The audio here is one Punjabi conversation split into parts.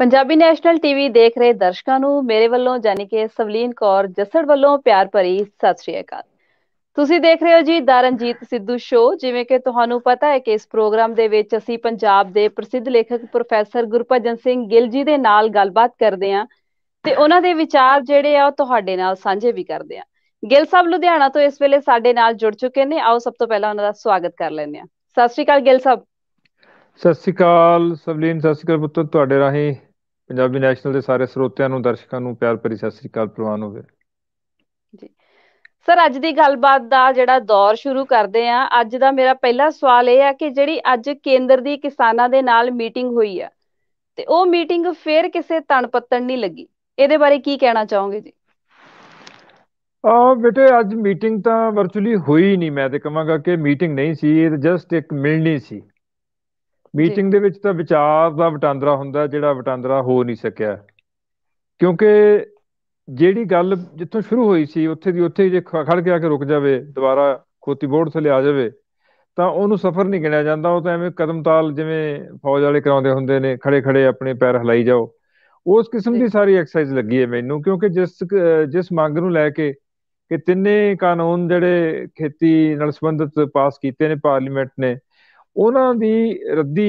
ਪੰਜਾਬੀ ਨੈਸ਼ਨਲ ਟੀਵੀ ਦੇਖ ਰਹੇ ਦਰਸ਼ਕਾਂ ਨੂੰ ਮੇਰੇ ਵੱਲੋਂ ਜਾਨੀ ਕਿ ਸਵਲੀਨ ਕੌਰ ਜਸੜ ਵੱਲੋਂ ਪਿਆਰ ਭਰੀ ਸਤਿ ਸ਼੍ਰੀ ਅਕਾਲ ਤੁਸੀਂ ਦੇਖ ਰਹੇ ਹੋ ਜੀ ਦਰਨਜੀਤ ਸਿੱਧੂ ਸ਼ੋ ਜਿਵੇਂ ਕਿ ਤੁਹਾਨੂੰ ਪਤਾ ਹੈ ਕਿ ਇਸ ਪ੍ਰੋਗਰਾਮ ਦੇ ਵਿੱਚ ਅਸੀਂ ਪੰਜਾਬ ਦੇ ਪ੍ਰਸਿੱਧ ਲੇਖਕ ਪ੍ਰੋਫੈਸਰ ਗੁਰਪ੍ਰਜਨ ਸਿੰਘ ਗਿੱਲ ਜੀ ਦੇ ਨਾਲ ਗੱਲਬਾਤ ਕਰਦੇ ਹਾਂ ਤੇ ਉਹਨਾਂ ਦੇ ਵਿਚਾਰ ਜਿਹੜੇ ਆ ਉਹ ਤੁਹਾਡੇ ਨਾਲ ਸਾਂਝੇ ਵੀ ਕਰਦੇ ਹਾਂ ਗਿੱਲ ਸਾਹਿਬ ਲੁਧਿਆਣਾ ਤੋਂ ਇਸ ਵੇਲੇ ਸਾਡੇ ਨਾਲ ਜੁੜ ਚੁੱਕੇ ਨੇ ਆਓ ਸਭ ਤੋਂ ਪਹਿਲਾਂ ਉਹਨਾਂ ਦਾ ਸਵਾਗਤ ਕਰ ਲੈਂਦੇ ਹਾਂ ਸਤਿ ਸ਼੍ਰੀ ਅਕਾਲ ਗਿੱਲ ਸਾਹਿਬ ਸਤਿ ਸ਼੍ਰੀ ਅਕਾਲ ਸਵਲੀਨ ਸਤਿ ਸ਼੍ਰੀ ਅਕਾਲ ਪੁੱਤ ਤੁਹਾਡੇ ਰਾਹੀਂ ਪੰਜਾਬੀ ਨੈਸ਼ਨਲ ਦੇ ਸਾਰੇ ਸਰੋਤਿਆਂ ਨੂੰ ਦਰਸ਼ਕਾਂ ਨੂੰ ਪਿਆਰ ਭਰੀ ਸਤਿ ਸ੍ਰੀ ਅਕਾਲ ਪ੍ਰਵਾਨ ਹੋਵੇ ਜੀ ਸਰ ਅੱਜ ਦੀ ਗੱਲਬਾਤ ਦਾ ਜਿਹੜਾ ਦੌਰ ਸ਼ੁਰੂ ਕਰਦੇ ਆ ਅੱਜ ਦਾ ਮੇਰਾ ਪਹਿਲਾ ਸਵਾਲ ਇਹ ਆ ਕਿ ਜਿਹੜੀ ਅੱਜ ਕੇਂਦਰ ਦੀ ਕਿਸਾਨਾਂ ਦੇ ਨਾਲ ਮੀਟਿੰਗ ਹੋਈ ਆ ਤੇ ਉਹ ਮੀਟਿੰਗ ਫੇਰ ਕਿਸੇ ਤਣਪੱਤਣ ਨਹੀਂ ਲੱਗੀ ਇਹਦੇ ਬਾਰੇ ਕੀ ਕਹਿਣਾ ਚਾਹੋਗੇ ਜੀ ਆ ਬੇਟੇ ਅੱਜ ਮੀਟਿੰਗ ਤਾਂ ਵਰਚੁਅਲੀ ਹੋਈ ਨਹੀਂ ਮੈਂ ਤੇ ਕਹਾਂਗਾ ਕਿ ਮੀਟਿੰਗ ਨਹੀਂ ਸੀ ਇਹ ਜਸਟ ਇੱਕ ਮਿਲਣੀ ਸੀ ਮੀਟਿੰਗ ਦੇ ਵਿੱਚ ਤਾਂ ਵਿਚਾਰ ਦਾ ਵਟਾਂਦਰਾ ਹੁੰਦਾ ਜਿਹੜਾ ਵਟਾਂਦਰਾ ਹੋ ਨਹੀਂ ਸਕਿਆ ਕਿਉਂਕਿ ਜਿਹੜੀ ਗੱਲ ਜਿੱਥੋਂ ਸ਼ੁਰੂ ਹੋਈ ਸੀ ਉੱਥੇ ਦੀ ਉੱਥੇ ਜੇ ਖੜ ਕੇ ਆ ਕੇ ਰੁਕ ਜਾਵੇ ਦੁਬਾਰਾ ਖੋਤੀ ਬੋਰਡ ਥੱਲੇ ਆ ਜਾਵੇ ਤਾਂ ਉਹਨੂੰ ਸਫਰ ਨਹੀਂ ਗਿਣਿਆ ਜਾਂਦਾ ਉਹ ਤਾਂ ਐਵੇਂ ਕਦਮ ਤਾਲ ਜਿਵੇਂ ਫੌਜ ਵਾਲੇ ਕਰਾਉਂਦੇ ਹੁੰਦੇ ਨੇ ਖੜੇ ਖੜੇ ਆਪਣੇ ਪੈਰ ਹਲਾਈ ਜਾਓ ਉਸ ਕਿਸਮ ਦੀ ਸਾਰੀ ਐਕਸਰਸਾਈਜ਼ ਲੱਗੀ ਹੈ ਮੈਨੂੰ ਕਿਉਂਕਿ ਜਿਸ ਜਿਸ ਮੰਗ ਨੂੰ ਲੈ ਕੇ ਕਿ ਤਿੰਨੇ ਕਾਨੂੰਨ ਜਿਹੜੇ ਖੇਤੀ ਨਾਲ ਸੰਬੰਧਿਤ ਪਾਸ ਕੀਤੇ ਨੇ ਪਾਰਲੀਮੈਂਟ ਨੇ ਉਹਨਾਂ ਦੀ ਰੱਦੀ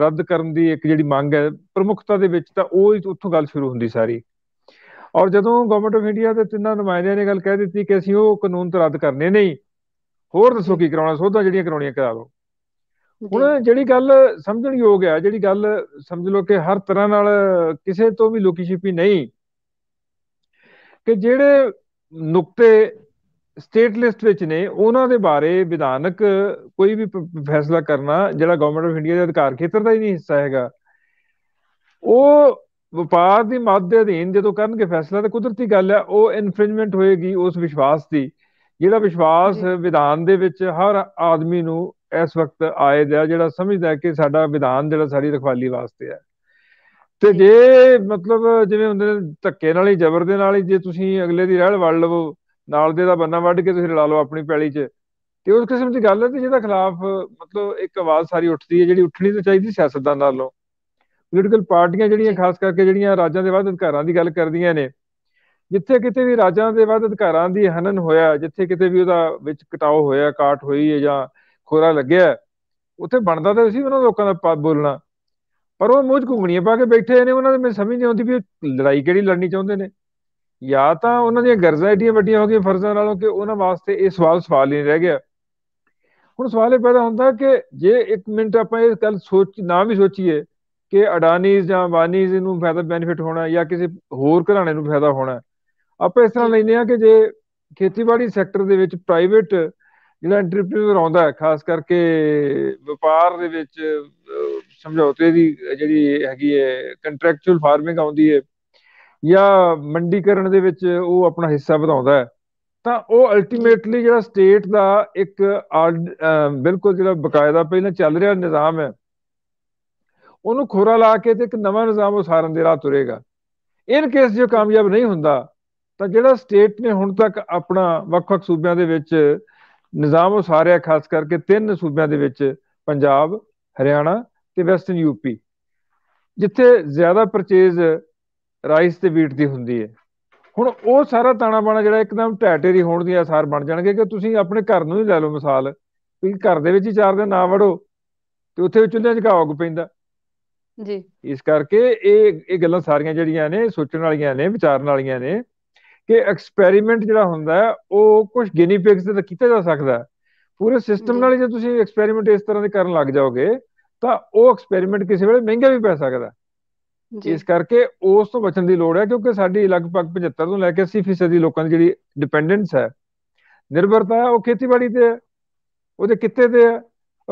ਰੱਦ ਕਰਨ ਦੀ ਇੱਕ ਜਿਹੜੀ ਮੰਗ ਹੈ ਪ੍ਰਮੁਖਤਾ ਦੇ ਵਿੱਚ ਤਾਂ ਉਹ ਹੀ ਉੱਥੋਂ ਗੱਲ ਸ਼ੁਰੂ ਹੁੰਦੀ ਸਾਰੀ ਔਰ ਜਦੋਂ ਗਵਰਨਮੈਂਟ ਆਫ ਇੰਡੀਆ ਦੇ ਤਿੰਨਾਂ ਨੁਮਾਇੰਦਿਆਂ ਨੇ ਗੱਲ ਕਹਿ ਦਿੱਤੀ ਕਿ ਅਸੀਂ ਉਹ ਕਾਨੂੰਨ ਤਾਂ ਰੱਦ ਕਰਨੇ ਨਹੀਂ ਹੋਰ ਦੱਸੋ ਕੀ ਕਰਾਉਣਾ ਸੋਧਾਂ ਜਿਹੜੀਆਂ ਕਰਾਉਣੀਆਂ ਕਰਾ ਲਓ ਹੁਣ ਜਿਹੜੀ ਗੱਲ ਸਮਝਣ ਯੋਗ ਹੈ ਜਿਹੜੀ ਗੱਲ ਸਮਝ ਲਓ ਕਿ ਹਰ ਤਰ੍ਹਾਂ ਨਾਲ ਕਿਸੇ ਤੋਂ ਵੀ ਲੋਕੀ ਛਿਪੀ ਨਹੀਂ ਕਿ ਜਿਹੜੇ ਨੁਕਤੇ ਸਟੇਟ ਲਿਸਟ ਵਿੱਚ ਨੇ ਉਹਨਾਂ ਦੇ ਬਾਰੇ ਵਿਧਾਨਕ ਕੋਈ ਵੀ ਫੈਸਲਾ ਕਰਨਾ ਜਿਹੜਾ ਗਵਰਨਮੈਂਟ ਆਫ ਇੰਡੀਆ ਦੇ ਅਧਿਕਾਰ ਖੇਤਰ ਦਾ ਹੀ ਨਹੀਂ ਹਿੱਸਾ ਹੈਗਾ ਉਹ ਵਪਾਰ ਦੀ ਮੱਦ ਦੇ ਅਧੀਨ ਜਦੋਂ ਕਰਨਗੇ ਫੈਸਲਾ ਤਾਂ ਕੁਦਰਤੀ ਗੱਲ ਹੈ ਉਹ ਇਨਫ੍ਰਿੰਜਮੈਂਟ ਹੋਏਗੀ ਉਸ ਵਿਸ਼ਵਾਸ ਦੀ ਜਿਹੜਾ ਵਿਸ਼ਵਾਸ ਵਿਧਾਨ ਦੇ ਵਿੱਚ ਹਰ ਆਦਮੀ ਨੂੰ ਇਸ ਵਕਤ ਆਏ ਦਾ ਜਿਹੜਾ ਸਮਝਦਾ ਕਿ ਸਾਡਾ ਵਿਧਾਨ ਜਿਹੜਾ ਸਾਡੀ ਰਖਵਾਲੀ ਵਾਸਤੇ ਹੈ ਤੇ ਜੇ ਮਤਲਬ ਜਿਵੇਂ ਹੁੰਦੇ ਨੇ ਧੱਕੇ ਨਾਲ ਹੀ ਜ਼ਬਰ ਦੇ ਨਾਲ ਹੀ ਜੇ ਤੁਸੀਂ ਅਗਲੇ ਦੀ ਰਹਿਲ ਵੜ ਲਵੋ ਨਾਲ ਦੇ ਦਾ ਬੰਨਾ ਵੱਢ ਕੇ ਤੁਸੀਂ ਲਾ ਲਓ ਆਪਣੀ ਪੈਲੀ 'ਚ ਤੇ ਉਸ ਕਿਸਮ ਦੀ ਗੱਲ ਹੈ ਤੇ ਜਿਹਦਾ ਖਿਲਾਫ ਮਤਲਬ ਇੱਕ ਆਵਾਜ਼ ਸਾਰੀ ਉੱਠਦੀ ਹੈ ਜਿਹੜੀ ਉੱਠਣੀ ਤਾਂ ਚਾਹੀਦੀ ਸਿਆਸਤਦਾਨ ਨਾਲੋਂ ਪੋਲੀਟੀਕਲ ਪਾਰਟੀਆਂ ਜਿਹੜੀਆਂ ਖਾਸ ਕਰਕੇ ਜਿਹੜੀਆਂ ਰਾਜਾਂ ਦੇ ਵੱਧ ਅਧਿਕਾਰਾਂ ਦੀ ਗੱਲ ਕਰਦੀਆਂ ਨੇ ਜਿੱਥੇ ਕਿਤੇ ਵੀ ਰਾਜਾਂ ਦੇ ਵੱਧ ਅਧਿਕਾਰਾਂ ਦੀ ਹਨਨ ਹੋਇਆ ਜਿੱਥੇ ਕਿਤੇ ਵੀ ਉਹਦਾ ਵਿੱਚ ਕਟਾਓ ਹੋਇਆ ਕਾਟ ਹੋਈ ਹੈ ਜਾਂ ਖੋਰਾ ਲੱਗਿਆ ਉੱਥੇ ਬਣਦਾ ਤਾਂ ਸੀ ਉਹਨਾਂ ਲੋਕਾਂ ਦਾ ਬੋਲਣਾ ਪਰ ਉਹ ਮੂੰਹ ਘੁੰਗਣੀਆਂ ਪਾ ਕੇ ਬੈਠੇ ਨੇ ਉਹਨਾਂ ਦੇ ਮੈਨੂੰ ਸਮਝ ਨਹੀਂ ਆਉਂਦੀ ਵੀ ਲੜਾਈ ਕਿਹੜੀ ਲੜਨੀ ਚਾਹੁੰਦੇ ਨੇ ਜਾਂ ਤਾਂ ਉਹਨਾਂ ਦੀਆਂ ਗਰਜ਼ਾਂ ਏਡੀਆਂ ਵੱਡੀਆਂ ਹੋ ਗਈਆਂ ਫਰਜ਼ਾਂ ਨਾਲੋਂ ਕਿ ਉਹਨਾਂ ਵਾਸਤੇ ਇਹ ਸਵਾਲ ਸਵਾਲ ਨਹੀਂ ਰਹਿ ਗਿਆ ਹੁਣ ਸਵਾਲ ਇਹ ਪੈਦਾ ਹੁੰਦਾ ਕਿ ਜੇ 1 ਮਿੰਟ ਆਪਾਂ ਇਹ ਗੱਲ ਸੋਚ ਨਾ ਵੀ ਸੋਚੀਏ ਕਿ ਅਡਾਨੀਜ਼ ਜਾਂ ਵਾਨੀਜ਼ ਨੂੰ ਫਾਇਦਾ ਬੈਨੀਫਿਟ ਹੋਣਾ ਜਾਂ ਕਿਸੇ ਹੋਰ ਘਰਾਣੇ ਨੂੰ ਫਾਇਦਾ ਹੋਣਾ ਆਪਾਂ ਇਸ ਤਰ੍ਹਾਂ ਲੈਨੇ ਆ ਕਿ ਜੇ ਖੇਤੀਬਾੜੀ ਸੈਕਟਰ ਦੇ ਵਿੱਚ ਪ੍ਰਾਈਵੇਟ ਜਿਹੜਾ ਐਂਟਰਪ੍ਰੀਨਰ ਆਉਂਦਾ ਹੈ ਖਾਸ ਕਰਕੇ ਵਪਾਰ ਦੇ ਵਿੱਚ ਸਮਝੌਤੇ ਦੀ ਜਿਹੜੀ ਹੈਗੀ ਹੈ ਕੰਟਰੈਕਚੁਅਲ ਫਾਰਮਿੰਗ ਆਉਂਦੀ ਹੈ ਜਾਂ ਮੰਡੀਕਰਨ ਦੇ ਵਿੱਚ ਉਹ ਆਪਣਾ ਹਿੱਸਾ ਵਧਾਉਂਦਾ ਹੈ ਤਾਂ ਉਹ ਅਲਟੀਮੇਟਲੀ ਜਿਹੜਾ ਸਟੇਟ ਦਾ ਇੱਕ ਬਿਲਕੁਲ ਜਿਹੜਾ ਬਕਾਇਦਾ ਪਹਿਲਾਂ ਚੱਲ ਰਿਹਾ ਨਿਜ਼ਾਮ ਹੈ ਉਹਨੂੰ ਖੋਰਾ ਲਾ ਕੇ ਤੇ ਇੱਕ ਨਵਾਂ ਨਿਜ਼ਾਮ ਉਸਾਰਨ ਦੇ ਰਾਹ ਤੁਰੇਗਾ ਇਨ ਕੇਸ ਜੇ ਕਾਮਯਾਬ ਨਹੀਂ ਹੁੰਦਾ ਤਾਂ ਜਿਹੜਾ ਸਟੇਟ ਨੇ ਹੁਣ ਤੱਕ ਆਪਣਾ ਵੱਖ-ਵੱਖ ਸੂਬਿਆਂ ਦੇ ਵਿੱਚ ਨਿਜ਼ਾਮ ਉਸਾਰਿਆ ਖਾਸ ਕਰਕੇ ਤਿੰਨ ਸੂਬਿਆਂ ਦੇ ਵਿੱਚ ਪੰਜਾਬ ਹਰਿਆਣਾ ਤੇ ਵੈਸਟਰਨ ਯੂਪੀ ਜਿੱਥੇ ਜ਼ਿਆਦਾ ਪਰਚੇਜ਼ ਰਾਈਸ ਤੇ ਵੀਟ ਦੀ ਹੁੰਦੀ ਹੈ ਹੁਣ ਉਹ ਸਾਰਾ ਤਾਣਾ ਬਾਣਾ ਜਿਹੜਾ ਇੱਕਦਮ ਟੈਟੇਰੀ ਹੋਣ ਦੀ ਅਸਰ ਬਣ ਜਾਣਗੇ ਕਿ ਤੁਸੀਂ ਆਪਣੇ ਘਰ ਨੂੰ ਹੀ ਲੈ ਲਓ ਮਿਸਾਲ ਤੁਸੀਂ ਘਰ ਦੇ ਵਿੱਚ ਹੀ ਚਾਰ ਦਿਨ ਨਾ ਵੜੋ ਤੇ ਉੱਥੇ ਚੁੱਲ੍ਹੇ 'ਚ ਘਾਉਗ ਪੈਂਦਾ ਜੀ ਇਸ ਕਰਕੇ ਇਹ ਇਹ ਗੱਲਾਂ ਸਾਰੀਆਂ ਜਿਹੜੀਆਂ ਨੇ ਸੋਚਣ ਵਾਲੀਆਂ ਨੇ ਵਿਚਾਰਨ ਵਾਲੀਆਂ ਨੇ ਕਿ ਐਕਸਪੈਰੀਮੈਂਟ ਜਿਹੜਾ ਹੁੰਦਾ ਉਹ ਕੁਝ ਗਿਨੀ ਪਿਗਸ ਤੇ ਕੀਤਾ ਜਾ ਸਕਦਾ ਪੂਰੇ ਸਿਸਟਮ ਨਾਲ ਜੇ ਤੁਸੀਂ ਐਕਸਪੈਰੀਮੈਂਟ ਇਸ ਤਰ੍ਹਾਂ ਦੇ ਕਰਨ ਲੱਗ ਜਾਓਗੇ ਤਾਂ ਉਹ ਐਕਸਪੈਰੀਮੈਂਟ ਕਿਸੇ ਵੇਲੇ ਮਹਿੰਗਾ ਵੀ ਪੈ ਸਕਦਾ ਇਸ ਕਰਕੇ ਉਸ ਤੋਂ ਬਚਣ ਦੀ ਲੋੜ ਹੈ ਕਿਉਂਕਿ ਸਾਡੀ ਲਗਭਗ 75 ਤੋਂ ਲੈ ਕੇ 80% ਲੋਕਾਂ ਦੀ ਜਿਹੜੀ ਡਿਪੈਂਡੈਂਸ ਹੈ ਨਿਰਭਰਤਾ ਉਹ ਖੇਤੀਬਾੜੀ ਤੇ ਹੈ ਉਹਦੇ ਕਿੱਤੇ ਤੇ ਹੈ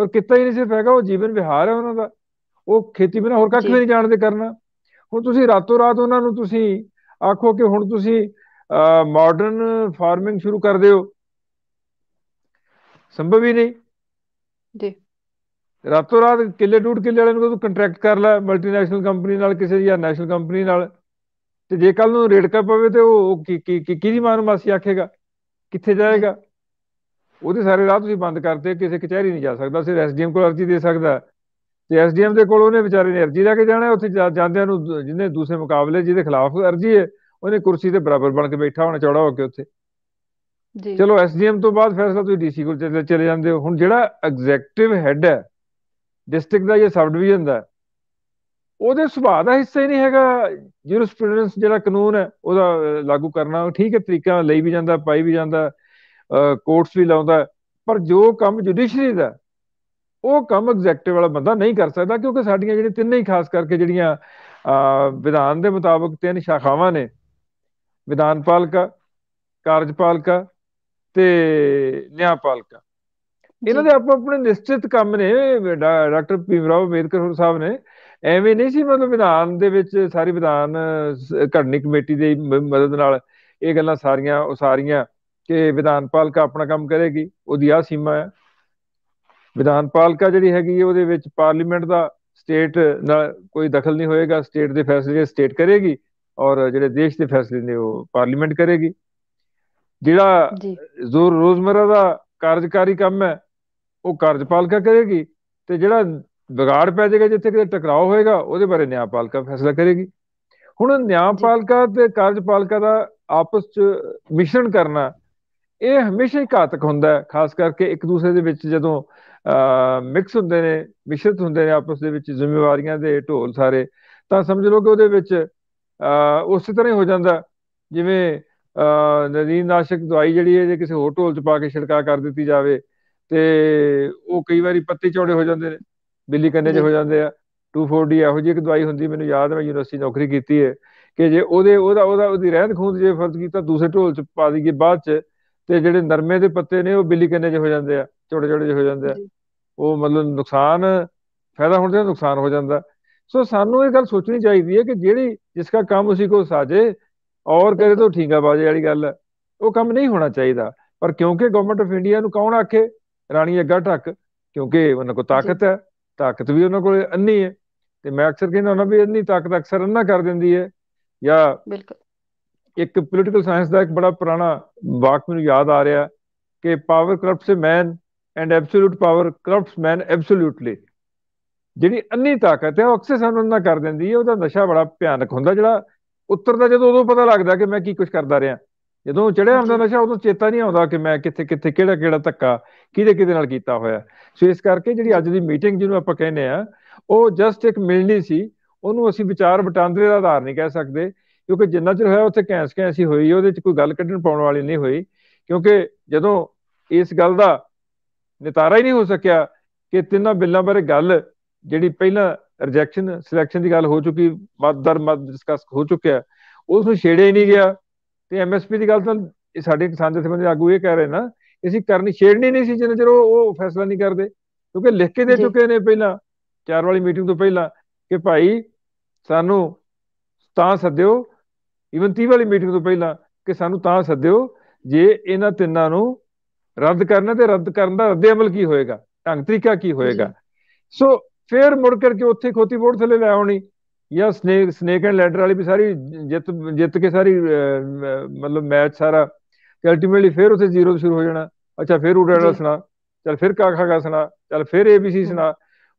ਔਰ ਕਿੱਤਾ ਹੀ ਨਹੀਂ ਸਿਰਫ ਹੈਗਾ ਉਹ ਜੀਵਨ ਵਿਹਾਰ ਹੈ ਉਹਨਾਂ ਦਾ ਉਹ ਖੇਤੀ ਬਿਨਾ ਹੋਰ ਕੱਖ ਵੀ ਨਹੀਂ ਜਾਣਦੇ ਕਰਨਾ ਹੁਣ ਤੁਸੀਂ ਰਾਤੋਂ ਰਾਤ ਉਹਨਾਂ ਨੂੰ ਤੁਸੀਂ ਆਖੋ ਕਿ ਹੁਣ ਤੁਸੀਂ ਮਾਡਰਨ ਫਾਰਮਿੰਗ ਸ਼ੁਰੂ ਕਰ ਦਿਓ ਸੰਭਵ ਹੀ ਨਹੀਂ ਜੀ ਰਾਤੋਂ ਰਾਤ ਕਿੱਲੇ ਡੂਡ ਕਿੱਲੇ ਵਾਲੇ ਨੂੰ ਤੂੰ ਕੰਟਰੈਕਟ ਕਰ ਲੈ ਮਲਟੀਨੈਸ਼ਨਲ ਕੰਪਨੀ ਨਾਲ ਕਿਸੇ ਜਾਂ ਨੈਸ਼ਨਲ ਕੰਪਨੀ ਨਾਲ ਤੇ ਜੇ ਕੱਲ ਨੂੰ ਰੇਡ ਕਰ ਪਵੇ ਤੇ ਉਹ ਕੀ ਕੀ ਕਿਹਦੀ ਮਾਰੂ ਮਾਸੀ ਆਖੇਗਾ ਕਿੱਥੇ ਜਾਏਗਾ ਉਹਦੇ ਸਾਰੇ ਰਾਹ ਤੁਸੀਂ ਬੰਦ ਕਰਤੇ ਕਿਸੇ ਕਚਹਿਰੀ ਨਹੀਂ ਜਾ ਸਕਦਾ ਸਿਰ ਐਸਡੀਐਮ ਕੋਲ ਅਰਜੀ ਦੇ ਸਕਦਾ ਤੇ ਐਸਡੀਐਮ ਦੇ ਕੋਲ ਉਹਨੇ ਵਿਚਾਰੇ ਨੇ ਅਰਜੀ ਲੈ ਕੇ ਜਾਣਾ ਉੱਥੇ ਜਾਂਦਿਆਂ ਨੂੰ ਜਿਹਨੇ ਦੂਸਰੇ ਮੁਕਾਬਲੇ ਜਿਹਦੇ ਖਿਲਾਫ ਅਰਜੀ ਹੈ ਉਹਨੇ ਕੁਰਸੀ ਤੇ ਬਰਾਬਰ ਬਣ ਕੇ ਬੈਠਾ ਹੋਣਾ ਚੌੜਾ ਹੋ ਕੇ ਉੱਥੇ ਜੀ ਚਲੋ ਐਸਡੀਐਮ ਤੋਂ ਬਾਅਦ ਫੈਸਲਾ ਤੁਸੀਂ ਡੀਸੀ ਕੋਲ ਚਲੇ ਜਾਂਦੇ ਹੋ ਹੁਣ ਜਿਹੜਾ ਐਗਜ਼ੈਕਟਿਵ ਹੈੱਡ ਹੈ ਡਿਸਟ੍ਰਿਕਟ ਦਾ ਜੇ ਸਬ ਡਿਵੀਜ਼ਨ ਦਾ ਉਹਦੇ ਸੁਭਾਅ ਦਾ ਹਿੱਸਾ ਹੀ ਨਹੀਂ ਹੈਗਾ ਜੁਰਿਸਪ੍ਰੂਡੈਂਸ ਜਿਹੜਾ ਕਾਨੂੰਨ ਹੈ ਉਹਦਾ ਲਾਗੂ ਕਰਨਾ ਠੀਕ ਹੈ ਤਰੀਕਾ ਲਈ ਵੀ ਜਾਂਦਾ ਪਾਈ ਵੀ ਜਾਂਦਾ ਕੋਰਟਸ ਵੀ ਲਾਉਂਦਾ ਪਰ ਜੋ ਕੰਮ ਜੁਡੀਸ਼ਰੀ ਦਾ ਉਹ ਕੰਮ ਐਗਜ਼ੈਕਟਿਵ ਵਾਲਾ ਬੰਦਾ ਨਹੀਂ ਕਰ ਸਕਦਾ ਕਿਉਂਕਿ ਸਾਡੀਆਂ ਜਿਹੜੀਆਂ ਤਿੰਨੇ ਹੀ ਖਾਸ ਕਰਕੇ ਜਿਹੜੀਆਂ ਵਿਧਾਨ ਦੇ ਮੁਤਾਬਕ ਤਿੰਨ ਸ਼ਾਖਾਵਾਂ ਨੇ ਵਿਧਾਨਪਾਲਕਾ ਕਾਰਜਪਾਲਕਾ ਕਾਰਜਪਾਲਿਕਾ ਤੇ ਨਿਆਂਪਾਲਿਕਾ ਇਹਨਾਂ ਦੇ ਆਪੋ ਆਪਣੇ ਨਿਸ਼ਚਿਤ ਕੰਮ ਨੇ ਡਾਕਟਰ ਪੀਮਰਾਵ ਮੇਦਕਰ ਹੁਣ ਸਾਹਿਬ ਨੇ ਐਵੇਂ ਨਹੀਂ ਸੀ ਮਤਲਬ ਵਿਧਾਨ ਦੇ ਵਿੱਚ ਸਾਰੀ ਵਿਧਾਨ ਘੜਨੀ ਕਮੇਟੀ ਦੀ ਮਦਦ ਨਾਲ ਇਹ ਗੱਲਾਂ ਸਾਰੀਆਂ ਉਸਾਰੀਆਂ ਕਿ ਵਿਧਾਨ ਆਪਣਾ ਕੰਮ ਕਰੇਗੀ ਉਹਦੀ ਆ ਸੀਮਾ ਹੈ ਵਿਧਾਨ ਜਿਹੜੀ ਹੈਗੀ ਉਹਦੇ ਵਿੱਚ ਪਾਰਲੀਮੈਂਟ ਦਾ ਸਟੇਟ ਨਾਲ ਕੋਈ ਦਖਲ ਨਹੀਂ ਹੋਏਗਾ ਸਟੇਟ ਦੇ ਫੈਸਲੇ ਸਟੇਟ ਕਰੇਗੀ ਔਰ ਜਿਹੜੇ ਦੇਸ਼ ਦੇ ਫੈਸਲੇ ਨੇ ਉਹ ਪਾਰਲੀਮੈਂਟ ਕਰੇਗੀ ਜਿਹੜਾ ਜ਼ੋਰ ਰੋਜ਼ਮਰਾ ਦਾ ਕਾਰਜਕਾਰੀ ਕੰਮ ਹੈ ਉਹ ਕਾਰਜਪਾਲਿਕਾ ਕਰੇਗੀ ਤੇ ਜਿਹੜਾ ਵਿਗਾੜ ਪੈ ਜਾਏਗਾ ਜਿੱਥੇ ਕਿਤੇ ਟਕਰਾਅ ਹੋਏਗਾ ਉਹਦੇ ਬਾਰੇ ਨਿਆਂਪਾਲਿਕਾ ਫੈਸਲਾ ਕਰੇਗੀ ਹੁਣ ਨਿਆਂਪਾਲਿਕਾ ਤੇ ਕਾਰਜਪਾਲਿਕਾ ਦਾ ਆਪਸ ਚ ਮਿਸ਼ਨ ਕਰਨਾ ਇਹ ਹਮੇਸ਼ਾ ਹੀ ਘਾਤਕ ਹੁੰਦਾ ਹੈ ਖਾਸ ਕਰਕੇ ਇੱਕ ਦੂਸਰੇ ਦੇ ਵਿੱਚ ਜਦੋਂ ਮਿਕਸ ਹੁੰਦੇ ਨੇ ਮਿਸ਼ਰਤ ਹੁੰਦੇ ਨੇ ਆਪਸ ਦੇ ਵਿੱਚ ਜ਼ਿੰਮੇਵਾਰੀਆਂ ਦੇ ਢੋਲ ਸਾਰੇ ਤਾਂ ਸਮਝ ਲਓ ਕਿ ਉਹਦੇ ਵਿੱਚ ਉਸੇ ਤਰ੍ਹਾਂ ਹੀ ਹੋ ਜਾਂਦਾ ਜਿਵੇਂ ਨਦੀਨ ਨਾਸ਼ਕ ਦਵਾਈ ਜਿਹੜੀ ਹੈ ਜੇ ਕਿਸੇ ਹੋਰ ਢੋਲ 'ਚ ਪਾ ਕੇ ਛਿੜਕਾ ਕਰ ਦਿੱਤੀ ਜਾਵੇ ਤੇ ਉਹ ਕਈ ਵਾਰੀ ਪੱਤੇ ਚੌੜੇ ਹੋ ਜਾਂਦੇ ਨੇ ਬਿੱਲੀ ਕੰਨੇ 'ਚ ਹੋ ਜਾਂਦੇ ਆ 240 ਇਹੋ ਜਿਹੀ ਇੱਕ ਦਵਾਈ ਹੁੰਦੀ ਮੈਨੂੰ ਯਾਦ ਹੈ ਯੂਨੀਵਰਸਿਟੀ ਨੌਕਰੀ ਕੀਤੀ ਹੈ ਕਿ ਜੇ ਉਹਦੇ ਉਹਦਾ ਉਹਦਾ ਉਹਦੀ ਰਹਿਤ ਖੂੰਦ ਜੇ ਫਰਜ਼ ਕੀਤਾ ਦੂਸਰੇ ਢੋਲ 'ਚ ਪਾ ਦਈਏ ਬਾਅਦ 'ਚ ਤੇ ਜਿਹੜੇ ਨਰਮੇ ਦੇ ਪੱਤੇ ਨੇ ਉਹ ਬਿੱਲੀ ਕੰਨੇ 'ਚ ਹੋ ਜਾਂਦੇ ਆ ਛੋਟੇ ਛੋਟੇ ਜਿਹੇ ਹੋ ਜਾਂਦੇ ਆ ਉਹ ਮਤਲਬ ਨੁਕਸਾਨ ਫਾਇਦਾ ਹੁੰਦੇ ਨੇ ਨੁਕਸਾਨ ਹੋ ਜਾਂਦਾ ਸੋ ਸਾਨੂੰ ਇਹ ਗੱਲ ਸੋਚਣੀ ਚਾਹੀਦੀ ਹੈ ਕਿ ਜਿਹੜੀ ਜਿਸ ਦਾ ਕੰਮ ਉਸੇ ਕੋ ਸਾਜੇ ਔਰ ਕਰੇ ਤਾਂ ਠੀਕਾ ਬਾਜੇ ਵਾਲੀ ਗੱਲ ਹੈ ਉਹ ਕੰਮ ਨਹੀਂ ਹੋਣਾ ਚਾਹੀਦਾ ਪਰ ਕਿਉਂਕਿ ਗਵਰਨਮੈਂਟ ਆਫ ਇੰਡੀਆ ਨੂੰ ਕੌਣ ਆਖੇ ਰਾਣੀ ਅੱਗਾ ਟੱਕ ਕਿਉਂਕਿ ਉਹਨਾਂ ਕੋਲ ਤਾਕਤ ਹੈ ਤਾਕਤ ਵੀ ਉਹਨਾਂ ਕੋਲ ਅੰਨੀ ਹੈ ਤੇ ਮੈਂ ਅਕਸਰ ਕਹਿੰਦਾ ਉਹਨਾਂ ਵੀ ਅੰਨੀ ਤਾਕਤ ਅਕਸਰ ਅੰਨਾ ਕਰ ਦਿੰਦੀ ਹੈ ਜਾਂ ਬਿਲਕੁਲ ਇੱਕ ਪੋਲੀਟੀਕਲ ਸਾਇੰਸ ਦਾ ਇੱਕ ਬੜਾ ਪੁਰਾਣਾ ਵਾਕ ਮੈਨੂੰ ਯਾਦ ਆ ਰਿਹਾ ਕਿ power corrupts man and absolute power corrupts man absolutely ਜਿਹੜੀ ਅੰਨੀ ਤਾਕਤ ਹੈ ਉਹ ਅਕਸਰ ਸਾਨੂੰ ਅੰਨਾ ਕਰ ਦਿੰਦੀ ਹੈ ਉਹਦਾ ਨਸ਼ਾ ਬੜਾ ਭਿਆਨਕ ਹੁੰਦਾ ਜਿਹੜਾ ਉੱਤਰ ਦਾ ਜਦੋਂ ਉਦੋਂ ਪਤਾ ਲੱਗਦਾ ਕਿ ਮੈਂ ਕੀ ਕੁਝ ਕਰਦਾ ਰਿਹਾ ਜਦੋਂ ਚੜਿਆ ਹੁੰਦਾ ਨਸ਼ਾ ਉਦੋਂ ਚੇਤਾ ਨਹੀਂ ਆਉਂਦਾ ਕਿ ਮੈਂ ਕਿੱਥੇ ਕਿੱਥੇ ਕਿਹੜਾ ਕਿਹੜਾ ਧੱਕਾ ਕਿਹਦੇ ਕਿਹਦੇ ਨਾਲ ਕੀਤਾ ਹੋਇਆ ਸੋ ਇਸ ਕਰਕੇ ਜਿਹੜੀ ਅੱਜ ਦੀ ਮੀਟਿੰਗ ਜਿਹਨੂੰ ਆਪਾਂ ਕਹਿੰਦੇ ਆ ਉਹ ਜਸਟ ਇੱਕ ਮਿਲਣੀ ਸੀ ਉਹਨੂੰ ਅਸੀਂ ਵਿਚਾਰ ਵਟਾਂਦਰੇ ਦਾ ਆਧਾਰ ਨਹੀਂ ਕਹਿ ਸਕਦੇ ਕਿਉਂਕਿ ਜਿੰਨਾ ਚਿਰ ਹੋਇਆ ਉੱਥੇ ਕੈਂਸ ਕੈਂਸੀ ਹੋਈ ਉਹਦੇ ਵਿੱਚ ਕੋਈ ਗੱਲ ਕੱਢਣ ਪਾਉਣ ਵਾਲੀ ਨਹੀਂ ਹੋਈ ਕਿਉਂਕਿ ਜਦੋਂ ਇਸ ਗੱਲ ਦਾ ਨਿਤਾਰਾ ਹੀ ਨਹੀਂ ਹੋ ਸਕਿਆ ਕਿ ਤਿੰਨਾਂ ਬਿੱਲਾਂ ਬਾਰੇ ਗੱਲ ਜਿਹੜੀ ਪਹਿਲਾਂ ਰਿਜੈਕਸ਼ਨ ਸਿਲੈਕਸ਼ਨ ਦੀ ਗੱਲ ਹੋ ਚੁੱਕੀ ਮਦਦਰ ਦਰ ਡਿਸਕਸ ਹੋ ਚੁੱਕਿਆ ਉਸ ਨੂੰ ਛੇੜਿਆ ਹੀ ਨਹੀਂ ਗਿਆ ਤੇ ਐਮਐਸਪੀ ਦੀ ਗੱਲ ਤਾਂ ਸਾਡੇ ਕਿਸਾਨ ਜਥੇਬੰਦੀ ਆਗੂ ਇਹ ਕਹਿ ਰਹੇ ਨਾ ਅਸੀਂ ਕਰਨੀ ਛੇੜਨੀ ਨਹੀਂ ਸੀ ਜਿੰਨੇ ਚਿਰ ਉਹ ਫੈਸਲਾ ਨਹੀਂ ਕਰਦੇ ਕਿਉਂਕਿ ਲਿਖ ਕੇ ਦੇ ਚੁੱਕੇ ਨੇ ਪਹਿਲਾਂ ਚਾਰ ਵਾਲੀ ਮੀਟਿੰਗ ਤੋਂ ਪਹਿਲਾਂ ਕਿ ਭਾਈ ਸਾਨੂੰ ਤਾਂ ਸੱਦਿਓ ਇਵਨ 30 ਵਾਲੀ ਮੀਟਿੰਗ ਤੋਂ ਪਹਿਲਾਂ ਕਿ ਸਾਨੂੰ ਤਾਂ ਸੱਦਿਓ ਜੇ ਇਹਨਾਂ ਤਿੰਨਾਂ ਨੂੰ ਰੱਦ ਕਰਨਾ ਤੇ ਰੱਦ ਕਰਨ ਦਾ ਰੱਦੇ ਅਮਲ ਕੀ ਹੋਏਗਾ ਢੰਗ ਤਰੀਕਾ ਕੀ ਹੋਏਗਾ ਸੋ ਫੇਰ ਮੁੜ ਕਰਕੇ ਉੱਥੇ ਖੋਤੀ ਬੋਰਡ ਥੱਲੇ ਲੈ ਆਉਣੀ ਜਾਂ ਸਨੇਕ ਸਨੇਕ ਐਂਡ ਲੈਡਰ ਵਾਲੀ ਵੀ ਸਾਰੀ ਜਿੱਤ ਜਿੱਤ ਕੇ ਸਾਰੀ ਮਤਲਬ ਮੈਚ ਸਾਰਾ ਕਿ ਅਲਟੀਮੇਟਲੀ ਫਿਰ ਉਥੇ ਜ਼ੀਰੋ ਤੋਂ ਸ਼ੁਰੂ ਹੋ ਜਾਣਾ ਅੱਛਾ ਫਿਰ ਉਡਾੜਾ ਸੁਣਾ ਚਲ ਫਿਰ ਕਾਖਾ ਗਾ ਸੁਣਾ ਚਲ ਫਿਰ ਏਬੀਸੀ ਸੁਣਾ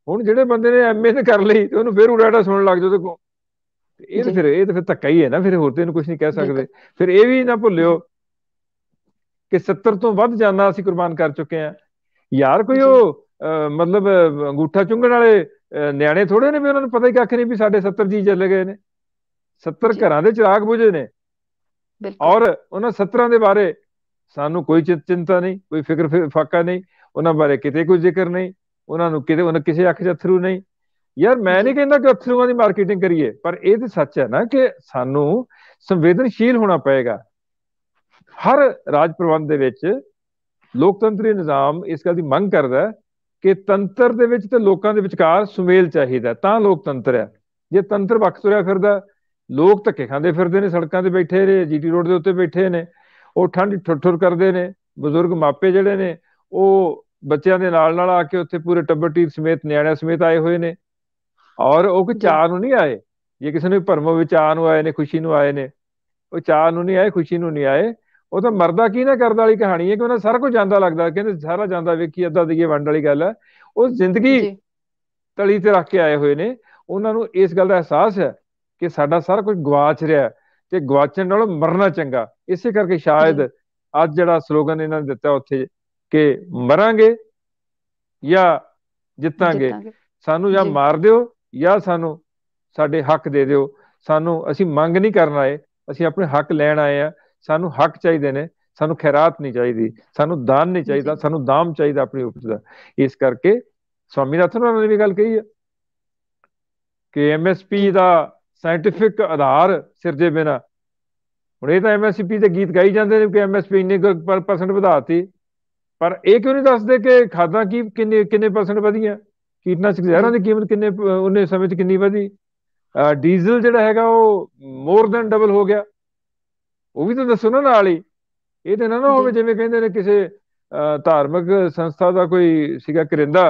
ਹੁਣ ਜਿਹੜੇ ਬੰਦੇ ਨੇ ਐਮਏ ਤੇ ਕਰ ਲਈ ਤੇ ਉਹਨੂੰ ਫਿਰ ਉਡਾੜਾ ਸੁਣਨ ਲੱਗ ਜਾਓ ਤੇ ਇਹ ਤਾਂ ਫਿਰ ਇਹ ਤਾਂ ਫਿਰ ਧੱਕਾ ਹੀ ਹੈ ਨਾ ਫਿਰ ਹੋਰ ਤੇ ਇਹਨੂੰ ਕੁਝ ਨਹੀਂ ਕਹਿ ਸਕਦੇ ਫਿਰ ਇਹ ਵੀ ਨਾ ਭੁੱਲਿਓ ਕਿ 70 ਤੋਂ ਵੱਧ ਜਾਨਾਂ ਅਸੀਂ ਕੁਰਬਾਨ ਕਰ ਚੁੱਕੇ ਆ ਯਾਰ ਕੋਈ ਉਹ ਮਤਲਬ ਅੰਗੂਠਾ ਚੁੰਗਣ ਵਾਲੇ ਨਿਆਣੇ ਥੋੜੇ ਨੇ ਵੀ ਉਹਨਾਂ ਨੂੰ ਪਤਾ ਹੀ ਕੱਖ ਨਹੀਂ ਵੀ ਸਾਡੇ 70 ਜੀ ਚਲੇ ਗਏ ਨੇ 70 ਘਰਾਂ ਦੇ ਚਿਰਾਗ ਬੁਝੇ ਨੇ ਬਿਲਕੁਲ ਔਰ ਉਹਨਾਂ 70 ਦੇ ਬਾਰੇ ਸਾਨੂੰ ਕੋਈ ਚਿੰਤਾ ਨਹੀਂ ਕੋਈ ਫਿਕਰ ਫਾਕਾ ਨਹੀਂ ਉਹਨਾਂ ਬਾਰੇ ਕਿਤੇ ਕੋਈ ਜ਼ਿਕਰ ਨਹੀਂ ਉਹਨਾਂ ਨੂੰ ਕਿਤੇ ਉਹਨਾਂ ਕਿਸੇ ਅੱਖ ਜਥਰੂ ਨਹੀਂ ਯਾਰ ਮੈਂ ਨਹੀਂ ਕਹਿੰਦਾ ਕਿ ਅਥਰੂਆਂ ਦੀ ਮਾਰਕੀਟਿੰਗ ਕਰੀਏ ਪਰ ਇਹ ਤੇ ਸੱਚ ਹੈ ਨਾ ਕਿ ਸਾਨੂੰ ਸੰਵੇਦਨਸ਼ੀਲ ਹੋਣਾ ਪਏਗਾ ਹਰ ਰਾਜ ਪ੍ਰਬੰਧ ਦੇ ਵਿੱਚ ਲੋਕਤੰਤਰੀ ਨਿਜ਼ਾਮ ਇਸ ਗੱਲ ਦੀ ਮੰਗ ਕਰਦਾ ਹੈ ਕਿ ਤੰਤਰ ਦੇ ਵਿੱਚ ਤੇ ਲੋਕਾਂ ਦੇ ਵਿਚਕਾਰ ਸੁਮੇਲ ਚਾਹੀਦਾ ਤਾਂ ਲੋਕਤੰਤਰ ਹੈ ਜੇ ਤੰਤਰ ਵੱਖ ਤੁਰਿਆ ਫਿਰਦਾ ਲੋਕ ਧੱਕੇ ਖਾਂਦੇ ਫਿਰਦੇ ਨੇ ਸੜਕਾਂ ਤੇ ਬੈਠੇ ਨੇ ਜੀਟੀ ਰੋਡ ਦੇ ਉੱਤੇ ਬੈਠੇ ਨੇ ਉਹ ਠੰਡ ਠੁੱਠੁਰ ਕਰਦੇ ਨੇ ਬਜ਼ੁਰਗ ਮਾਪੇ ਜਿਹੜੇ ਨੇ ਉਹ ਬੱਚਿਆਂ ਦੇ ਨਾਲ ਨਾਲ ਆ ਕੇ ਉੱਥੇ ਪੂਰੇ ਟੱਬਰ ਟੀਰ ਸਮੇਤ ਨਿਆਣਿਆਂ ਸਮੇਤ ਆਏ ਹੋਏ ਨੇ ਔਰ ਉਹ ਕਿ ਚਾਰ ਨੂੰ ਨਹੀਂ ਆਏ ਜੇ ਕਿਸੇ ਨੂੰ ਭਰਮ ਵਿਚਾਰ ਨੂੰ ਆਏ ਨੇ ਖੁਸ਼ੀ ਨੂੰ ਆਏ ਨੇ ਉਹ ਚਾਰ ਨੂੰ ਨਹੀਂ ਆਏ ਖੁਸ਼ੀ ਨੂੰ ਨਹੀਂ ਆਏ ਉਹ ਤਾਂ ਮਰਦਾ ਕੀ ਨਾ ਕਰਦਾ ਵਾਲੀ ਕਹਾਣੀ ਹੈ ਕਿ ਉਹਨਾਂ ਸਾਰਾ ਕੁਝ ਜਾਂਦਾ ਲੱਗਦਾ ਕਹਿੰਦੇ ਸਾਰਾ ਜਾਂਦਾ ਵੇਖੀ ਅੱਧਾ ਦੀ ਵੰਡ ਵਾਲੀ ਗੱਲ ਹੈ ਉਹ ਜ਼ਿੰਦਗੀ ਤਲੀ ਤੇ ਰੱਖ ਕੇ ਆਏ ਹੋਏ ਨੇ ਉਹਨਾਂ ਨੂੰ ਇਸ ਗੱਲ ਦਾ ਅਹਿਸਾਸ ਹੈ ਕਿ ਸਾਡਾ ਸਾਰਾ ਕੁਝ ਗਵਾਚ ਰਿਹਾ ਤੇ ਗਵਾਚਣ ਨਾਲ ਮਰਨਾ ਚੰਗਾ ਇਸੇ ਕਰਕੇ ਸ਼ਾਇਦ ਅੱਜ ਜਿਹੜਾ ਸਲੋਗਨ ਇਹਨਾਂ ਨੇ ਦਿੱਤਾ ਉੱਥੇ ਕਿ ਮਰਾਂਗੇ ਜਾਂ ਜਿੱਤਾਂਗੇ ਸਾਨੂੰ ਜਾਂ ਮਾਰ ਦਿਓ ਜਾਂ ਸਾਨੂੰ ਸਾਡੇ ਹੱਕ ਦੇ ਦਿਓ ਸਾਨੂੰ ਅਸੀਂ ਮੰਗ ਨਹੀਂ ਕਰਨ ਆਏ ਅਸੀਂ ਆਪਣੇ ਹੱਕ ਲੈਣ ਆਏ ਆ ਸਾਨੂੰ ਹੱਕ ਚਾਹੀਦੇ ਨੇ ਸਾਨੂੰ ਖੈਰਾਤ ਨਹੀਂ ਚਾਹੀਦੀ ਸਾਨੂੰ ਦਾਨ ਨਹੀਂ ਚਾਹੀਦਾ ਸਾਨੂੰ ਦਾਮ ਚਾਹੀਦਾ ਆਪਣੀ ਉਪਜ ਦਾ ਇਸ ਕਰਕੇ ਸਵਾਮੀ ਸਵਾਮੀਨਾਥਨ ਉਹਨਾਂ ਨੇ ਵੀ ਗੱਲ ਕਹੀ ਹੈ ਕਿ ਐਮਐਸਪੀ ਦਾ ਸਾਇੰਟਿਫਿਕ ਆਧਾਰ ਸਿਰਜੇ ਬਿਨਾ ਹੁਣ ਇਹ ਤਾਂ ਐਮਐਸਪੀ ਦੇ ਗੀਤ ਗਾਈ ਜਾਂਦੇ ਨੇ ਕਿ ਐਮਐਸਪੀ ਇੰਨੇ ਪਰਸੈਂਟ ਵਧਾਤੀ ਪਰ ਇਹ ਕਿਉਂ ਨਹੀਂ ਦੱਸਦੇ ਕਿ ਖਾਦਾਂ ਕੀ ਕਿੰਨੇ ਕਿੰਨੇ ਪਰਸੈਂਟ ਵਧੀਆਂ ਕੀਟਨਾਸ਼ਕ ਜ਼ਹਿਰਾਂ ਦੀ ਕੀਮਤ ਕਿੰਨੇ ਉਹਨੇ ਸਮੇਂ 'ਚ ਕਿੰਨੀ ਵਧੀ ਡੀਜ਼ਲ ਜਿਹੜਾ ਹੈਗਾ ਉਹ ਮੋਰ ਦੈਨ ਡਬਲ ਹੋ ਗਿਆ ਉਹ ਵੀ ਤਾਂ ਦੱਸੋ ਨਾ ਨਾਲ ਹੀ ਇਹ ਤਾਂ ਨਾ ਹੋਵੇ ਜਿਵੇਂ ਕਹਿੰਦੇ ਨੇ ਕਿਸੇ ਧਾਰਮਿਕ ਸੰਸਥਾ ਦਾ ਕੋਈ ਸੀਗਾ ਕਰਿੰਦਾ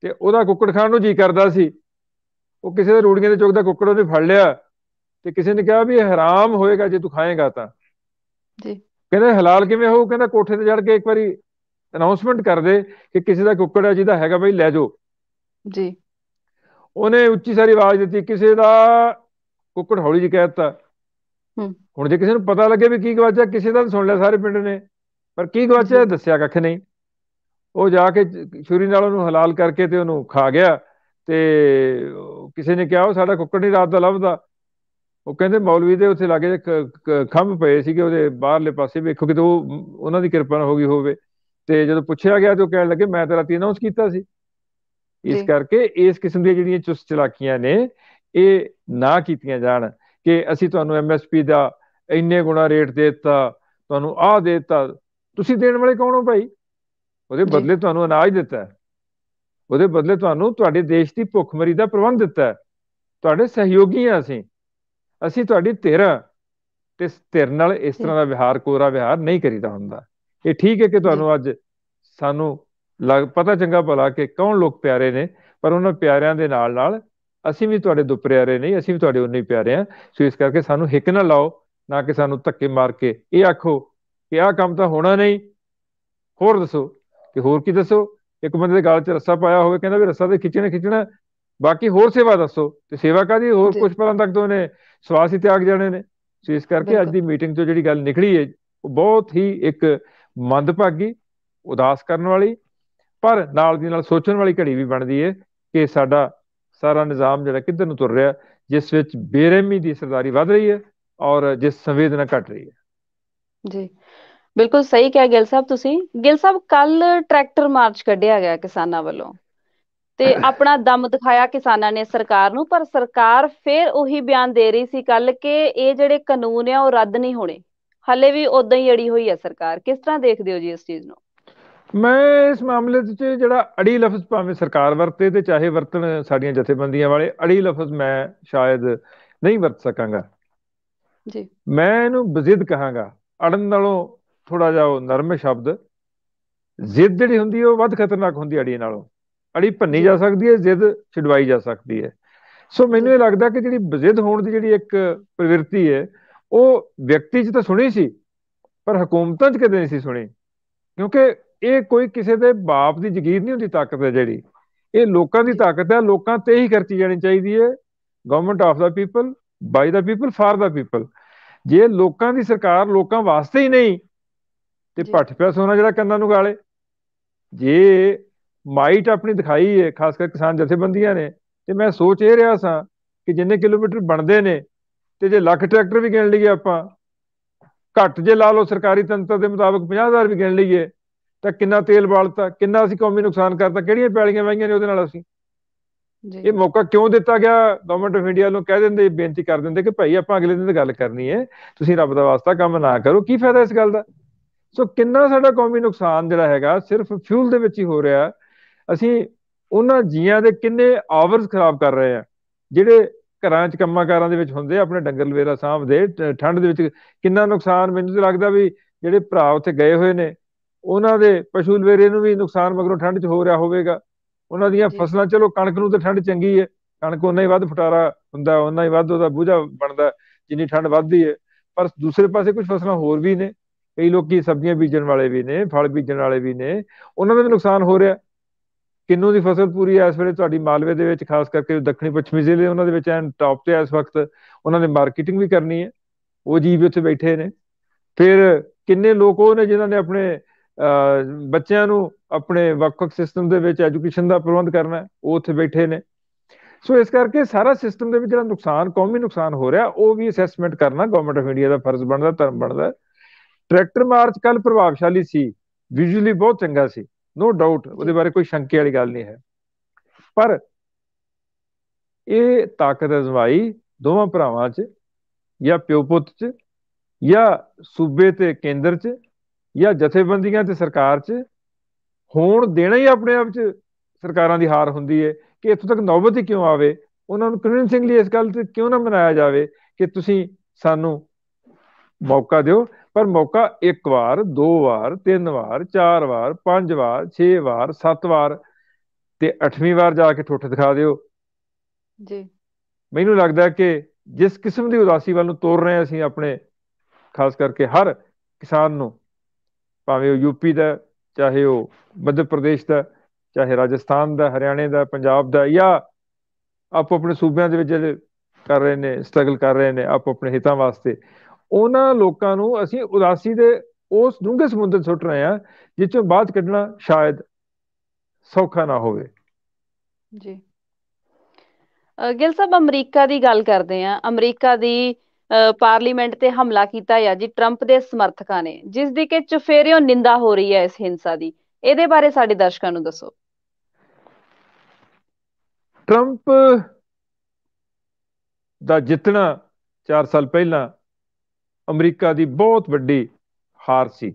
ਤੇ ਉਹਦਾ ਕੁੱਕੜ ਖਾਣ ਨੂੰ ਜੀ ਕਰਦਾ ਸੀ ਉਹ ਕਿਸੇ ਦੇ ਰੂੜੀਆਂ ਦੇ ਚੁੱਕ ਦਾ ਕੁੱਕੜ ਉਹਨੇ ਫੜ ਲਿਆ ਤੇ ਕਿਸੇ ਨੇ ਕਿਹਾ ਵੀ ਇਹ ਹਰਾਮ ਹੋਏਗਾ ਜੇ ਤੂੰ ਖਾਏਗਾ ਤਾਂ ਜੀ ਕਹਿੰਦੇ ਹਲਾਲ ਕਿਵੇਂ ਹੋਊ ਕਹਿੰਦਾ ਕੋਠੇ ਤੇ ਜੜ ਕੇ ਇੱਕ ਵਾਰੀ ਅਨਾਉਂਸਮੈਂਟ ਕਰ ਦੇ ਕਿ ਕਿਸੇ ਦਾ ਕੁੱਕੜ ਹੈ ਜਿਹਦਾ ਹੈਗਾ ਬਈ ਲੈ ਜਾਓ ਜੀ ਉਹਨੇ ਉੱਚੀ ਸਾਰੀ ਆਵਾਜ਼ ਦਿੱਤੀ ਕਿਸੇ ਦਾ ਕੁੱਕੜ ਹੌਲੀ ਜਿਹਾ ਕਹਿ ਦਿੱਤਾ ਹੁਣ ਜੇ ਕਿਸੇ ਨੂੰ ਪਤਾ ਲੱਗੇ ਵੀ ਕੀ ਗਵਾਚਿਆ ਕਿਸੇ ਦਾ ਸੁਣ ਲਿਆ ਸਾਰੇ ਪਿੰਡ ਨੇ ਪਰ ਕੀ ਗਵਾਚਿਆ ਦੱਸਿਆ ਕੱਖ ਨਹੀਂ ਉਹ ਜਾ ਕੇ ਛੁਰੀ ਨਾਲ ਉਹਨੂੰ ਹਲਾਲ ਕਰਕੇ ਤੇ ਉਹਨੂੰ ਖਾ ਗਿਆ ਤੇ ਕਿਸੇ ਨੇ ਕਿਹਾ ਉਹ ਸਾਡਾ ਕੁੱਕੜ ਨਹੀਂ ਰਾਤ ਦਾ ਲੱਭਦਾ ਉਹ ਕਹਿੰਦੇ ਮੌਲਵੀ ਦੇ ਉੱਥੇ ਲੱਗੇ ਖੰਭ ਪਏ ਸੀਗੇ ਉਹਦੇ ਬਾਹਰਲੇ ਪਾਸੇ ਵੇਖੋ ਕਿਤੇ ਉਹ ਉਹਨਾਂ ਦੀ ਕਿਰਪਾ ਹੋ ਗਈ ਹੋਵੇ ਤੇ ਜਦੋਂ ਪੁੱਛਿਆ ਗਿਆ ਤੇ ਉਹ ਕਹਿਣ ਲੱਗੇ ਮੈਂ ਤਾਂ ਰਾਤੀ ਅਨਾਉਂਸ ਕੀਤਾ ਸੀ ਇਸ ਕਰਕੇ ਇਸ ਕਿਸਮ ਦੀਆਂ ਜਿਹੜੀਆਂ ਚੁਸਤ ਚਲਾਕੀਆਂ ਨੇ ਇਹ ਨਾ ਕੀਤੀਆਂ ਜਾਣ ਕਿ ਅਸੀਂ ਤੁਹਾਨੂੰ ਐਮਐਸਪੀ ਦਾ ਇੰਨੇ ਗੁਣਾ ਰੇਟ ਦੇ ਦਿੱਤਾ ਤੁਹਾਨੂੰ ਆਹ ਦੇ ਦਿੱਤਾ ਤੁਸੀਂ ਦੇਣ ਵਾਲੇ ਕੌਣ ਹੋ ਭਾਈ ਉਹਦੇ ਬਦਲੇ ਤੁਹਾਨੂੰ ਅਨਾਜ ਦਿੱਤਾ ਉਹਦੇ ਬਦਲੇ ਤੁਹਾਨੂੰ ਤੁਹਾਡੇ ਦੇਸ਼ ਦੀ ਭੁੱਖਮਰੀ ਦਾ ਪ੍ਰਬੰਧ ਦਿੱਤਾ ਤੁਹਾਡੇ ਸਹਿਯੋਗੀ ਆ ਅਸੀਂ ਅਸੀਂ ਤੁਹਾਡੀ ਧਿਰ ਤੇ ਧਿਰ ਨਾਲ ਇਸ ਤਰ੍ਹਾਂ ਦਾ ਵਿਹਾਰ ਕੋਰਾ ਵਿਹਾਰ ਨਹੀਂ ਕਰੀਦਾ ਹੁੰਦਾ ਇਹ ਠੀਕ ਹੈ ਕਿ ਤੁਹਾਨੂੰ ਅੱਜ ਸਾਨੂੰ ਪਤਾ ਚੰਗਾ ਭਲਾ ਕਿ ਕੌਣ ਲੋਕ ਪਿਆਰੇ ਨੇ ਪਰ ਉਹਨਾਂ ਪਿਆਰਿਆਂ ਦੇ ਨਾਲ ਨਾਲ ਅਸੀਂ ਵੀ ਤੁਹਾਡੇ ਤੋਂ ਪਿਆਰੇ ਨਹੀਂ ਅਸੀਂ ਵੀ ਤੁਹਾਡੇ ਉਨੇ ਹੀ ਪਿਆਰੇ ਆ ਸੋ ਇਸ ਕਰਕੇ ਸਾਨੂੰ ਹਿੱਕ ਨਾ ਲਾਓ ਨਾ ਕਿ ਸਾਨੂੰ ਧੱਕੇ ਮਾਰ ਕੇ ਇਹ ਆਖੋ ਕਿ ਆਹ ਕੰਮ ਤਾਂ ਹੋਣਾ ਨਹੀਂ ਹੋਰ ਦੱਸੋ ਕਿ ਹੋਰ ਕੀ ਦੱਸੋ ਇੱਕ ਬੰਦੇ ਦੇ ਗਾਲ 'ਚ ਰੱਸਾ ਪਾਇਆ ਹੋਵੇ ਕਹਿੰਦਾ ਵੀ ਰੱਸਾ ਤੇ ਖਿੱਚਣਾ ਖਿੱਚਣਾ ਬਾਕੀ ਹੋਰ ਸੇਵਾ ਦੱਸੋ ਤੇ ਸੇਵਾ ਕਾਦੀ ਹੋਰ ਕੁਝ ਪਰਾਂ ਤੱਕ ਤੋਂ ਨੇ ਸਵਾਸ ਹੀ ਤਿਆਗ ਜਾਣੇ ਨੇ ਸੋ ਇਸ ਕਰਕੇ ਅੱਜ ਦੀ ਮੀਟਿੰਗ 'ਚੋਂ ਜਿਹੜੀ ਗੱਲ ਨਿਕਲੀ ਹੈ ਉਹ ਬਹੁਤ ਹੀ ਇੱਕ ਮੰਦਭਾਗੀ ਉਦਾਸ ਕਰਨ ਵਾਲੀ ਪਰ ਨਾਲ ਦੀ ਨਾਲ ਸੋਚਣ ਵਾਲੀ ਘੜੀ ਵੀ ਬਣਦੀ ਹੈ ਕਿ ਸਾਡਾ ਸਾਰਾ ਨਿਜ਼ਾਮ ਜਿਹੜਾ ਕਿੱਧਰ ਨੂੰ ਤੁਰ ਰਿਹਾ ਜਿਸ ਵਿੱਚ ਬੇਰਹਿਮੀ ਦੀ ਸਰਦਾਰੀ ਵੱਧ ਰਹੀ ਹੈ ਔਰ ਜਿਸ ਸੰਵੇਦਨਾ ਘਟ ਰਹੀ ਹੈ ਜੀ ਬਿਲਕੁਲ ਸਹੀ ਕਿਹਾ ਗਿਲ ਸਾਹਿਬ ਤੁਸੀਂ ਗਿਲ ਸਾਹਿਬ ਕੱਲ ਟਰੈਕਟਰ ਮਾਰਚ ਕੱਢਿਆ ਗਿਆ ਕਿਸਾਨਾਂ ਵੱਲੋਂ ਤੇ ਆਪਣਾ ਦਮ ਦਿਖਾਇਆ ਕਿਸਾਨਾਂ ਨੇ ਸਰਕਾਰ ਨੂੰ ਪਰ ਸਰਕਾਰ ਫੇਰ ਉਹੀ ਬਿਆਨ ਦੇ ਰਹੀ ਸੀ ਕੱਲ ਕਿ ਇਹ ਜਿਹੜੇ ਕਾਨੂੰਨ ਆ ਉਹ ਰੱਦ ਨਹੀਂ ਹੋਣੇ ਹਲੇ ਵੀ ਉਦਾਂ ਹੀ ਅੜੀ ਹੋਈ ਹੈ ਸਰਕਾਰ ਕਿਸ ਤਰ੍ਹਾਂ ਦੇਖਦੇ ਹੋ ਜੀ ਇਸ ਚੀਜ਼ ਨੂੰ ਮੈਂ ਇਸ ਮਾਮਲੇ ਵਿੱਚ ਜਿਹੜਾ ਅੜੀ ਲਫ਼ਜ਼ ਭਾਵੇਂ ਸਰਕਾਰ ਵਰਤੇ ਤੇ ਚਾਹੇ ਵਰਤਣ ਸਾਡੀਆਂ ਜਥੇਬੰਦੀਆਂ ਵਾਲੇ ਅੜੀ ਲਫ਼ਜ਼ ਮੈਂ ਸ਼ਾਇਦ ਨਹੀਂ ਵਰਤ ਸਕਾਂਗਾ ਜੀ ਮੈਂ ਇਹਨੂੰ ਬਜ਼ਿੱਦ ਕਹਾਂਗਾ ਅੜਨ ਨਾਲੋਂ ਥੋੜਾ ਜਿਹਾ ਉਹ ਨਰਮ ਸ਼ਬਦ ਜ਼ਿੱਦ ਜਿਹੜੀ ਹੁੰਦੀ ਉਹ ਵੱਧ ਖਤਰਨਾਕ ਹੁੰਦੀ ਅੜੀ ਨਾਲੋਂ ਅੜੀ ਭੰਨੀ ਜਾ ਸਕਦੀ ਹੈ ਜ਼ਿੱਦ ਛਡਵਾਈ ਜਾ ਸਕਦੀ ਹੈ ਸੋ ਮੈਨੂੰ ਇਹ ਲੱਗਦਾ ਕਿ ਜਿਹੜੀ ਬਜ਼ਿੱਦ ਹੋਣ ਦੀ ਜਿਹੜੀ ਇੱਕ ਪ੍ਰਵਿਰਤੀ ਹੈ ਉਹ ਵਿਅਕਤੀ 'ਚ ਤਾਂ ਸੁਣੀ ਸੀ ਪਰ ਹਕੂਮਤਾਂ 'ਚ ਕਦੇ ਨਹੀਂ ਸੀ ਸੁਣੀ ਕਿਉਂਕਿ ਇਹ ਕੋਈ ਕਿਸੇ ਦੇ ਬਾਪ ਦੀ ਜ਼ਗੀਰ ਨਹੀਂ ਹੁੰਦੀ ਤਾਕਤ ਹੈ ਜਿਹੜੀ ਇਹ ਲੋਕਾਂ ਦੀ ਤਾਕਤ ਹੈ ਲੋਕਾਂ ਤੇ ਹੀ ਖਰਚੀ ਜਾਣੀ ਚਾਹੀਦੀ ਹੈ government of the people by the people for the people ਜੇ ਲੋਕਾਂ ਦੀ ਸਰਕਾਰ ਲੋਕਾਂ ਵਾਸਤੇ ਹੀ ਨਹੀਂ ਤੇ ਪੱਠ ਪਿਆ ਸੋਨਾ ਜਿਹੜਾ ਕੰਨਾਂ ਨੂੰ ਗਾਲੇ ਜੇ ਮਾਈਟ ਆਪਣੀ ਦਿਖਾਈ ਹੈ ਖਾਸ ਕਰ ਕਿਸਾਨ ਜਥੇਬੰਦੀਆਂ ਨੇ ਤੇ ਮੈਂ ਸੋਚ ਇਹ ਰਿਹਾ ਸਾਂ ਕਿ ਜਿੰਨੇ ਕਿਲੋਮੀਟਰ ਬਣਦੇ ਨੇ ਤੇ ਜੇ ਲੱਖ ਟਰੈਕਟਰ ਵੀ ਗਿਣ ਲਈਏ ਆਪਾਂ ਘੱਟ ਜੇ ਲਾ ਲਓ ਸਰਕਾਰੀ ਤੰਤਰ ਦੇ ਮੁਤਾਬਕ 50000 ਵੀ ਗਿਣ ਲਈਏ ਤਾਂ ਕਿੰਨਾ ਤੇਲ ਬਾਲਤਾ ਕਿੰਨਾ ਅਸੀਂ ਕੌਮੀ ਨੁਕਸਾਨ ਕਰਤਾ ਕਿਹੜੀਆਂ ਪੈਲੀਆਂ ਵਾਈਆਂ ਨੇ ਉਹਦੇ ਨਾਲ ਅਸੀਂ ਇਹ ਮੌਕਾ ਕਿਉਂ ਦਿੱਤਾ ਗਿਆ ਗਵਰਨਮੈਂਟ ਆਫ ਇੰਡੀਆ ਨੂੰ ਕਹਿ ਦਿੰਦੇ ਬੇਨਤੀ ਕਰ ਦਿੰਦੇ ਕਿ ਭਾਈ ਆਪਾਂ ਅਗਲੇ ਦਿਨ ਗੱਲ ਕਰਨੀ ਹੈ ਤੁਸੀਂ ਰੱਬ ਦਾ ਵਾਸਤਾ ਕੰਮ ਨਾ ਕਰੋ ਕੀ ਫਾਇਦਾ ਇਸ ਗੱਲ ਦਾ ਸੋ ਕਿੰਨਾ ਸਾਡਾ ਕੌਮੀ ਨੁਕਸਾਨ ਜਿਹੜਾ ਹੈਗਾ ਸਿਰਫ ਫਿਊਲ ਦੇ ਵਿੱਚ ਹੀ ਹੋ ਰਿਹਾ ਅਸੀਂ ਉਹਨਾਂ ਜੀਆਂ ਦੇ ਕਿੰਨੇ ਆਵਰਸ ਖਰਾਬ ਕਰ ਰਹੇ ਆ ਜਿਹੜੇ ਘਰਾਂ 'ਚ ਕੰਮਕਾਰਾਂ ਦੇ ਵਿੱਚ ਹੁੰਦੇ ਆ ਆਪਣੇ ਡੰਗਰ ਲਵੇਰਾ ਸਾਹਮਣੇ ਠੰਡ ਦੇ ਵਿੱਚ ਕਿੰਨਾ ਨੁਕਸਾਨ ਮੈਨੂੰ ਤਾਂ ਲੱਗਦਾ ਵੀ ਜਿਹੜੇ ਭਰਾ ਉੱਥੇ ਗਏ ਹੋਏ ਨੇ ਉਹਨਾਂ ਦੇ ਪਸ਼ੂ ਲਵੇਰੇ ਨੂੰ ਵੀ ਨੁਕਸਾਨ ਮਗਰੋਂ ਠੰਡ 'ਚ ਹੋ ਰਿਹਾ ਹੋਵੇਗਾ ਉਹਨਾਂ ਦੀਆਂ ਫਸਲਾਂ ਚਲੋ ਕਣਕ ਨੂੰ ਤਾਂ ਠੰਡ ਚੰਗੀ ਹੈ ਕਣਕ ਉਹਨਾਂ ਹੀ ਵੱਧ ਫਟਾਰਾ ਹੁੰਦਾ ਉਹਨਾਂ ਹੀ ਵੱਧ ਉਹਦਾ ਬੂਝਾ ਬਣਦਾ ਜਿੰਨੀ ਠੰਡ ਵੱਧਦੀ ਹੈ ਪਰ ਦੂਸਰੇ ਪਾਸੇ ਕੁਝ ਫਸਲਾਂ ਹੋਰ ਵੀ ਨੇ ਕਈ ਲੋਕੀ ਸਬਜ਼ੀਆਂ ਬੀਜਣ ਵਾਲੇ ਵੀ ਨੇ ਫਲ ਬੀਜਣ ਵਾਲੇ ਵੀ ਨੇ ਉਹਨਾਂ ਦਾ ਵੀ ਨੁਕਸਾਨ ਹੋ ਰਿਹਾ ਕਿੰਨੂ ਦੀ ਫਸਲ ਪੂਰੀ ਇਸ ਵੇਲੇ ਤੁਹਾਡੀ ਮਾਲਵੇ ਦੇ ਵਿੱਚ ਖਾਸ ਕਰਕੇ ਦੱਖਣੀ ਪੱਛਮੀ ਜ਼ਿਲ੍ਹੇ ਉਹਨਾਂ ਦੇ ਵਿੱਚ ਐਨ ਟਾਪ ਤੇ ਇਸ ਵਕਤ ਉਹਨਾਂ ਨੇ ਮਾਰਕੀਟਿੰਗ ਵੀ ਕਰਨੀ ਹੈ ਉਹ ਜੀਵ ਉੱਥੇ ਬੈਠੇ ਨੇ ਫਿਰ ਕਿੰਨੇ ਲੋਕ ਉਹ ਨੇ ਜਿਨ੍ਹਾਂ ਨੇ ਆਪਣੇ ਬੱਚਿਆਂ ਨੂੰ ਆਪਣੇ ਵੱਖ-ਵੱਖ ਸਿਸਟਮ ਦੇ ਵਿੱਚ ਐਜੂਕੇਸ਼ਨ ਦਾ ਪ੍ਰਬੰਧ ਕਰਨਾ ਉਹ ਉੱਥੇ ਬੈਠੇ ਨੇ ਸੋ ਇਸ ਕਰਕੇ ਸਾਰਾ ਸਿਸਟਮ ਦੇ ਵਿੱਚ ਜਿਹੜਾ ਨੁਕਸਾਨ ਕੌਮੀ ਨੁਕਸਾਨ ਹੋ ਰਿਹਾ ਉਹ ਵੀ ਅਸੈਸਮੈਂਟ ਕਰਨਾ ਗਵਰਨਮੈਂਟ ਆਫ ਇੰਡੀਆ ਦਾ ਫਰਜ਼ ਬਣਦਾ ਧਰਮ ਬਣਦਾ ਟਰੈਕਟਰ ਮਾਰਚ ਕੱਲ ਪ੍ਰਭਾਵਸ਼ਾਲੀ ਸੀ ਵਿਜ਼ੂਅਲੀ ਬਹੁਤ ਚੰਗਾ ਸੀ ਨੋ ਡਾਊਟ ਉਹਦੇ ਬਾਰੇ ਕੋਈ ਸ਼ੰਕੇ ਵਾਲੀ ਗੱਲ ਨਹੀਂ ਹੈ ਪਰ ਇਹ ਤਾਕਤ ਅਜ਼ਮਾਈ ਦੋਵਾਂ ਭਰਾਵਾਂ 'ਚ ਜਾਂ ਪਿਓ ਪੁੱਤ 'ਚ ਜਾਂ ਸੂਬੇ ਤੇ ਕੇਂਦਰ 'ਚ ਜਾਂ ਜਥੇਬੰਦੀਆਂ ਤੇ ਸਰਕਾਰ 'ਚ ਹੋਣ ਦੇਣਾ ਹੀ ਆਪਣੇ ਆਪ 'ਚ ਸਰਕਾਰਾਂ ਦੀ ਹਾਰ ਹੁੰਦੀ ਹੈ ਕਿ ਇੱਥੋਂ ਤੱਕ ਨੌਬਤ ਹੀ ਕਿਉਂ ਆਵੇ ਉਹਨਾਂ ਨੂੰ ਕਨਵਿੰਸਿੰਗਲੀ ਇਸ ਗੱਲ ਤੇ ਕਿਉਂ ਨਾ ਮਨਾਇਆ ਜਾਵੇ ਕਿ ਤੁਸੀਂ ਸਾਨੂੰ ਮੌਕਾ ਦਿਓ ਪਰ ਮੌਕਾ ਇੱਕ ਵਾਰ ਦੋ ਵਾਰ ਤਿੰਨ ਵਾਰ ਚਾਰ ਵਾਰ ਪੰਜ ਵਾਰ ਛੇ ਵਾਰ ਸੱਤ ਵਾਰ ਤੇ ਅੱਠਵੀਂ ਵਾਰ ਜਾ ਕੇ ਠੋਠ ਦਿਖਾ ਦਿਓ ਜੀ ਮੈਨੂੰ ਲੱਗਦਾ ਕਿ ਜਿਸ ਕਿਸਮ ਦੀ ਉਦਾਸੀ ਵੱਲ ਨੂੰ ਤੋਰ ਰਹੇ ਅਸੀਂ ਆਪਣੇ ਖਾਸ ਕਰਕੇ ਹਰ ਕਿਸਾਨ ਨੂੰ ਭਾਵੇਂ ਉਹ ਯੂਪੀ ਦਾ ਚਾਹੇ ਉਹ ਮੱਧ ਪ੍ਰਦੇਸ਼ ਦਾ ਚਾਹੇ ਰਾਜਸਥਾਨ ਦਾ ਹਰਿਆਣੇ ਦਾ ਪੰਜਾਬ ਦਾ ਜਾਂ ਆਪੋ ਆਪਣੇ ਸੂਬਿਆਂ ਦੇ ਵਿੱਚ ਜਿਹੜੇ ਕਰ ਰਹੇ ਨੇ ਸਟਰਗਲ ਕਰ ਰਹੇ ਨੇ ਆਪੋ ਆਪਣੇ ਹਿੱਤਾਂ ਵਾਸਤੇ ਉਹਨਾਂ ਲੋਕਾਂ ਨੂੰ ਅਸੀਂ ਉਦਾਸੀ ਦੇ ਉਸ ਡੂੰਘੇ ਸਮੁੰਦਰ ਸੁੱਟ ਰਹੇ ਆ ਜਿੱਚੋਂ ਬਾਤ ਕੱਢਣਾ ਸ਼ਾਇਦ ਸੌਖਾ ਨਾ ਹੋਵੇ ਜੀ ਗਿਲ ਸਾਹਿਬ ਅਮਰੀਕਾ ਦੀ ਗੱਲ ਕਰਦੇ ਆ ਅਮਰੀਕਾ ਦੀ ਪਾਰਲੀਮੈਂਟ ਤੇ ਹਮਲਾ ਕੀਤਾ ਹੈ ਜੀ 트럼ਪ ਦੇ ਸਮਰਥਕਾਂ ਨੇ ਜਿਸ ਦੀ ਕਿ ਚੁਫੇਰਿਓਂ ਨਿੰਦਾ ਹੋ ਰਹੀ ਹੈ ਇਸ ਹਿੰਸਾ ਦੀ ਇਹਦੇ ਬਾਰੇ ਸਾਡੇ ਦਰਸ਼ਕਾਂ ਨੂੰ ਦੱਸੋ 트럼ਪ ਦਾ ਜਿੱਤਣਾ 4 ਸਾਲ ਪਹਿਲਾਂ ਅਮਰੀਕਾ ਦੀ ਬਹੁਤ ਵੱਡੀ ਹਾਰ ਸੀ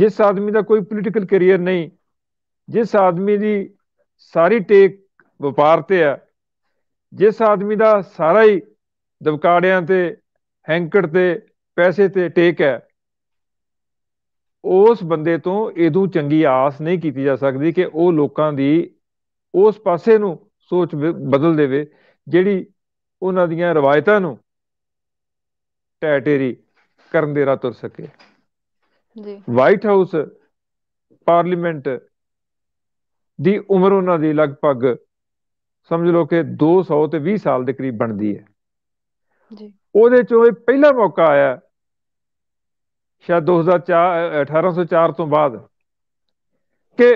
ਜਿਸ ਆਦਮੀ ਦਾ ਕੋਈ ਪੋਲੀਟੀਕਲ ਕੈਰੀਅਰ ਨਹੀਂ ਜਿਸ ਆਦਮੀ ਦੀ ਸਾਰੀ ਟੇਕ ਵਪਾਰ ਤੇ ਆ ਜਿਸ ਆਦਮੀ ਦਾ ਸਾਰਾ ਹੀ ਦਵਕਾੜਿਆਂ ਤੇ ਹੈਂਕੜ ਤੇ ਪੈਸੇ ਤੇ ਟੇਕ ਹੈ ਉਸ ਬੰਦੇ ਤੋਂ ਇਦੋਂ ਚੰਗੀ ਆਸ ਨਹੀਂ ਕੀਤੀ ਜਾ ਸਕਦੀ ਕਿ ਉਹ ਲੋਕਾਂ ਦੀ ਉਸ ਪਾਸੇ ਨੂੰ ਸੋਚ ਬਦਲ ਦੇਵੇ ਜਿਹੜੀ ਉਹਨਾਂ ਦੀਆਂ ਰਵਾਇਤਾਂ ਨੂੰ ਟੈਟੇਰੀ ਕਰਨ ਦੇ ਰਾਹ ਤੁਰ ਸਕੇ ਜੀ ਵਾਈਟ ਹਾਊਸ ਪਾਰਲੀਮੈਂਟ ਦੀ ਉਮਰ ਉਹਨਾਂ ਦੀ ਲਗਭਗ ਸਮਝ ਲਓ ਕਿ 200 ਤੇ 20 ਸਾਲ ਦੇ ਕਰੀਬ ਬਣਦੀ ਹੈ ਜੀ ਉਹਦੇ ਚੋਂ ਇਹ ਪਹਿਲਾ ਮੌਕਾ ਆਇਆ ਸ਼ਾਇਦ 2004 1804 ਤੋਂ ਬਾਅਦ ਕਿ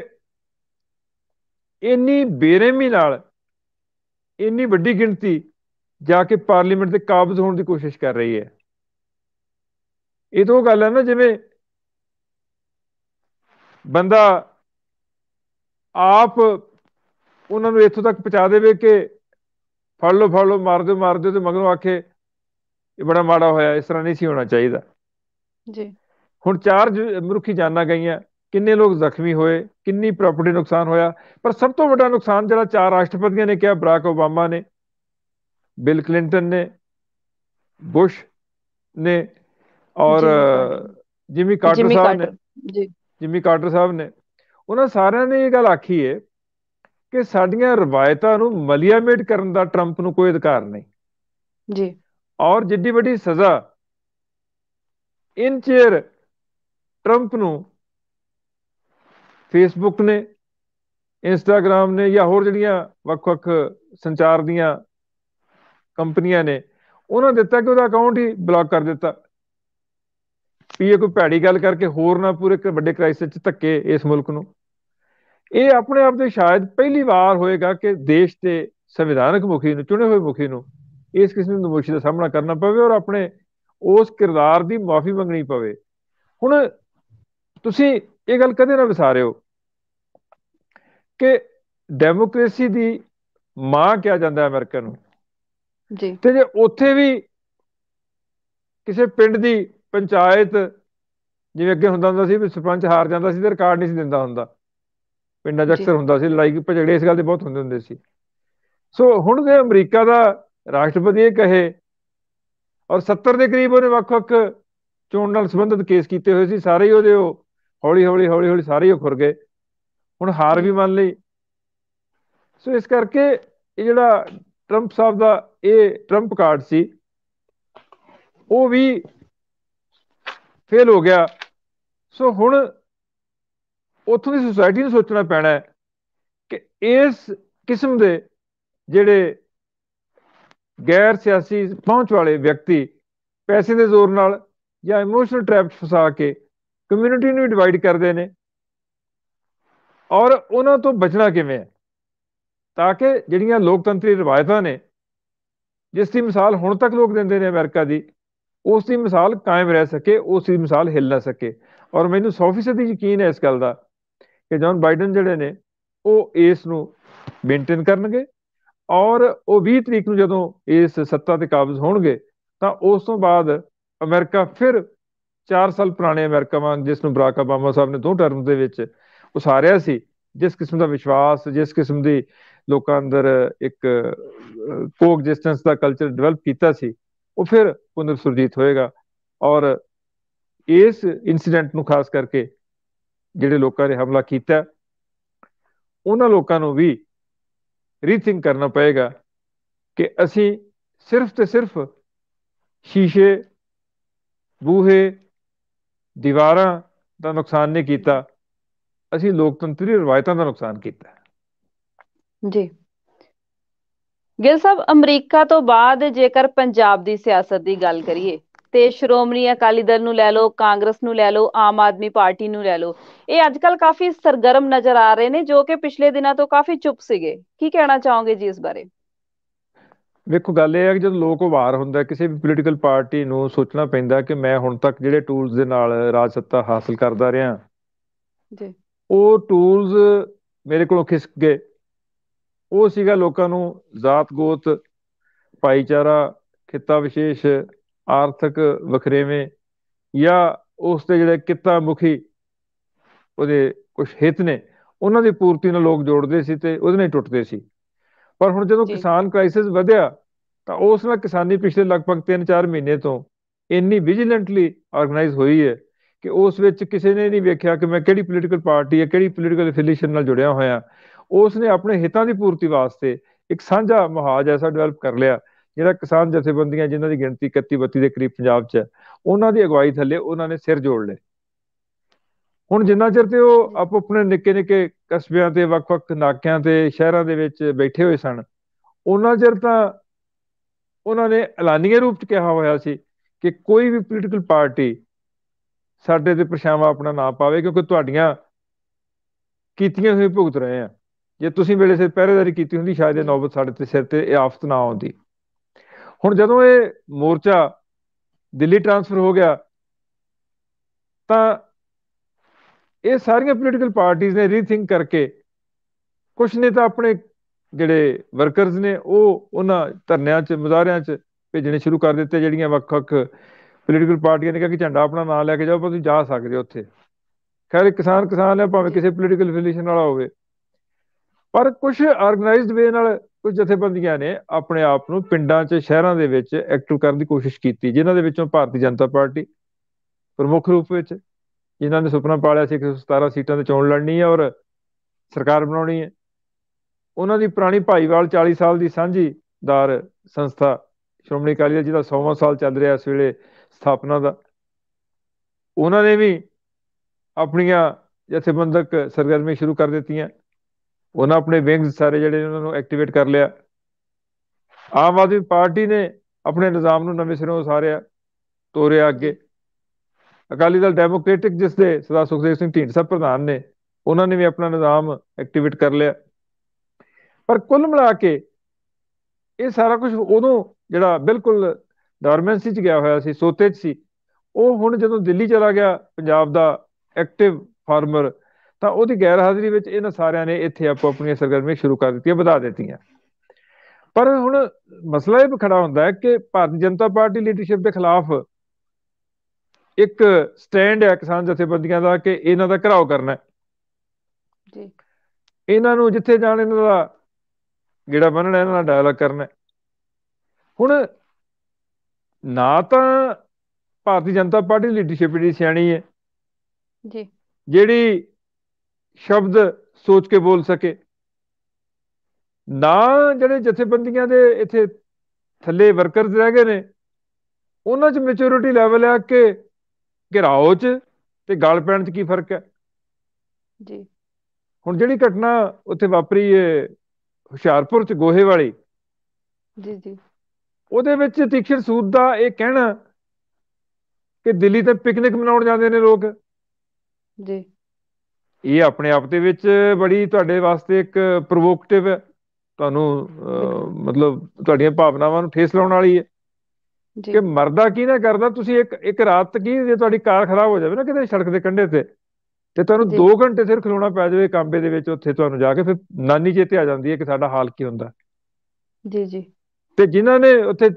ਇੰਨੀ ਬੇਰਹਿਮੀ ਨਾਲ ਇੰਨੀ ਵੱਡੀ ਗਿਣਤੀ ਜਾ ਕੇ ਪਾਰਲੀਮੈਂਟ ਤੇ ਕਾਬਜ਼ ਹੋਣ ਦੀ ਕੋਸ਼ਿਸ਼ ਕਰ ਰਹੀ ਹੈ ਇਹ ਤੋਂ ਗੱਲ ਹੈ ਨਾ ਜਿਵੇਂ ਬੰਦਾ ਆਪ ਉਹਨਾਂ ਨੂੰ ਇੱਥੋਂ ਤੱਕ ਪਹੁੰਚਾ ਦੇਵੇ ਕਿ ਫੜ ਲਓ ਫੜ ਲਓ ਮਾਰ ਦਿਓ ਮਾਰ ਦਿਓ ਤੇ ਮਗਰੋਂ ਆਖੇ ਇਹ ਬੜਾ ਮਾੜਾ ਹੋਇਆ ਇਸ ਤਰ੍ਹਾਂ ਨਹੀਂ ਸੀ ਹੋਣਾ ਚਾਹੀਦਾ ਜੀ ਹੁਣ ਚਾਰ ਮਰੁਖੀ ਜਾਨਾਂ ਗਈਆਂ ਕਿੰਨੇ ਲੋਕ ਜ਼ਖਮੀ ਹੋਏ ਕਿੰਨੀ ਪ੍ਰਾਪਰਟੀ ਨੁਕਸਾਨ ਹੋਇਆ ਪਰ ਸਭ ਤੋਂ ਵੱਡਾ ਨੁਕਸਾਨ ਜਿਹੜਾ ਚਾਰ ਰਾਸ਼ਟਰਪਤੀਆਂ ਨੇ ਕਿਹਾ ਬਰਾਕ ਓਬਾਮਾ ਨੇ ਬਿਲ ਕਲਿੰਟਨ ਨੇ ਬੁਸ਼ ਨੇ ਔਰ ਜਿਮੀ ਕਾਰਟਰ ਸਾਹਿਬ ਨੇ ਜੀ ਜਿਮੀ ਕਾਰਟਰ ਸਾਹਿਬ ਨੇ ਉਹਨਾਂ ਸਾਰਿਆਂ ਨੇ ਇਹ ਗੱਲ ਆਖੀ ਹੈ ਕਿ ਸਾਡੀਆਂ ਰਵਾਇਤਾਂ ਨੂੰ ਮਲੀਆਮੇਟ ਕਰਨ ਦਾ ਟਰੰਪ ਨੂੰ ਕੋਈ ਅਧਿਕਾਰ ਨਹੀਂ ਜੀ ਔਰ ਜਿੱਡੀ ਵੱਡੀ ਸਜ਼ਾ ਇਨ ਚੇਅਰ ਟਰੰਪ ਨੂੰ ਫੇਸਬੁੱਕ ਨੇ ਇੰਸਟਾਗ੍ਰam ਨੇ ਜਾਂ ਹੋਰ ਜਿਹੜੀਆਂ ਵੱਖ-ਵੱਖ ਸੰਚਾਰ ਦੀਆਂ ਕੰਪਨੀਆਂ ਨੇ ਉਹਨਾਂ ਦਿੱਤਾ ਕਿ ਉਹਦਾ ਅਕਾਊਂਟ ਹੀ ਬਲੌਕ ਕਰ ਦਿੱਤਾ ਵੀ ਇਹ ਕੋਈ ਭੈੜੀ ਗੱਲ ਕਰਕੇ ਹੋਰ ਨਾ ਪੂਰੇ ਵੱਡੇ ਕ੍ਰਾਈਸਿਸ 'ਚ ਧੱਕੇ ਇਸ ਮੁਲਕ ਨੂੰ ਇਹ ਆਪਣੇ ਆਪ ਦੇ ਸ਼ਾਇਦ ਪਹਿਲੀ ਵਾਰ ਹੋਏਗਾ ਕਿ ਦੇਸ਼ ਦੇ ਸੰਵਿਧਾਨਕ ਮੁਖੀ ਨੂੰ ਚੁਣੇ ਹੋਏ ਮੁਖੀ ਨੂੰ ਇਸ ਕਿਸਮ ਦੀ ਨਮੋਸ਼ੀ ਦਾ ਸਾਹਮਣਾ ਕਰਨਾ ਪਵੇ ਔਰ ਆਪਣੇ ਉਸ ਕਿਰਦਾਰ ਦੀ ਮਾਫੀ ਮੰਗਣੀ ਪਵੇ ਹੁਣ ਤੁਸੀਂ ਇਹ ਗੱਲ ਕਦੇ ਨਾ ਵਿਸਾਰਿਓ ਕਿ ਡੈਮੋਕ੍ਰੇਸੀ ਦੀ ਮਾਂ ਕਿਹਾ ਜਾਂਦਾ ਹੈ ਅਮਰੀਕਾ ਨੂੰ ਜੀ ਤੇ ਜੇ ਉੱਥੇ ਵੀ ਕਿਸੇ ਪਿੰਡ ਦੀ ਪੰਚਾਇਤ ਜਿਵੇਂ ਅੱਗੇ ਹੁੰਦਾ ਹੁੰਦਾ ਸੀ ਵੀ ਸਰਪੰਚ ਹਾਰ ਜਾਂਦਾ ਸੀ ਤੇ ਰਿਕਾਰਡ ਨਹੀਂ ਸੀ ਦਿੰਦਾ ਹੁੰਦਾ ਪਿੰਡਾਂ 'ਚ ਅਕਸਰ ਹੁੰਦਾ ਸੀ ਲੜਾਈ ਭਜੜੇ ਇਸ ਗੱਲ ਦੇ ਬਹੁਤ ਹੁੰਦੇ ਹੁੰਦੇ ਸੀ ਸੋ ਹੁਣ ਦੇ ਅਮਰੀਕਾ ਦਾ ਰਾਸ਼ਟਰਪਤੀ ਇਹ ਕਹੇ ਔਰ 70 ਦੇ ਕਰੀਬ ਉਹਨੇ ਵੱਖ-ਵੱਖ ਚੋਣ ਨਾਲ ਸੰਬੰਧਿਤ ਕੇਸ ਕੀਤੇ ਹੋਏ ਸੀ ਸਾਰੇ ਹੀ ਉਹਦੇ ਉਹ ਹੌਲੀ-ਹੌਲੀ ਹੌਲੀ-ਹੌਲੀ ਸਾਰੇ ਹੀ ਖੁਰ ਗਏ ਹੁਣ ਹਾਰ ਵੀ ਮੰਨ ਲਈ ਸੋ ਇਸ ਕਰਕੇ ਇਹ ਜਿਹੜਾ ਟਰੰਪ ਸਾਹਿਬ ਦਾ ਇਹ ਟਰੰਪ ਕਾਰਡ ਸੀ ਉਹ ਵੀ ਫੇਲ ਹੋ ਗਿਆ ਸੋ ਹੁਣ ਉਥੋਂ ਦੀ ਸੋਸਾਇਟੀ ਨੂੰ ਸੋਚਣਾ ਪੈਣਾ ਹੈ ਕਿ ਇਸ ਕਿਸਮ ਦੇ ਜਿਹੜੇ ਗੈਰ ਸਿਆਸੀ ਪਹੁੰਚ ਵਾਲੇ ਵਿਅਕਤੀ ਪੈਸੇ ਦੇ ਜ਼ੋਰ ਨਾਲ ਜਾਂ ਇਮੋਸ਼ਨਲ ਟ੍ਰੈਪ 'ਚ ਫਸਾ ਕੇ ਕਮਿਊਨਿਟੀ ਨੂੰ ਡਿਵਾਈਡ ਕਰਦੇ ਨੇ ਔਰ ਉਹਨਾਂ ਤੋਂ ਬਚਣਾ ਕਿਵੇਂ ਹੈ ਤਾਂ ਕਿ ਜਿਹੜੀਆਂ ਲੋਕਤੰਤਰੀ ਰਵਾਇਤਾਂ ਨੇ ਜਿਸ ਦੀ ਮਿਸਾਲ ਹੁਣ ਤੱਕ ਲੋਕ ਦਿੰਦੇ ਨੇ ਅਮਰੀਕਾ ਦੀ ਉਸ ਦੀ ਮਿਸਾਲ ਕਾਇਮ ਰਹਿ ਸਕੇ ਉਸ ਦੀ ਮਿਸਾਲ ਹਿੱਲ ਨਾ ਸਕੇ ਔਰ ਮੈਨੂੰ 100% ਦੀ ਯਕੀਨ ਹੈ ਇਸ ਗੱਲ ਦਾ ਕਿ ਜੌਨ ਬਾਈਡਨ ਜਿਹੜੇ ਨੇ ਉਹ ਇਸ ਨੂੰ ਮੇਨਟੇਨ ਕਰਨਗੇ ਔਰ ਉਹ 20 ਤਰੀਕ ਨੂੰ ਜਦੋਂ ਇਸ ਸੱਤਾ ਤੇ ਕਾਬਜ਼ ਹੋਣਗੇ ਤਾਂ ਉਸ ਤੋਂ ਬਾਅਦ ਅਮਰੀਕਾ ਫਿਰ 4 ਸਾਲ ਪੁਰਾਣੇ ਅਮਰੀਕਾ ਵਾਂਗ ਜਿਸ ਨੂੰ ਬਰਾਕ ਆਬਾਮਾ ਸਾਹਿਬ ਨੇ ਦੋ ਟਰਮ ਦੇ ਵਿੱਚ ਉਸਾਰਿਆ ਸੀ ਜਿਸ ਕਿਸਮ ਦਾ ਵਿਸ਼ਵਾਸ ਜਿਸ ਕਿਸਮ ਦੀ ਲੋਕਾਂ ਅੰਦਰ ਇੱਕ ਕੋ ਡਿਸਟੈਂਸ ਦਾ ਕਲਚਰ ਡਿਵੈਲਪ ਕੀਤਾ ਸੀ ਉਹ ਫਿਰ ਪੁਨਰ ਸੁਰਜੀਤ ਹੋਏਗਾ ਔਰ ਇਸ ਇਨਸੀਡੈਂਟ ਨੂੰ ਖਾਸ ਕਰਕੇ ਜਿਹੜੇ ਲੋਕਾਂ ਨੇ ਹਮਲਾ ਕੀਤਾ ਉਹਨਾਂ ਲੋਕਾਂ ਨੂੰ ਵੀ ਰੀਥਿੰਕ ਕਰਨਾ ਪਏਗਾ ਕਿ ਅਸੀਂ ਸਿਰਫ ਤੇ ਸਿਰਫ ਸ਼ੀਸ਼ੇ ਬੂਹੇ ਦੀਵਾਰਾਂ ਦਾ ਨੁਕਸਾਨ ਨਹੀਂ ਕੀਤਾ ਅਸੀਂ ਲੋਕਤੰਤਰੀ ਰਵਾਇਤਾਂ ਦਾ ਨੁਕਸਾਨ ਕੀਤਾ ਜੀ ਗਿਲ ਸਾਹਿਬ ਅਮਰੀਕਾ ਤੋਂ ਬਾਅਦ ਜੇਕਰ ਪੰਜਾਬ ਦੀ ਸਿਆਸਤ ਦੀ ਗੱਲ ਕਰੀਏ ਤੇ ਸ਼੍ਰੋਮਣੀ ਅਕਾਲੀ ਦਲ ਨੂੰ ਲੈ ਲਓ ਕਾਂਗਰਸ ਨੂੰ ਲੈ ਲਓ ਆਮ ਆਦਮੀ ਪਾਰਟੀ ਨੂੰ ਲੈ ਲਓ ਇਹ ਅੱਜ ਕੱਲ ਕਾਫੀ ਸਰਗਰਮ ਨਜ਼ਰ ਆ ਰਹੇ ਨੇ ਜੋ ਕਿ ਪਿਛਲੇ ਦਿਨਾਂ ਤੋਂ ਕਾਫੀ ਚੁੱਪ ਸੀਗੇ ਕੀ ਕਹਿਣਾ ਚਾਹੋਗੇ ਜੀ ਇਸ ਬਾਰੇ ਵੇਖੋ ਗੱਲ ਇਹ ਹੈ ਕਿ ਜਦੋਂ ਲੋਕ ਵਾਰ ਹੁੰਦਾ ਕਿਸੇ ਵੀ ਪੋਲੀਟੀਕਲ ਪਾਰਟੀ ਨੂੰ ਸੋਚਣਾ ਪੈਂਦਾ ਕਿ ਮੈਂ ਹੁਣ ਤੱਕ ਜਿਹੜੇ ਟੂਲਸ ਦੇ ਨਾਲ ਰਾਜ ਸੱਤਾ ਹਾਸਲ ਕਰਦਾ ਰਿਹਾ ਜੀ ਉਹ ਟੂਲਸ ਮੇਰੇ ਕੋਲੋਂ ਖਿਸਕ ਗਏ ਉਹ ਸੀਗਾ ਲੋਕਾਂ ਨੂੰ ਜ਼ਾਤ ਗੋਤ ਭਾਈਚਾਰਾ ਖਿੱਤਾ ਵਿਸ਼ੇਸ਼ ਆਰਥਿਕ ਵਖਰੇਵੇਂ ਜਾਂ ਉਸ ਦੇ ਜਿਹੜੇ ਕਿੱਤਾ ਮੁਖੀ ਉਹਦੇ ਕੁਝ ਹਿੱਤ ਨੇ ਉਹਨਾਂ ਦੀ ਪੂਰਤੀ ਨਾਲ ਲੋਕ ਜੋੜਦੇ ਸੀ ਤੇ ਉਹਦੇ ਨਾਲ ਟੁੱਟਦੇ ਸੀ ਪਰ ਹੁਣ ਜਦੋਂ ਕਿਸਾਨ ਕ੍ਰਾਈਸਿਸ ਵਧਿਆ ਤਾਂ ਉਸ ਨਾਲ ਕਿਸਾਨੀ ਪਿਛਲੇ ਲਗਭਗ 3-4 ਮਹੀਨੇ ਤੋਂ ਇੰਨੀ ਵਿਜੀਲੈਂਟਲੀ ਆਰਗੇਨਾਈਜ਼ ਹੋਈ ਹੈ ਕਿ ਉਸ ਵਿੱਚ ਕਿਸੇ ਨੇ ਨਹੀਂ ਵੇਖਿਆ ਕਿ ਮੈਂ ਕਿਹੜੀ ਪੋਲੀਟੀਕਲ ਪਾਰਟੀ ਹੈ ਕਿਹੜੀ ਪੋਲੀਟੀਕਲ ਅਫੀਲੀਏਸ਼ਨ ਨਾਲ ਜੁੜਿਆ ਹੋਇਆ ਉਸ ਨੇ ਆਪਣੇ ਹਿੱਤਾਂ ਦੀ ਪੂਰਤੀ ਵਾਸਤੇ ਇੱਕ ਸਾਂਝਾ ਮਹਾਜ ਐਸਾ ਡਿਵੈਲਪ ਕਰ ਲਿਆ ਜਿਹੜਾ ਕਿਸਾਨ ਜਥੇਬੰਦੀਆਂ ਜਿਨ੍ਹਾਂ ਦੀ ਗਿਣਤੀ 31 32 ਦੇ ਕਰੀਬ ਪੰਜਾਬ 'ਚ ਹੈ ਉਹਨਾਂ ਦੀ ਅਗਵਾਈ ਥੱਲੇ ਉਹਨਾਂ ਨੇ ਸਿਰ ਜੋੜ ਲਏ ਹੁਣ ਜਿੰਨਾ ਚਿਰ ਤੇ ਉਹ ਆਪ ਆਪਣੇ ਨਿੱਕੇ ਨਿੱਕੇ ਕਸਬਿਆਂ ਤੇ ਵੱਖ-ਵੱਖ ਨਾਕਿਆਂ ਤੇ ਸ਼ਹਿਰਾਂ ਦੇ ਵਿੱਚ ਬੈਠੇ ਹੋਏ ਸਨ ਉਹਨਾਂ ਚਿਰ ਤਾਂ ਉਹਨਾਂ ਨੇ ਐਲਾਨੀਏ ਰੂਪ 'ਚ ਕਿਹਾ ਹੋਇਆ ਸੀ ਕਿ ਕੋਈ ਵੀ ਪੋਲੀਟੀਕਲ ਪਾਰਟੀ ਸਾਡੇ ਤੇ ਪਰਛਾਵਾਂ ਆਪਣਾ ਨਾ ਪਾਵੇ ਕਿਉਂਕਿ ਤੁਹਾਡੀਆਂ ਕੀਤੀਆਂ ਹੋਈਆਂ ਭੁਗਤ ਰਹੇ ਆ ਜੇ ਤੁਸੀਂ ਵੇਲੇ ਸਿਰ ਪਹਿਰੇਦਾਰੀ ਕੀਤੀ ਹੁੰਦੀ ਸ਼ਾਇਦ ਇਹ ਨੌਬਤ ਸਾਡੇ ਤੇ ਸਿਰ ਤੇ ਇਹ ਆਫਤ ਨਾ ਆਉਂਦੀ ਹੁਣ ਜਦੋਂ ਇਹ ਮੋਰਚਾ ਦਿੱਲੀ ਟ੍ਰਾਂਸਫਰ ਹੋ ਗਿਆ ਤਾਂ ਇਹ ਸਾਰੀਆਂ ਪੋਲੀਟੀਕਲ ਪਾਰਟੀਆਂ ਨੇ ਰੀਥਿੰਕ ਕਰਕੇ ਕੁਝ ਨੇ ਤਾਂ ਆਪਣੇ ਜਿਹੜੇ ਵਰਕਰਸ ਨੇ ਉਹ ਉਹਨਾਂ ਧਰਨਿਆਂ 'ਚ ਮਜ਼ਾਰਿਆਂ 'ਚ ਭੇਜਣੇ ਸ਼ੁਰੂ ਕਰ ਦਿੱਤੇ ਜਿਹੜੀਆਂ ਵੱਖ-ਵੱਖ ਪੋਲੀਟੀਕਲ ਪਾਰਟੀਆਂ ਨੇ ਕਿਹਾ ਕਿ ਝੰਡਾ ਆਪਣਾ ਨਾਮ ਲੈ ਕੇ ਜਾਓ ਪਰ ਤੁਸੀਂ ਜਾ ਸਕਦੇ ਹੋ ਉੱਥੇ ਖੈਰ ਕਿਸਾਨ ਕਿਸਾਨ ਨੇ ਭਾਵੇਂ ਕਿਸੇ ਪੋਲੀਟੀਕਲ ਫਿਲੀਸ਼ਨ ਵਾਲਾ ਹੋਵੇ ਪਰ ਕੁਝ ਆਰਗੇਨਾਈਜ਼ਡ ਵੇ ਨਾਲ ਕੁਝ ਜਥੇਬੰਦੀਆਂ ਨੇ ਆਪਣੇ ਆਪ ਨੂੰ ਪਿੰਡਾਂ 'ਚ ਸ਼ਹਿਰਾਂ ਦੇ ਵਿੱਚ ਐਕਟਿਵ ਕਰਨ ਦੀ ਕੋਸ਼ਿਸ਼ ਕੀਤੀ ਜਿਨ੍ਹਾਂ ਦੇ ਵਿੱਚੋਂ ਭਾਰਤੀ ਜਨਤਾ ਪਾਰਟੀ ਪ੍ਰਮੁੱਖ ਰੂਪ ਵਿੱਚ ਜਿਨ੍ਹਾਂ ਨੇ ਸੁਪਨਾ ਪਾਲਿਆ ਸੀ 117 ਸੀਟਾਂ ਤੇ ਚੋਣ ਲੜਨੀ ਹੈ ਔਰ ਸਰਕਾਰ ਬਣਾਉਣੀ ਹੈ ਉਹਨਾਂ ਦੀ ਪੁਰਾਣੀ ਭਾਈਵਾਲ 40 ਸਾਲ ਦੀ ਸਾਂਝੀਦਾਰ ਸੰਸਥਾ ਸ਼੍ਰੋਮਣੀ ਅਕਾਲੀ ਦਲ ਜਿਹਦਾ 100ਵਾਂ ਸਾਲ ਚੱਲ ਰਿਹਾ ਇਸ ਵੇਲੇ ਸਥਾਪਨਾ ਦਾ ਉਹਨਾਂ ਨੇ ਵੀ ਆਪਣੀਆਂ ਜਥੇਬੰਦਕ ਸਰਗਰਮੀਆਂ ਸ਼ੁਰੂ ਕਰ ਦਿੱਤੀਆਂ ਉਹਨਾਂ ਆਪਣੇ ਵਿੰਗਸ ਸਾਰੇ ਜਿਹੜੇ ਉਹਨਾਂ ਨੂੰ ਐਕਟੀਵੇਟ ਕਰ ਲਿਆ ਆਮ ਆਦਮੀ ਪਾਰਟੀ ਨੇ ਆਪਣੇ ਨਿਜ਼ਾਮ ਨੂੰ ਨਵੇਂ ਸਿਰੋਂ ਸਾਰਿਆ ਤੋਰਿਆ ਅੱਗੇ ਅਕਾਲੀ ਦਲ ਡੈਮੋਕ੍ਰੈਟਿਕ ਜਿਸ ਦੇ ਸਦਾ ਸੁਖਦੇਵ ਸਿੰਘ ਸਾਹਿਬ ਪ੍ਰਧਾਨ ਨੇ ਉਹਨਾਂ ਨੇ ਵੀ ਆਪਣਾ ਨਿਜ਼ਾਮ ਐਕਟੀਵੇਟ ਕਰ ਲਿਆ ਪਰ ਕੁੱਲ ਮਿਲਾ ਕੇ ਇਹ ਸਾਰਾ ਕੁਝ ਉਦੋਂ ਜਿਹੜਾ ਬਿਲਕੁਲ ਡਾਰਮੈਂਸੀ 'ਚ ਗਿਆ ਹੋਇਆ ਸੀ ਸੋਤੇ 'ਚ ਸੀ ਉਹ ਹੁਣ ਜਦੋਂ ਦਿੱਲੀ ਚਲਾ ਗਿਆ ਪੰਜਾਬ ਦਾ ਐਕਟਿਵ ਫਾਰਮਰ ਤਾਂ ਉਹਦੀ ਗੈਰ ਹਾਜ਼ਰੀ ਵਿੱਚ ਇਹਨਾਂ ਸਾਰਿਆਂ ਨੇ ਇੱਥੇ ਆਪੋ ਆਪਣੀਆਂ ਸਰਗਰਮੀਆਂ ਸ਼ੁਰੂ ਕਰ ਦਿੱਤੀਆਂ ਵਧਾ ਦਿੱਤੀਆਂ ਪਰ ਹੁਣ ਮਸਲਾ ਇਹ ਖੜਾ ਹੁੰਦਾ ਹੈ ਕਿ ਭਾਰਤੀ ਜਨਤਾ ਪਾਰਟੀ ਲੀਡਰਸ਼ਿਪ ਦੇ ਖਿਲਾਫ ਇੱਕ ਸਟੈਂਡ ਹੈ ਕਿਸਾਨ ਜਥੇਬੰਦੀਆਂ ਦਾ ਕਿ ਇਹਨਾਂ ਦਾ ਘਰਾਓ ਕਰਨਾ ਜੀ ਇਹਨਾਂ ਨੂੰ ਜਿੱਥੇ ਜਾਣ ਇਹਨਾਂ ਦਾ ਜਿਹੜਾ ਬੰਨਣਾ ਇਹਨਾਂ ਨਾਲ ਡਾਇਲੌਗ ਕਰਨਾ ਹੁਣ ਨਾ ਤਾਂ ਭਾਰਤੀ ਜਨਤਾ ਪਾਰਟੀ ਲੀਡਰਸ਼ਿਪ ਦੀ ਸਿਆਣੀ ਹੈ ਜੀ ਜਿਹੜੀ ਸ਼ਬਦ ਸੋਚ ਕੇ ਬੋਲ ਸਕੇ ਨਾ ਜਿਹੜੇ ਜਥੇਬੰਦੀਆਂ ਦੇ ਇੱਥੇ ਥੱਲੇ ਵਰਕਰਸ ਰਹਿ ਗਏ ਨੇ ਉਹਨਾਂ 'ਚ ਮੈਚੁਰਿਟੀ ਲੈਵਲ ਆ ਕਿ ਘਰਾਓ 'ਚ ਤੇ ਗੱਲ ਪੈਣ 'ਚ ਕੀ ਫਰਕ ਹੈ ਜੀ ਹੁਣ ਜਿਹੜੀ ਘਟਨਾ ਉੱਥੇ ਵਾਪਰੀ ਏ ਹੁਸ਼ਿਆਰਪੁਰ 'ਚ ਗੋਹੇ ਵਾਲੀ ਜੀ ਜੀ ਉਹਦੇ ਵਿੱਚ ਤਿਕਸ਼ਰ ਸੂਦ ਦਾ ਇਹ ਕਹਿਣਾ ਕਿ ਦਿੱਲੀ ਤੇ ਪਿਕਨਿਕ ਮਨਾਉਣ ਜਾਂਦੇ ਨੇ ਲੋਕ ਜੀ ਇਹ ਆਪਣੇ ਆਪ ਦੇ ਵਿੱਚ ਬੜੀ ਤੁਹਾਡੇ ਵਾਸਤੇ ਇੱਕ ਪ੍ਰੋਵੋਕਟਿਵ ਹੈ ਤੁਹਾਨੂੰ ਮਤਲਬ ਤੁਹਾਡੀਆਂ ਭਾਵਨਾਵਾਂ ਨੂੰ ਠੇਸ ਲਾਉਣ ਵਾਲੀ ਹੈ ਕਿ ਮਰਦਾ ਕੀ ਨਾ ਕਰਦਾ ਤੁਸੀਂ ਇੱਕ ਇੱਕ ਰਾਤ ਤੱਕ ਹੀ ਜੇ ਤੁਹਾਡੀ ਕਾਰ ਖਰਾਬ ਹੋ ਜਾਵੇ ਨਾ ਕਿਤੇ ਸੜਕ ਦੇ ਕੰਢੇ ਤੇ ਤੇ ਤੁਹਾਨੂੰ 2 ਘੰਟੇ ਸਿਰ ਖਲੋਣਾ ਪੈ ਜਾਵੇ ਕਾਂਬੇ ਦੇ ਵਿੱਚ ਉੱਥੇ ਤੁਹਾਨੂੰ ਜਾ ਕੇ ਫਿਰ ਨਾਨੀ ਚੇਤੇ ਆ ਜਾਂਦੀ ਹੈ ਕਿ ਸਾਡਾ ਹਾਲ ਕੀ ਹੁੰਦਾ ਜੀ ਜੀ ਤੇ ਜਿਨ੍ਹਾਂ ਨੇ ਉੱਥੇ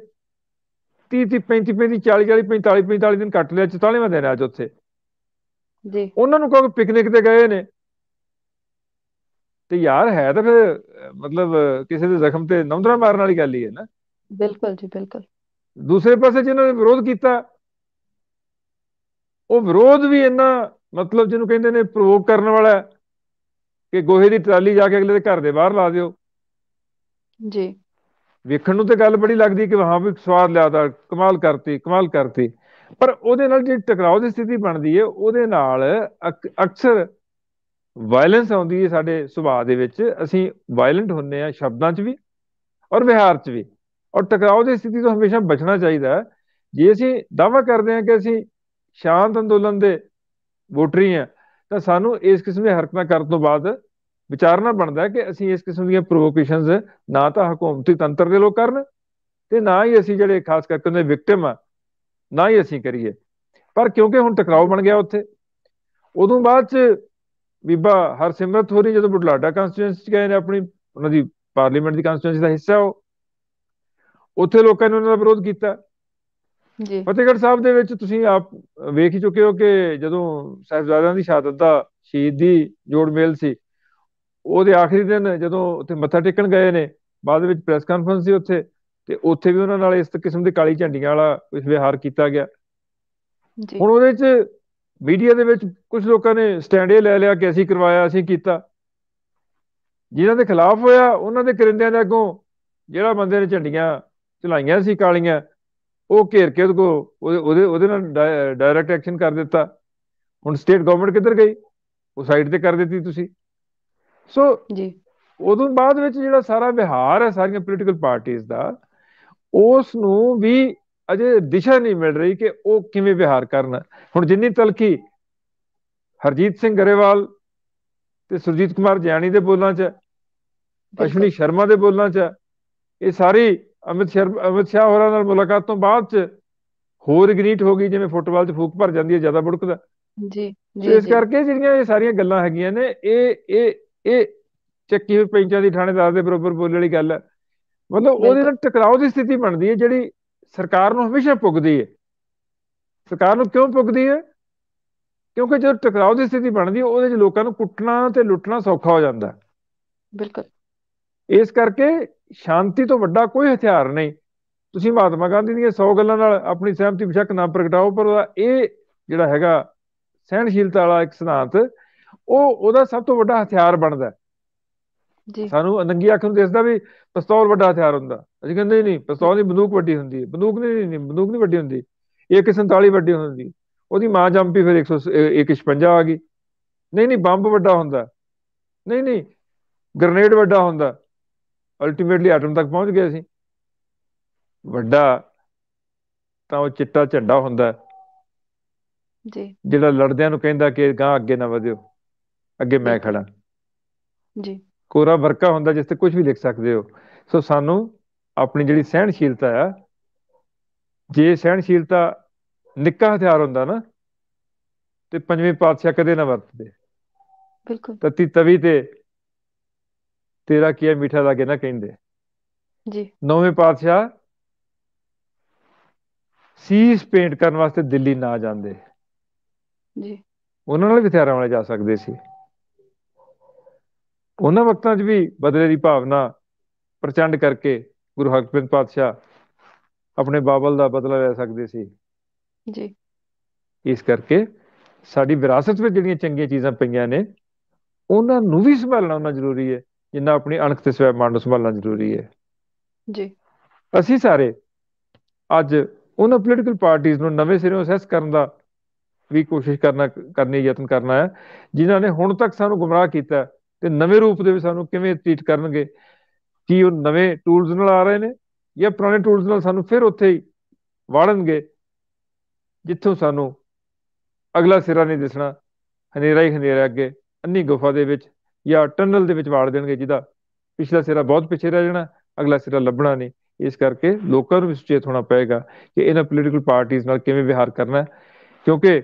30 30 35 35 40 40 45 45 ਦਿਨ ਕੱਟ ਲਿਆ 44ਵਾਂ ਦਿਨ ਅੱਜ ਉੱਥੇ ਜੀ ਉਹਨਾਂ ਨੂੰ ਕਹੋ ਪਿਕਨਿਕ ਤੇ ਗਏ ਨੇ ਤੇ ਯਾਰ ਹੈ ਤਾਂ ਫਿਰ ਮਤਲਬ ਕਿਸੇ ਦੇ ਜ਼ਖਮ ਤੇ ਨੰਦਰਾ ਮਾਰਨ ਵਾਲੀ ਗੱਲ ਹੀ ਹੈ ਨਾ ਬਿਲਕੁਲ ਜੀ ਬਿਲਕੁਲ ਦੂਸਰੇ ਪਾਸੇ ਜਿਹਨਾਂ ਨੇ ਵਿਰੋਧ ਕੀਤਾ ਉਹ ਵਿਰੋਧ ਵੀ ਇੰਨਾ ਮਤਲਬ ਜਿਹਨੂੰ ਕਹਿੰਦੇ ਨੇ ਪ੍ਰੋਵੋਕ ਕਰਨ ਵਾਲਾ ਕਿ ਗੋਹੇ ਦੀ ਟਰਾਲੀ ਜਾ ਕੇ ਅਗਲੇ ਦੇ ਘਰ ਦੇ ਬਾਹਰ ਲਾ ਦਿਓ ਜੀ ਵੇਖਣ ਨੂੰ ਤੇ ਗੱਲ ਬੜੀ ਲੱਗਦੀ ਕਿ ਵਾਹ ਵੀ ਸਵਾਦ ਲਿਆਦਾ ਕਮਾਲ ਕਰਤੀ ਕਮਾਲ ਕਰਤੀ ਪਰ ਉਹਦੇ ਨਾਲ ਜੇ ਟਕਰਾਅ ਦੀ ਸਥਿਤੀ ਬਣਦੀ ਹੈ ਉਹਦੇ ਨਾਲ ਅਕਸਰ ਵਾਇਲੈਂਸ ਆਉਂਦੀ ਹੈ ਸਾਡੇ ਸੁਭਾਅ ਦੇ ਵਿੱਚ ਅਸੀਂ ਵਾਇਲੈਂਟ ਹੁੰਨੇ ਆ ਸ਼ਬਦਾਂ 'ਚ ਵੀ ਔਰ ਵਿਹਾਰ 'ਚ ਵੀ ਔਰ ਟਕਰਾਅ ਦੀ ਸਥਿਤੀ ਤੋਂ ਹਮੇਸ਼ਾ ਬਚਣਾ ਚਾਹੀਦਾ ਜੇ ਅਸੀਂ ਦਾਵਾ ਕਰਦੇ ਹਾਂ ਕਿ ਅਸੀਂ ਸ਼ਾਂਤ ਅੰਦੋਲਨ ਦੇ ਵੋਟਰੀ ਆ ਤਾਂ ਸਾਨੂੰ ਇਸ ਕਿਸਮ ਦੀ ਹਰਕਤਾਂ ਕਰਨ ਤੋਂ ਬਾਅਦ ਵਿਚਾਰਨਾ ਬਣਦਾ ਹੈ ਕਿ ਅਸੀਂ ਇਸ ਕਿਸਮ ਦੀਆਂ ਪ੍ਰੋਵੋਕੇਸ਼ਨਸ ਨਾ ਤਾਂ ਹਕੂਮਤੀ ਤੰਤਰ ਦੇ ਲੋਕ ਕਰਨ ਤੇ ਨਾ ਹੀ ਅਸੀਂ ਜਿਹੜੇ ਖਾਸ ਕਰਕੇ ਉਹਦੇ ਵਿਕਟਿਮ ਆ ਨਾ ਹੀ ਅਸੀਂ ਕਰੀਏ ਪਰ ਕਿਉਂਕਿ ਹੁਣ ਟਕਰਾਓ ਬਣ ਗਿਆ ਉੱਥੇ ਉਦੋਂ ਬਾਅਦ ਚ ਬੀਬਾ ਹਰਸਿਮਰਤ ਹੋਰੀ ਜਦੋਂ ਬੁਢਲਾਡਾ ਕਨਸਟੀਟਿਊਂਸੀ ਚ ਗਏ ਨੇ ਆਪਣੀ ਉਹਨਾਂ ਦੀ ਪਾਰਲੀਮੈਂਟ ਦੀ ਕਨਸਟੀਟਿਊਂਸੀ ਦਾ ਹਿੱਸਾ ਉਹ ਉੱਥੇ ਲੋਕਾਂ ਨੇ ਉਹਨਾਂ ਦਾ ਵਿਰੋਧ ਕੀਤਾ ਜੀ ਫਤਿਹਗੜ੍ਹ ਸਾਹਿਬ ਦੇ ਵਿੱਚ ਤੁਸੀਂ ਆਪ ਵੇਖ ਹੀ ਚੁੱਕੇ ਹੋ ਕਿ ਜਦੋਂ ਸਹਿਬਜ਼ਾਦਿਆਂ ਦੀ ਸ਼ਹਾਦਤ ਦਾ ਸ਼ਹੀਦੀ ਜੋੜ ਮੇਲ ਸੀ ਉਹਦੇ ਆਖਰੀ ਦਿਨ ਜਦੋਂ ਉੱਥੇ ਮੱਥਾ ਟੇਕਣ ਗਏ ਨੇ ਬਾਅਦ ਵਿੱਚ ਪ੍ਰੈਸ ਕਾਨਫਰੰਸ ਸੀ ਉੱਥੇ ਤੇ ਉੱਥੇ ਵੀ ਉਹਨਾਂ ਨਾਲ ਇਸ ਕਿਸਮ ਦੇ ਕਾਲੀ ਝੰਡੀਆਂ ਵਾਲਾ ਵਿਵਹਾਰ ਕੀਤਾ ਗਿਆ ਜੀ ਹੁਣ ਉਹਦੇ ਵਿੱਚ ਮੀਡੀਆ ਦੇ ਵਿੱਚ ਕੁਝ ਲੋਕਾਂ ਨੇ ਸਟੈਂਡ ਇਹ ਲੈ ਲਿਆ ਕਿ ਅਸੀਂ ਕਰਵਾਇਆ ਅਸੀਂ ਕੀਤਾ ਜਿਨ੍ਹਾਂ ਦੇ ਖਿਲਾਫ ਹੋਇਆ ਉਹਨਾਂ ਦੇ ਕਰਿੰਦਿਆਂ ਦੇ ਅੱਗੋਂ ਜਿਹੜਾ ਬੰਦੇ ਨੇ ਝੰਡੀਆਂ ਚਲਾਈਆਂ ਸੀ ਕਾਲੀਆਂ ਉਹ ਘੇਰ ਕੇ ਉਹਦੇ ਉਹਦੇ ਉਹਦੇ ਨਾਲ ਡਾਇਰੈਕਟ ਐਕਸ਼ਨ ਕਰ ਦਿੱਤਾ ਹੁਣ ਸਟੇਟ ਗਵਰਨਮੈਂਟ ਕਿੱਧਰ ਗਈ ਉਹ ਸਾਈਡ ਤੇ ਕਰ ਦਿੱਤੀ ਤੁਸੀਂ ਸੋ ਜੀ ਉਦੋਂ ਬਾਅਦ ਵਿੱਚ ਜਿਹੜਾ ਸਾਰਾ ਵਿਹਾਰ ਹੈ ਸਾਰੀਆਂ ਪੋਲੀਟੀਕਲ ਪਾਰਟੀਆਂ ਦਾ ਉਸ ਨੂੰ ਵੀ ਅਜੇ ਦਿਸ਼ਾ ਨਹੀਂ ਮਿਲ ਰਹੀ ਕਿ ਉਹ ਕਿਵੇਂ ਵਿਹਾਰ ਕਰਨਾ ਹੁਣ ਜਿੰਨੀ ਤਲਕੀ ਹਰਜੀਤ ਸਿੰਘ ਗਰੇਵਾਲ ਤੇ ਸੁਰਜੀਤ ਕੁਮਾਰ ਜਿਆਣੀ ਦੇ ਬੋਲਾਂ 'ਚ ਅਸ਼ਵਨੀ ਸ਼ਰਮਾ ਦੇ ਬੋਲਾਂ 'ਚ ਇਹ ਸਾਰੀ ਅਮਿਤ ਸ਼ਰਮਾ ਅਮਿਤ ਸ਼ਾਹ ਹੋਰਾਂ ਨਾਲ ਮੁਲਾਕਾਤ ਤੋਂ ਬਾਅਦ 'ਚ ਹੋਰ ਗਨੀਟ ਹੋ ਗਈ ਜਿਵੇਂ ਫੁੱਟਬਾਲ 'ਚ ਫੂਕ ਭਰ ਜਾਂਦੀ ਹੈ ਜ਼ਿਆਦਾ ਬੁੜਕਦਾ ਜੀ ਜੀ ਇਸ ਕਰਕੇ ਜਿਹੜੀਆਂ ਇਹ ਸਾਰੀਆਂ ਗੱਲਾਂ ਹੈਗੀਆਂ ਨੇ ਇਹ ਇਹ ਇਹ ਚੱਕੀ ਹੋਈ ਪੈਂਚਾਂ ਦੀ ਥਾਣੇਦਾਰ ਦੇ ਬਰੋਬਰ ਬੋਲਣ ਵਾਲੀ ਗੱਲ ਹੈ ਮਤਲਬ ਉਹਦੇ ਨਾਲ ਟਕਰਾਓ ਦੀ ਸਥਿਤੀ ਬਣਦੀ ਹੈ ਜਿਹੜੀ ਸਰਕਾਰ ਨੂੰ ਹਮੇਸ਼ਾ ਪੁੱਗਦੀ ਹੈ ਸਰਕਾਰ ਨੂੰ ਕਿਉਂ ਪੁੱਗਦੀ ਹੈ ਕਿਉਂਕਿ ਜਦੋਂ ਟਕਰਾਓ ਦੀ ਸਥਿਤੀ ਬਣਦੀ ਹੈ ਉਹਦੇ ਵਿੱਚ ਲੋਕਾਂ ਨੂੰ ਕੁੱਟਣਾ ਤੇ ਲੁੱਟਣਾ ਸੌਖਾ ਹੋ ਜਾਂਦਾ ਬਿਲਕੁਲ ਇਸ ਕਰਕੇ ਸ਼ਾਂਤੀ ਤੋਂ ਵੱਡਾ ਕੋਈ ਹਥਿਆਰ ਨਹੀਂ ਤੁਸੀਂ ਮਹਾਤਮਾ ਗਾਂਧੀ ਦੀਆਂ 100 ਗੱਲਾਂ ਨਾਲ ਆਪਣੀ ਸਹਿਮਤੀ ਬਿਸ਼ੱਕ ਨਾ ਪ੍ਰਗਟਾਓ ਪਰ ਉਹਦਾ ਇਹ ਜਿਹੜਾ ਹੈਗਾ ਸਹਿਣਸ਼ੀਲਤਾ ਵਾਲਾ ਇੱਕ ਸਿਧਾਂਤ ਉਹ ਉਹਦਾ ਸਭ ਤੋਂ ਵੱਡਾ ਹਥਿਆਰ ਬਣਦਾ ਜੀ ਸਾਨੂੰ ਨੰਗੀ ਅੱਖ ਨੂੰ ਦਿਸਦਾ ਵੀ ਪਿਸਤੌਲ ਵੱਡਾ ਹਥਿਆਰ ਹੁੰਦਾ ਅਸੀਂ ਕਹਿੰਦੇ ਨਹੀਂ ਪਿਸਤੌਲ ਨਹੀਂ ਬੰਦੂਕ ਵੱਡੀ ਹੁੰਦੀ ਹੈ ਬੰਦੂਕ ਨਹੀਂ ਨਹੀਂ ਬੰਦੂਕ ਨਹੀਂ ਵੱਡੀ ਹੁੰਦੀ 147 47 ਵੱਡੀ ਹੁੰਦੀ ਉਹਦੀ ਮਾਂ ਜੰਪੀ ਫਿਰ 156 ਆ ਗਈ ਨਹੀਂ ਨਹੀਂ ਬੰਬ ਵੱਡਾ ਹੁੰਦਾ ਨਹੀਂ ਨਹੀਂ ਗ੍ਰਨੇਡ ਵੱਡਾ ਹੁੰਦਾ ਅਲਟੀਮੇਟਲੀ ਐਟਮ ਤੱਕ ਪਹੁੰਚ ਗਏ ਸੀ ਵੱਡਾ ਤਾਂ ਉਹ ਚਿੱਟਾ ਝੰਡਾ ਹੁੰਦਾ ਜੀ ਜਿਹੜਾ ਲੜਦਿਆਂ ਨੂੰ ਕਹਿੰਦਾ ਕਿ ਗਾਂ ਅੱਗੇ ਨਾ ਵਧਿਓ ਅੱਗੇ ਮੈਂ ਖੜਾ ਜੀ ਕੋਰਾ ਵਰਕਾ ਹੁੰਦਾ ਜਿਸ ਤੇ ਕੁਝ ਵੀ ਲਿਖ ਸਕਦੇ ਹੋ ਸੋ ਸਾਨੂੰ ਆਪਣੀ ਜਿਹੜੀ ਸਹਿਣਸ਼ੀਲਤਾ ਆ ਜੇ ਸਹਿਣਸ਼ੀਲਤਾ ਨਿੱਕਾ ਹਥਿਆਰ ਹੁੰਦਾ ਨਾ ਤੇ ਪੰਜਵੇਂ ਪਾਤਸ਼ਾਹ ਕਦੇ ਨਾ ਵਰਤਦੇ ਬਿਲਕੁਲ ਤਤੀ ਤਵੀ ਤੇ ਤੇਰਾ ਕੀ ਮਿੱਠਾ ਲੱਗੇ ਨਾ ਕਹਿੰਦੇ ਜੀ ਨੌਵੇਂ ਪਾਤਸ਼ਾਹ ਸੀਸ ਪੇਂਟ ਕਰਨ ਵਾਸਤੇ ਦਿੱਲੀ ਨਾ ਜਾਂਦੇ ਜੀ ਉਹਨਾਂ ਨਾਲ ਵੀ ਹਥਿਆਰਾਂ ਵਾਲੇ ਜਾ ਸਕਦੇ ਸੀ ਉਹਨਾਂ ਵਕਤਾਂ 'ਚ ਵੀ ਬਦਲੇ ਦੀ ਭਾਵਨਾ ਪ੍ਰਚੰਡ ਕਰਕੇ ਗੁਰੂ ਹਰਗੋਬਿੰਦ ਪਾਤਸ਼ਾਹ ਆਪਣੇ ਬਾਬਲ ਦਾ ਬਦਲਾ ਲੈ ਸਕਦੇ ਸੀ ਜੀ ਇਸ ਕਰਕੇ ਸਾਡੀ ਵਿਰਾਸਤ ਵਿੱਚ ਜਿਹੜੀਆਂ ਚੰਗੀਆਂ ਚੀਜ਼ਾਂ ਪਈਆਂ ਨੇ ਉਹਨਾਂ ਨੂੰ ਵੀ ਸੰਭਾਲਣਾ ਉਹਨਾਂ ਜ਼ਰੂਰੀ ਹੈ ਜਿੰਨਾ ਆਪਣੀ ਅਣਖ ਤੇ ਸਵੈ ਮਾਨ ਨੂੰ ਸੰਭਾਲਣਾ ਜ਼ਰੂਰੀ ਹੈ ਜੀ ਅਸੀਂ ਸਾਰੇ ਅੱਜ ਉਹਨਾਂ ਪੋਲੀਟੀਕਲ ਪਾਰਟੀਆਂ ਨੂੰ ਨਵੇਂ ਸਿਰੋਂ ਅਸੈਸ ਕਰਨ ਦਾ ਵੀ ਕੋਸ਼ਿਸ਼ ਕਰਨਾ ਕਰਨੀ ਯਤਨ ਕਰਨਾ ਹੈ ਜਿਨ੍ਹਾਂ ਨੇ ਹੁਣ ਤੱਕ ਸਾਨੂੰ ਗੁੰਮਰਾਹ ਕੀਤਾ ਤੇ ਨਵੇਂ ਰੂਪ ਦੇ ਵਿੱਚ ਸਾਨੂੰ ਕਿਵੇਂ ਟ੍ਰੀਟ ਕਰਨਗੇ ਕੀ ਉਹ ਨਵੇਂ ਟੂਲਸ ਨਾਲ ਆ ਰਹੇ ਨੇ ਜਾਂ ਪੁਰਾਣੇ ਟੂਲਸ ਨਾਲ ਸਾਨੂੰ ਫਿਰ ਉੱਥੇ ਹੀ ਵਾੜਨਗੇ ਜਿੱਥੋਂ ਸਾਨੂੰ ਅਗਲਾ ਸਿਰਾ ਨਹੀਂ ਦਿਸਣਾ ਹਨੇਰਾ ਹੀ ਹਨੇਰਾ ਅੱਗੇ ਅੰਨੀ ਗੁਫਾ ਦੇ ਵਿੱਚ ਜਾਂ ਟਨਲ ਦੇ ਵਿੱਚ ਵਾੜ ਦੇਣਗੇ ਜਿਹਦਾ ਪਿਛਲਾ ਸਿਰਾ ਬਹੁਤ ਪਿੱਛੇ ਰਹਿ ਜਾਣਾ ਅਗਲਾ ਸਿਰਾ ਲੱਭਣਾ ਨਹੀਂ ਇਸ ਕਰਕੇ ਲੋਕਾਂ ਨੂੰ ਵੀ ਸੁਚੇਤ ਹੋਣਾ ਪਏਗਾ ਕਿ ਇਹਨਾਂ ਪੋਲੀਟੀਕਲ ਪਾਰਟੀਆਂ ਨਾਲ ਕਿਵੇਂ ਵਿਹਾਰ ਕਰਨਾ ਕਿਉਂਕਿ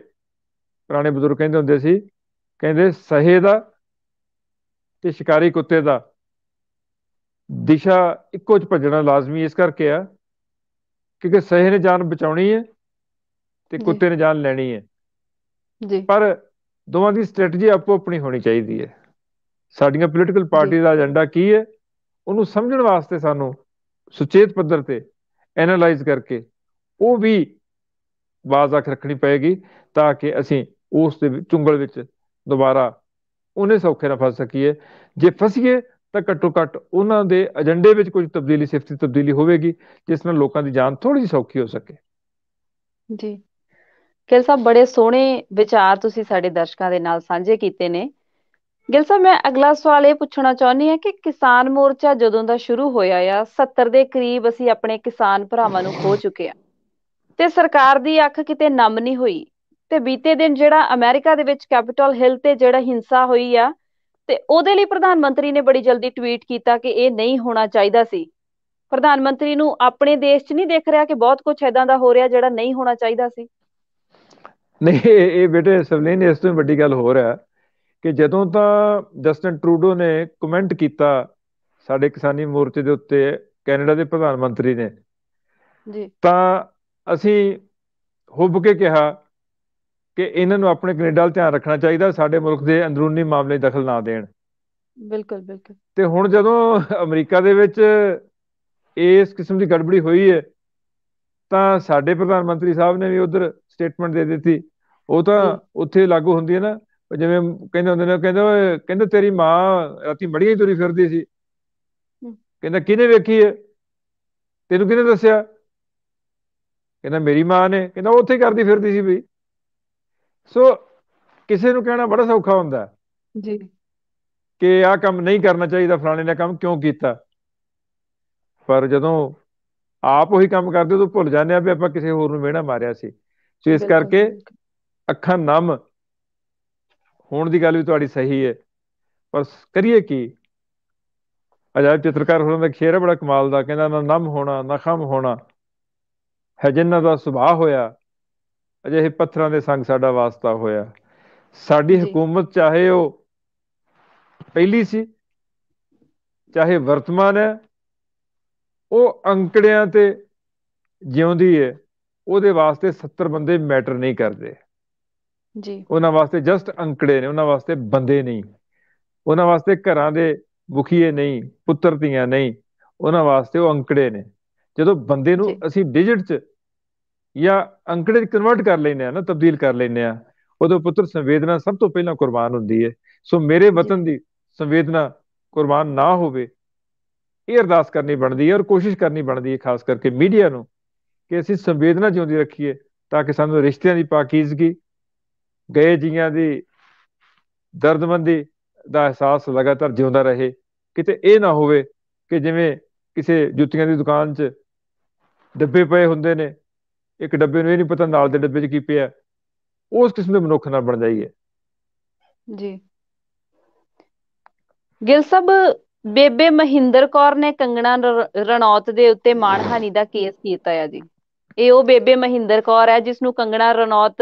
ਪੁਰਾਣੇ ਬਜ਼ੁਰਗ ਕਹਿੰਦੇ ਹੁੰਦੇ ਸੀ ਕਹਿੰਦੇ ਸਹੇ ਦਾ ਤੇ ਸ਼ਿਕਾਰੀ ਕੁੱਤੇ ਦਾ ਦਿਸ਼ਾ ਇੱਕੋ ਚ ਭੱਜਣਾ ਲਾਜ਼ਮੀ ਇਸ ਕਰਕੇ ਆ ਕਿਉਂਕਿ ਸਹੇ ਨੇ ਜਾਨ ਬਚਾਉਣੀ ਹੈ ਤੇ ਕੁੱਤੇ ਨੇ ਜਾਨ ਲੈਣੀ ਹੈ ਜੀ ਪਰ ਦੋਵਾਂ ਦੀ ਸਟ੍ਰੈਟਜੀ ਆਪੋ ਆਪਣੀ ਹੋਣੀ ਚਾਹੀਦੀ ਹੈ ਸਾਡੀਆਂ ਪੋਲੀਟੀਕਲ ਪਾਰਟੀ ਦਾ ਏਜੰਡਾ ਕੀ ਹੈ ਉਹਨੂੰ ਸਮਝਣ ਵਾਸਤੇ ਸਾਨੂੰ ਸੁਚੇਤ ਪੱਧਰ ਤੇ ਐਨਲਾਈਜ਼ ਕਰਕੇ ਉਹ ਵੀ ਬਾਜ਼ ਆਖ ਰੱਖਣੀ ਪਏਗੀ ਤਾਂ ਕਿ ਅਸੀਂ ਉਸ ਦੇ ਚੁੰਗਲ ਵਿੱਚ ਦੁਬਾਰਾ ਉਹਨੇ ਸੌਖੇ ਨਾ ਫਸ ਸਕੀਏ ਜੇ ਫਸੀਏ ਤਾਂ ਘੱਟੋ ਘੱਟ ਉਹਨਾਂ ਦੇ ਏਜੰਡੇ ਵਿੱਚ ਕੁਝ ਤਬਦੀਲੀ ਸਿਫਤੀ ਤਬਦੀਲੀ ਹੋਵੇਗੀ ਜਿਸ ਨਾਲ ਲੋਕਾਂ ਦੀ ਜਾਨ ਥੋੜੀ ਜਿਹੀ ਸੌਖੀ ਹੋ ਸਕੇ ਜੀ ਗਿਲ ਸਾਹਿਬ ਬੜੇ ਸੋਹਣੇ ਵਿਚਾਰ ਤੁਸੀਂ ਸਾਡੇ ਦਰਸ਼ਕਾਂ ਦੇ ਨਾਲ ਸਾਂਝੇ ਕੀਤੇ ਨੇ ਗਿਲ ਸਾਹਿਬ ਮੈਂ ਅਗਲਾ ਸਵਾਲ ਇਹ ਪੁੱਛਣਾ ਚਾਹੁੰਦੀ ਹਾਂ ਕਿ ਕਿਸਾਨ ਮੋਰਚਾ ਜਦੋਂ ਦਾ ਸ਼ੁਰੂ ਹੋਇਆ ਆ 70 ਦੇ ਕਰੀਬ ਅਸੀਂ ਆਪਣੇ ਕਿਸਾਨ ਭਰਾਵਾਂ ਨੂੰ ਖੋ ਚੁੱਕੇ ਆ ਤੇ ਸਰਕਾਰ ਦੀ ਅੱਖ ਕਿਤੇ ਨਮ ਨਹੀਂ ਹੋਈ ਤੇ ਬੀਤੇ ਦਿਨ ਜਿਹੜਾ ਅਮਰੀਕਾ ਦੇ ਵਿੱਚ ਕੈਪੀਟਲ ਹਿਲ ਤੇ ਜਿਹੜਾ ਹਿੰਸਾ ਹੋਈ ਆ ਤੇ ਉਹਦੇ ਲਈ ਪ੍ਰਧਾਨ ਮੰਤਰੀ ਨੇ ਬੜੀ ਜਲਦੀ ਟਵੀਟ ਕੀਤਾ ਕਿ ਇਹ ਨਹੀਂ ਹੋਣਾ ਚਾਹੀਦਾ ਸੀ ਪ੍ਰਧਾਨ ਮੰਤਰੀ ਨੂੰ ਆਪਣੇ ਦੇਸ਼ 'ਚ ਨਹੀਂ ਦੇਖ ਰਿਹਾ ਕਿ ਬਹੁਤ ਕੁਝ ਐਦਾਂ ਦਾ ਹੋ ਰਿਹਾ ਜਿਹੜਾ ਨਹੀਂ ਹੋਣਾ ਚਾਹੀਦਾ ਸੀ ਨਹੀਂ ਇਹ ਬੇਟੇ ਸਵਨੇ ਨੇ ਇਸ ਤੋਂ ਵੱਡੀ ਗੱਲ ਹੋ ਰਿਹਾ ਕਿ ਜਦੋਂ ਤਾਂ ਜਸਟਨ ਟਰੂਡੋ ਨੇ ਕਮੈਂਟ ਕੀਤਾ ਸਾਡੇ ਕਿਸਾਨੀ ਮੋਰਚੇ ਦੇ ਉੱਤੇ ਕੈਨੇਡਾ ਦੇ ਪ੍ਰਧਾਨ ਮੰਤਰੀ ਨੇ ਜੀ ਤਾਂ ਅਸੀਂ ਹੁੱਬ ਕੇ ਕਿਹਾ ਕਿ ਇਹਨਾਂ ਨੂੰ ਆਪਣੇ ਕੈਨੇਡਾ ਵੱਲ ਧਿਆਨ ਰੱਖਣਾ ਚਾਹੀਦਾ ਸਾਡੇ ਮੁਲਕ ਦੇ ਅੰਦਰੂਨੀ ਮਾਮਲੇ ਦਖਲ ਨਾ ਦੇਣ ਬਿਲਕੁਲ ਬਿਲਕੁਲ ਤੇ ਹੁਣ ਜਦੋਂ ਅਮਰੀਕਾ ਦੇ ਵਿੱਚ ਇਸ ਕਿਸਮ ਦੀ ਗੜਬੜੀ ਹੋਈ ਹੈ ਤਾਂ ਸਾਡੇ ਪ੍ਰਧਾਨ ਮੰਤਰੀ ਸਾਹਿਬ ਨੇ ਵੀ ਉਧਰ ਸਟੇਟਮੈਂਟ ਦੇ ਦਿੱਤੀ ਉਹ ਤਾਂ ਉੱਥੇ ਲਾਗੂ ਹੁੰਦੀ ਹੈ ਨਾ ਜਿਵੇਂ ਕਹਿੰਦੇ ਹੁੰਦੇ ਨੇ ਕਹਿੰਦੇ ਕਹਿੰਦੇ ਤੇਰੀ ਮਾਂ ਰਾਤੀ ਮੜੀਆਂ ਹੀ ਤੁਰੀ ਫਿਰਦੀ ਸੀ ਕਹਿੰਦਾ ਕਿਹਨੇ ਵੇਖੀ ਹੈ ਤੈਨੂੰ ਕਿਹਨੇ ਦੱਸਿਆ ਕਹਿੰਦਾ ਮੇਰੀ ਮਾਂ ਨੇ ਕਹਿੰਦਾ ਉੱਥੇ ਕਰਦੀ ਫਿਰਦੀ ਸੀ ਬਈ ਸੋ ਕਿਸੇ ਨੂੰ ਕਹਿਣਾ ਬੜਾ ਸੌਖਾ ਹੁੰਦਾ ਜੀ ਕਿ ਆਹ ਕੰਮ ਨਹੀਂ ਕਰਨਾ ਚਾਹੀਦਾ ਫਲਾਣੇ ਨੇ ਕੰਮ ਕਿਉਂ ਕੀਤਾ ਪਰ ਜਦੋਂ ਆਪ ਉਹੀ ਕੰਮ ਕਰਦੇ ਤਾਂ ਭੁੱਲ ਜਾਂਦੇ ਆ ਵੀ ਆਪਾਂ ਕਿਸੇ ਹੋਰ ਨੂੰ ਮਿਹਣਾ ਮਾਰਿਆ ਸੀ ਸੋ ਇਸ ਕਰਕੇ ਅੱਖਾਂ ਨਮ ਹੋਣ ਦੀ ਗੱਲ ਵੀ ਤੁਹਾਡੀ ਸਹੀ ਹੈ ਪਰ ਕਰੀਏ ਕੀ ਅਜਾਇਬ ਚਿੱਤਰਕਾਰ ਹੋਣ ਦਾ ਖੇਰਾ ਬੜਾ ਕਮਾਲ ਦਾ ਕਹਿੰਦਾ ਨਾ ਨਮ ਹੋਣਾ ਨਖਮ ਹੋਣਾ ਹੈ ਜਿੰਨਾ ਦਾ ਸੁਭਾਅ ਹੋਇਆ ਅਜਿਹੇ ਪੱਥਰਾਂ ਦੇ ਸੰਗ ਸਾਡਾ ਵਾਸਤਾ ਹੋਇਆ ਸਾਡੀ ਹਕੂਮਤ ਚਾਹੇ ਉਹ ਪਹਿਲੀ ਸੀ ਚਾਹੇ ਵਰਤਮਾਨ ਹੈ ਉਹ ਅੰਕੜਿਆਂ ਤੇ ਜਿਉਂਦੀ ਹੈ ਉਹਦੇ ਵਾਸਤੇ 70 ਬੰਦੇ ਮੈਟਰ ਨਹੀਂ ਕਰਦੇ ਜੀ ਉਹਨਾਂ ਵਾਸਤੇ ਜਸਟ ਅੰਕੜੇ ਨੇ ਉਹਨਾਂ ਵਾਸਤੇ ਬੰਦੇ ਨਹੀਂ ਉਹਨਾਂ ਵਾਸਤੇ ਘਰਾਂ ਦੇ ਬੁਖੀਏ ਨਹੀਂ ਪੁੱਤਰ ਧੀਆਂ ਨਹੀਂ ਉਹਨਾਂ ਵਾਸਤੇ ਉਹ ਅੰਕੜੇ ਨੇ ਜਦੋਂ ਬੰਦੇ ਨੂੰ ਅਸੀਂ ਡਿਜੀਟ 'ਚ ਜਾਂ ਅੰਕੜੇ ਕਨਵਰਟ ਕਰ ਲੈਨੇ ਆ ਨਾ ਤਬਦੀਲ ਕਰ ਲੈਨੇ ਆ ਉਦੋਂ ਪੁੱਤਰ ਸੰਵੇਦਨਾ ਸਭ ਤੋਂ ਪਹਿਲਾਂ ਕੁਰਬਾਨ ਹੁੰਦੀ ਹੈ ਸੋ ਮੇਰੇ ਵਤਨ ਦੀ ਸੰਵੇਦਨਾ ਕੁਰਬਾਨ ਨਾ ਹੋਵੇ ਇਹ ਅਰਦਾਸ ਕਰਨੀ ਬਣਦੀ ਹੈ ਔਰ ਕੋਸ਼ਿਸ਼ ਕਰਨੀ ਬਣਦੀ ਹੈ ਖਾਸ ਕਰਕੇ ਮੀਡੀਆ ਨੂੰ ਕਿ ਅਸੀਂ ਸੰਵੇਦਨਾ ਜਿਉਂਦੀ ਰੱਖੀਏ ਤਾਂ ਕਿ ਸਾਨੂੰ ਰਿਸ਼ਤਿਆਂ ਦੀ ਪਾਕੀਜ਼ਗੀ ਗਏ ਜੀਆਂ ਦੀ ਦਰਦਮੰਦੀ ਦਾ ਅਹਿਸਾਸ ਲਗਾਤਾਰ ਜਿਉਂਦਾ ਰਹੇ ਕਿਤੇ ਇਹ ਨਾ ਹੋਵੇ ਕਿ ਜਿਵੇਂ ਕਿਸੇ ਜੁੱਤੀਆਂ ਦੀ ਦੁਕਾਨ 'ਚ ਡੱਬੇ ਪਏ ਹੁੰਦੇ ਨੇ ਇੱਕ ਡੱਬੇ ਨੂੰ ਇਹ ਨਹੀਂ ਪਤਾ ਨਾਲ ਦੇ ਡੱਬੇ 'ਚ ਕੀ ਪਿਆ ਉਸ ਕਿਸਮ ਦੇ ਮਨੁੱਖ ਨਾਲ ਬਣ ਜਾਈਏ ਜੀ ਗਿਲ ਸਭ ਬੇਬੇ ਮਹਿੰਦਰ ਕੌਰ ਨੇ ਕੰਗਣਾ ਰਣੌਤ ਦੇ ਉੱਤੇ ਮਾਨਹਾਨੀ ਦਾ ਕੇਸ ਕੀਤਾ ਹੈ ਜੀ ਇਹ ਉਹ ਬੇਬੇ ਮਹਿੰਦਰ ਕੌਰ ਹੈ ਜਿਸ ਨੂੰ ਕੰਗਣਾ ਰਣੌਤ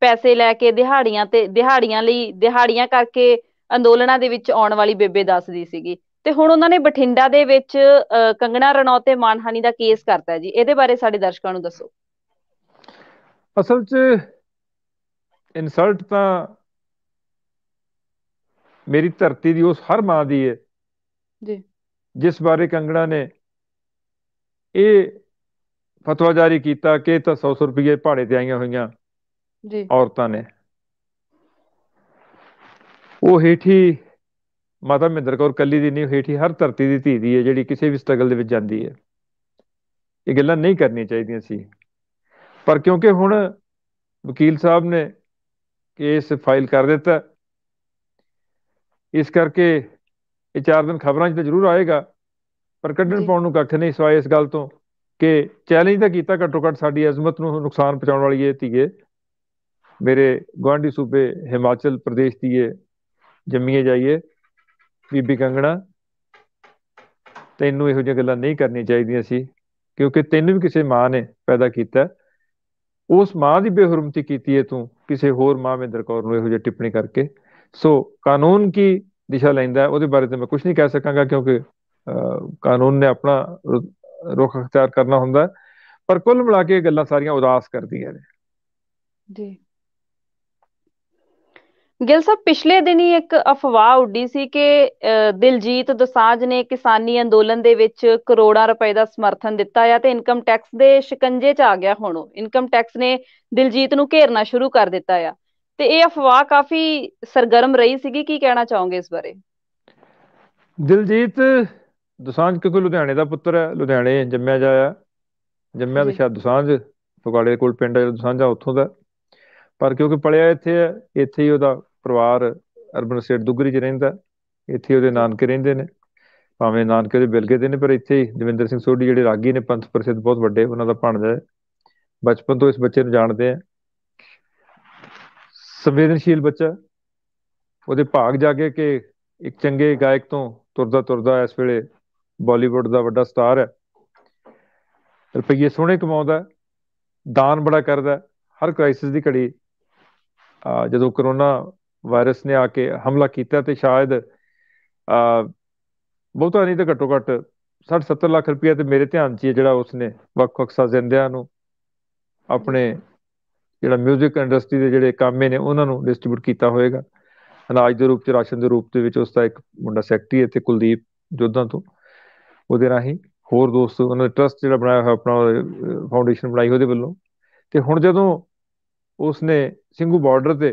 ਪੈਸੇ ਲੈ ਕੇ ਦਿਹਾੜੀਆਂ ਤੇ ਦਿਹਾੜੀਆਂ ਲਈ ਦਿਹਾੜੀਆਂ ਕਰਕੇ ਅੰਦੋਲਨਾਂ ਦੇ ਵਿੱਚ ਆਉਣ ਵਾਲੀ ਬੇਬੇ ਦੱਸਦੀ ਸੀਗੀ ਤੇ ਹੁਣ ਉਹਨਾਂ ਨੇ ਬਠਿੰਡਾ ਦੇ ਵਿੱਚ ਕੰਗਣਾ ਰਣੌਤ ਤੇ ਮਾਨਹਾਨੀ ਦਾ ਕੇਸ ਕਰਤਾ ਜੀ ਇਹਦੇ ਬਾਰੇ ਸਾਡੇ ਦਰਸ਼ਕਾਂ ਨੂੰ ਦੱਸੋ ਅਸਲ 'ਚ ਇਨਸਲਟ ਤਾਂ ਮੇਰੀ ਧਰਤੀ ਦੀ ਉਸ ਹਰ ਮਾਂ ਦੀ ਹੈ ਜੀ ਜਿਸ ਬਾਰੇ ਕੰਗੜਾ ਨੇ ਇਹ ਫਤਵਾ ਜਾਰੀ ਕੀਤਾ ਕਿ ਤਾਂ 100 ਰੁਪਏ ਪਾੜੇ ਤੇ ਆਈਆਂ ਹੋਈਆਂ ਜੀ ਔਰਤਾਂ ਨੇ ਉਹ ਹੀਠੀ ਮਾਤਾ ਮਹਿੰਦਰ ਕੌਰ ਕੱਲੀ ਦੀ ਨਹੀਂ ਹੀਠੀ ਹਰ ਧਰਤੀ ਦੀ ਧੀ ਦੀ ਹੈ ਜਿਹੜੀ ਕਿਸੇ ਵੀ ਸਟਰਗਲ ਦੇ ਵਿੱਚ ਜਾਂਦੀ ਹੈ ਇਹ ਗੱਲਾਂ ਨਹੀਂ ਕਰਨੀਆਂ ਚਾਹੀਦੀਆਂ ਸੀ ਪਰ ਕਿਉਂਕਿ ਹੁਣ ਵਕੀਲ ਸਾਹਿਬ ਨੇ ਕੇਸ ਫਾਈਲ ਕਰ ਦਿੱਤਾ ਇਸ ਕਰਕੇ ਇਹ ਚਾਰ ਦਿਨ ਖਬਰਾਂ 'ਚ ਤਾਂ ਜ਼ਰੂਰ ਆਏਗਾ ਪਰ ਕੱਢਣ ਪਾਉਣ ਨੂੰ ਕੱਖ ਨਹੀਂ ਸਵਾਏ ਇਸ ਗੱਲ ਤੋਂ ਕਿ ਚੈਲੰਜ ਤਾਂ ਕੀਤਾ ਘੱਟੋ ਘੱਟ ਸਾਡੀ ਅਜ਼ਮਤ ਨੂੰ ਨੁਕਸਾਨ ਪਹੁੰਚਾਉਣ ਵਾਲੀ ਇਹ ਧੀਏ ਮੇਰੇ ਗਵਾਂਢੀ ਸੂਬੇ ਹਿਮਾਚਲ ਪ੍ਰਦੇਸ਼ ਦੀ ਇਹ ਜੰਮੀਏ ਜਾਈਏ ਬੀਬੀ ਕੰਗਣਾ ਤੈਨੂੰ ਇਹੋ ਜਿਹੀਆਂ ਗੱਲਾਂ ਨਹੀਂ ਕਰਨੀਆਂ ਚਾਹੀਦੀਆਂ ਸੀ ਕਿਉਂਕਿ ਤੈਨੂੰ ਵੀ ਕਿਸੇ ਮਾਂ ਨੇ ਪੈਦਾ ਕੀਤਾ ਉਸ ਮਾਂ ਦੀ ਬੇਹਰਮਤੀ ਕੀਤੀ ਹੈ ਤੂੰ ਕਿਸੇ ਹੋਰ ਮਾਂ ਮਹਿੰਦਰ ਕੌਰ ਨੂੰ ਇਹੋ ਜਿਹੀ ਟਿੱਪਣੀ ਕਰਕੇ ਸੋ ਕਾਨੂੰਨ ਕੀ ਦਿਸ਼ਾ ਲੈਂਦਾ ਉਹਦੇ ਬਾਰੇ ਤੇ ਮੈਂ ਕੁਝ ਨਹੀਂ ਕਹਿ ਸਕਾਂਗਾ ਕਿਉਂਕਿ ਕਾਨੂੰਨ ਨੇ ਆਪਣਾ ਰੁਖ ਅਖਤਿਆਰ ਕਰਨਾ ਹੁੰਦਾ ਪਰ ਕੁੱਲ ਮਿਲਾ ਕੇ ਇਹ ਗੱਲਾਂ ਸਾਰੀਆਂ ਉਦਾਸ ਕਰਦੀਆਂ ਨੇ ਜੀ ਗਿਲ ਸਾਹਿਬ ਪਿਛਲੇ ਦਿਨੀ ਇੱਕ ਅਫਵਾਹ ਉੱਡੀ ਸੀ ਕਿ ਦਿਲਜੀਤ ਦਸਾਂਝ ਨੇ ਕਿਸਾਨੀ ਅੰਦੋਲਨ ਦੇ ਵਿੱਚ ਕਰੋੜਾਂ ਰੁਪਏ ਦਾ ਸਮਰਥਨ ਦਿੱਤਾ ਆ ਤੇ ਇਨਕਮ ਟੈਕਸ ਦੇ ਸ਼ਿਕੰਜੇ 'ਚ ਆ ਗਿਆ ਹੁਣ ਉਹ ਇਨਕਮ ਟੈਕਸ ਨੇ ਦਿਲਜੀਤ ਨੂੰ ਘੇਰਨਾ ਸ਼ੁਰੂ ਕਰ ਦਿੱਤਾ ਆ ਤੇ ਇਹ ਅਫਵਾਹ ਕਾਫੀ ਸਰਗਰਮ ਰਹੀ ਸੀਗੀ ਕੀ ਕਹਿਣਾ ਚਾਹੋਗੇ ਇਸ ਬਾਰੇ ਦਿਲਜੀਤ ਦਸਾਂਝ ਕਿਉਂਕਿ ਲੁਧਿਆਣੇ ਦਾ ਪੁੱਤਰ ਹੈ ਲੁਧਿਆਣੇ ਜੰਮਿਆ ਜਾਇਆ ਜੰਮਿਆ ਤਾਂ ਸ਼ਾਇਦ ਦਸਾਂਝ ਫਗਵਾੜੇ ਕੋਲ ਪਿੰਡ ਹੈ ਦਸਾਂਝਾ ਉੱਥੋਂ ਦਾ ਪਰ ਕਿਉਂਕਿ ਪਲਿਆ ਇੱਥੇ ਹੈ ਇੱਥੇ ਹੀ ਉਹਦਾ ਪਰਿਵਾਰ ਅਰਬਨ ਸਟੇਟ ਦੁਗਰੀ 'ਚ ਰਹਿੰਦਾ ਇੱਥੇ ਉਹਦੇ ਨਾਨਕੇ ਰਹਿੰਦੇ ਨੇ ਭਾਵੇਂ ਨਾਨਕੇ ਦੇ ਬਿਲਗੇ ਦੇ ਨੇ ਪਰ ਇੱਥੇ ਹੀ ਦਵਿੰਦਰ ਸਿੰਘ ਸੋਢੀ ਜਿਹੜੇ ਰਾਗੀ ਨੇ ਪੰਥ ਪ੍ਰਸਿੱਧ ਬਹੁਤ ਵੱਡੇ ਉਹਨਾਂ ਦਾ ਭਾਣਜਾ ਹੈ ਬਚਪਨ ਤੋਂ ਇਸ ਬੱਚੇ ਨੂੰ ਜਾਣਦੇ ਆ ਸੰਵੇਦਨਸ਼ੀਲ ਬੱਚਾ ਉਹਦੇ ਭਾਗ ਜਾ ਕੇ ਕਿ ਇੱਕ ਚੰਗੇ ਗਾਇਕ ਤੋਂ ਤੁਰਦਾ ਤੁਰਦਾ ਇਸ ਵੇਲੇ ਬਾਲੀਵੁੱਡ ਦਾ ਵੱਡਾ ਸਟਾਰ ਹੈ ਰੁਪਈਏ ਸੋਹਣੇ ਕਮਾਉਂਦਾ ਦਾਨ ਬੜਾ ਕਰਦਾ ਹਰ ਕ੍ਰਾਈਸਿਸ ਦੀ ਘੜੀ ਜਦੋਂ ਕਰੋਨਾ ਵਾਇਰਸ ਨੇ ਆ ਕੇ ਹਮਲਾ ਕੀਤਾ ਤੇ ਸ਼ਾਇਦ ਆ ਬਹੁਤਾ ਨਹੀਂ ਤੇ ਘੱਟੋ ਘੱਟ 60-70 ਲੱਖ ਰੁਪਏ ਤੇ ਮੇਰੇ ਧਿਆਨ 'ਚ ਜਿਹੜਾ ਉਸਨੇ ਵੱਖ-ਵੱਖ ਸਾਜ਼ਿੰਦਿਆਂ ਨੂੰ ਆਪਣੇ ਜਿਹੜਾ 뮤직 ਇੰਡਸਟਰੀ ਦੇ ਜਿਹੜੇ ਕਾਮੇ ਨੇ ਉਹਨਾਂ ਨੂੰ ਡਿਸਟ੍ਰਿਬਿਊਟ ਕੀਤਾ ਹੋਵੇਗਾ ਅਨਾਜ ਦੇ ਰੂਪ 'ਚ ਰਾਸ਼ਨ ਦੇ ਰੂਪ ਦੇ ਵਿੱਚ ਉਸ ਦਾ ਇੱਕ ਮੁੰਡਾ ਸੈਕਟਰੀ ਤੇ ਕੁਲਦੀਪ ਜੋਧਾਂ ਤੋਂ ਉਹਦੇ ਰਾਹੀਂ ਹੋਰ ਦੋਸਤ ਉਹਨਾਂ ਨੇ ਟਰਸਟ ਜਿਹੜਾ ਬਣਾਇਆ ਹੋਇਆ ਆਪਣਾ ਫਾਊਂਡੇਸ਼ਨ ਬਣਾਈ ਉਹਦੇ ਵੱਲੋਂ ਤੇ ਹੁਣ ਜਦੋਂ ਉਸਨੇ ਸਿੰਘੂ ਬਾਰਡਰ ਤੇ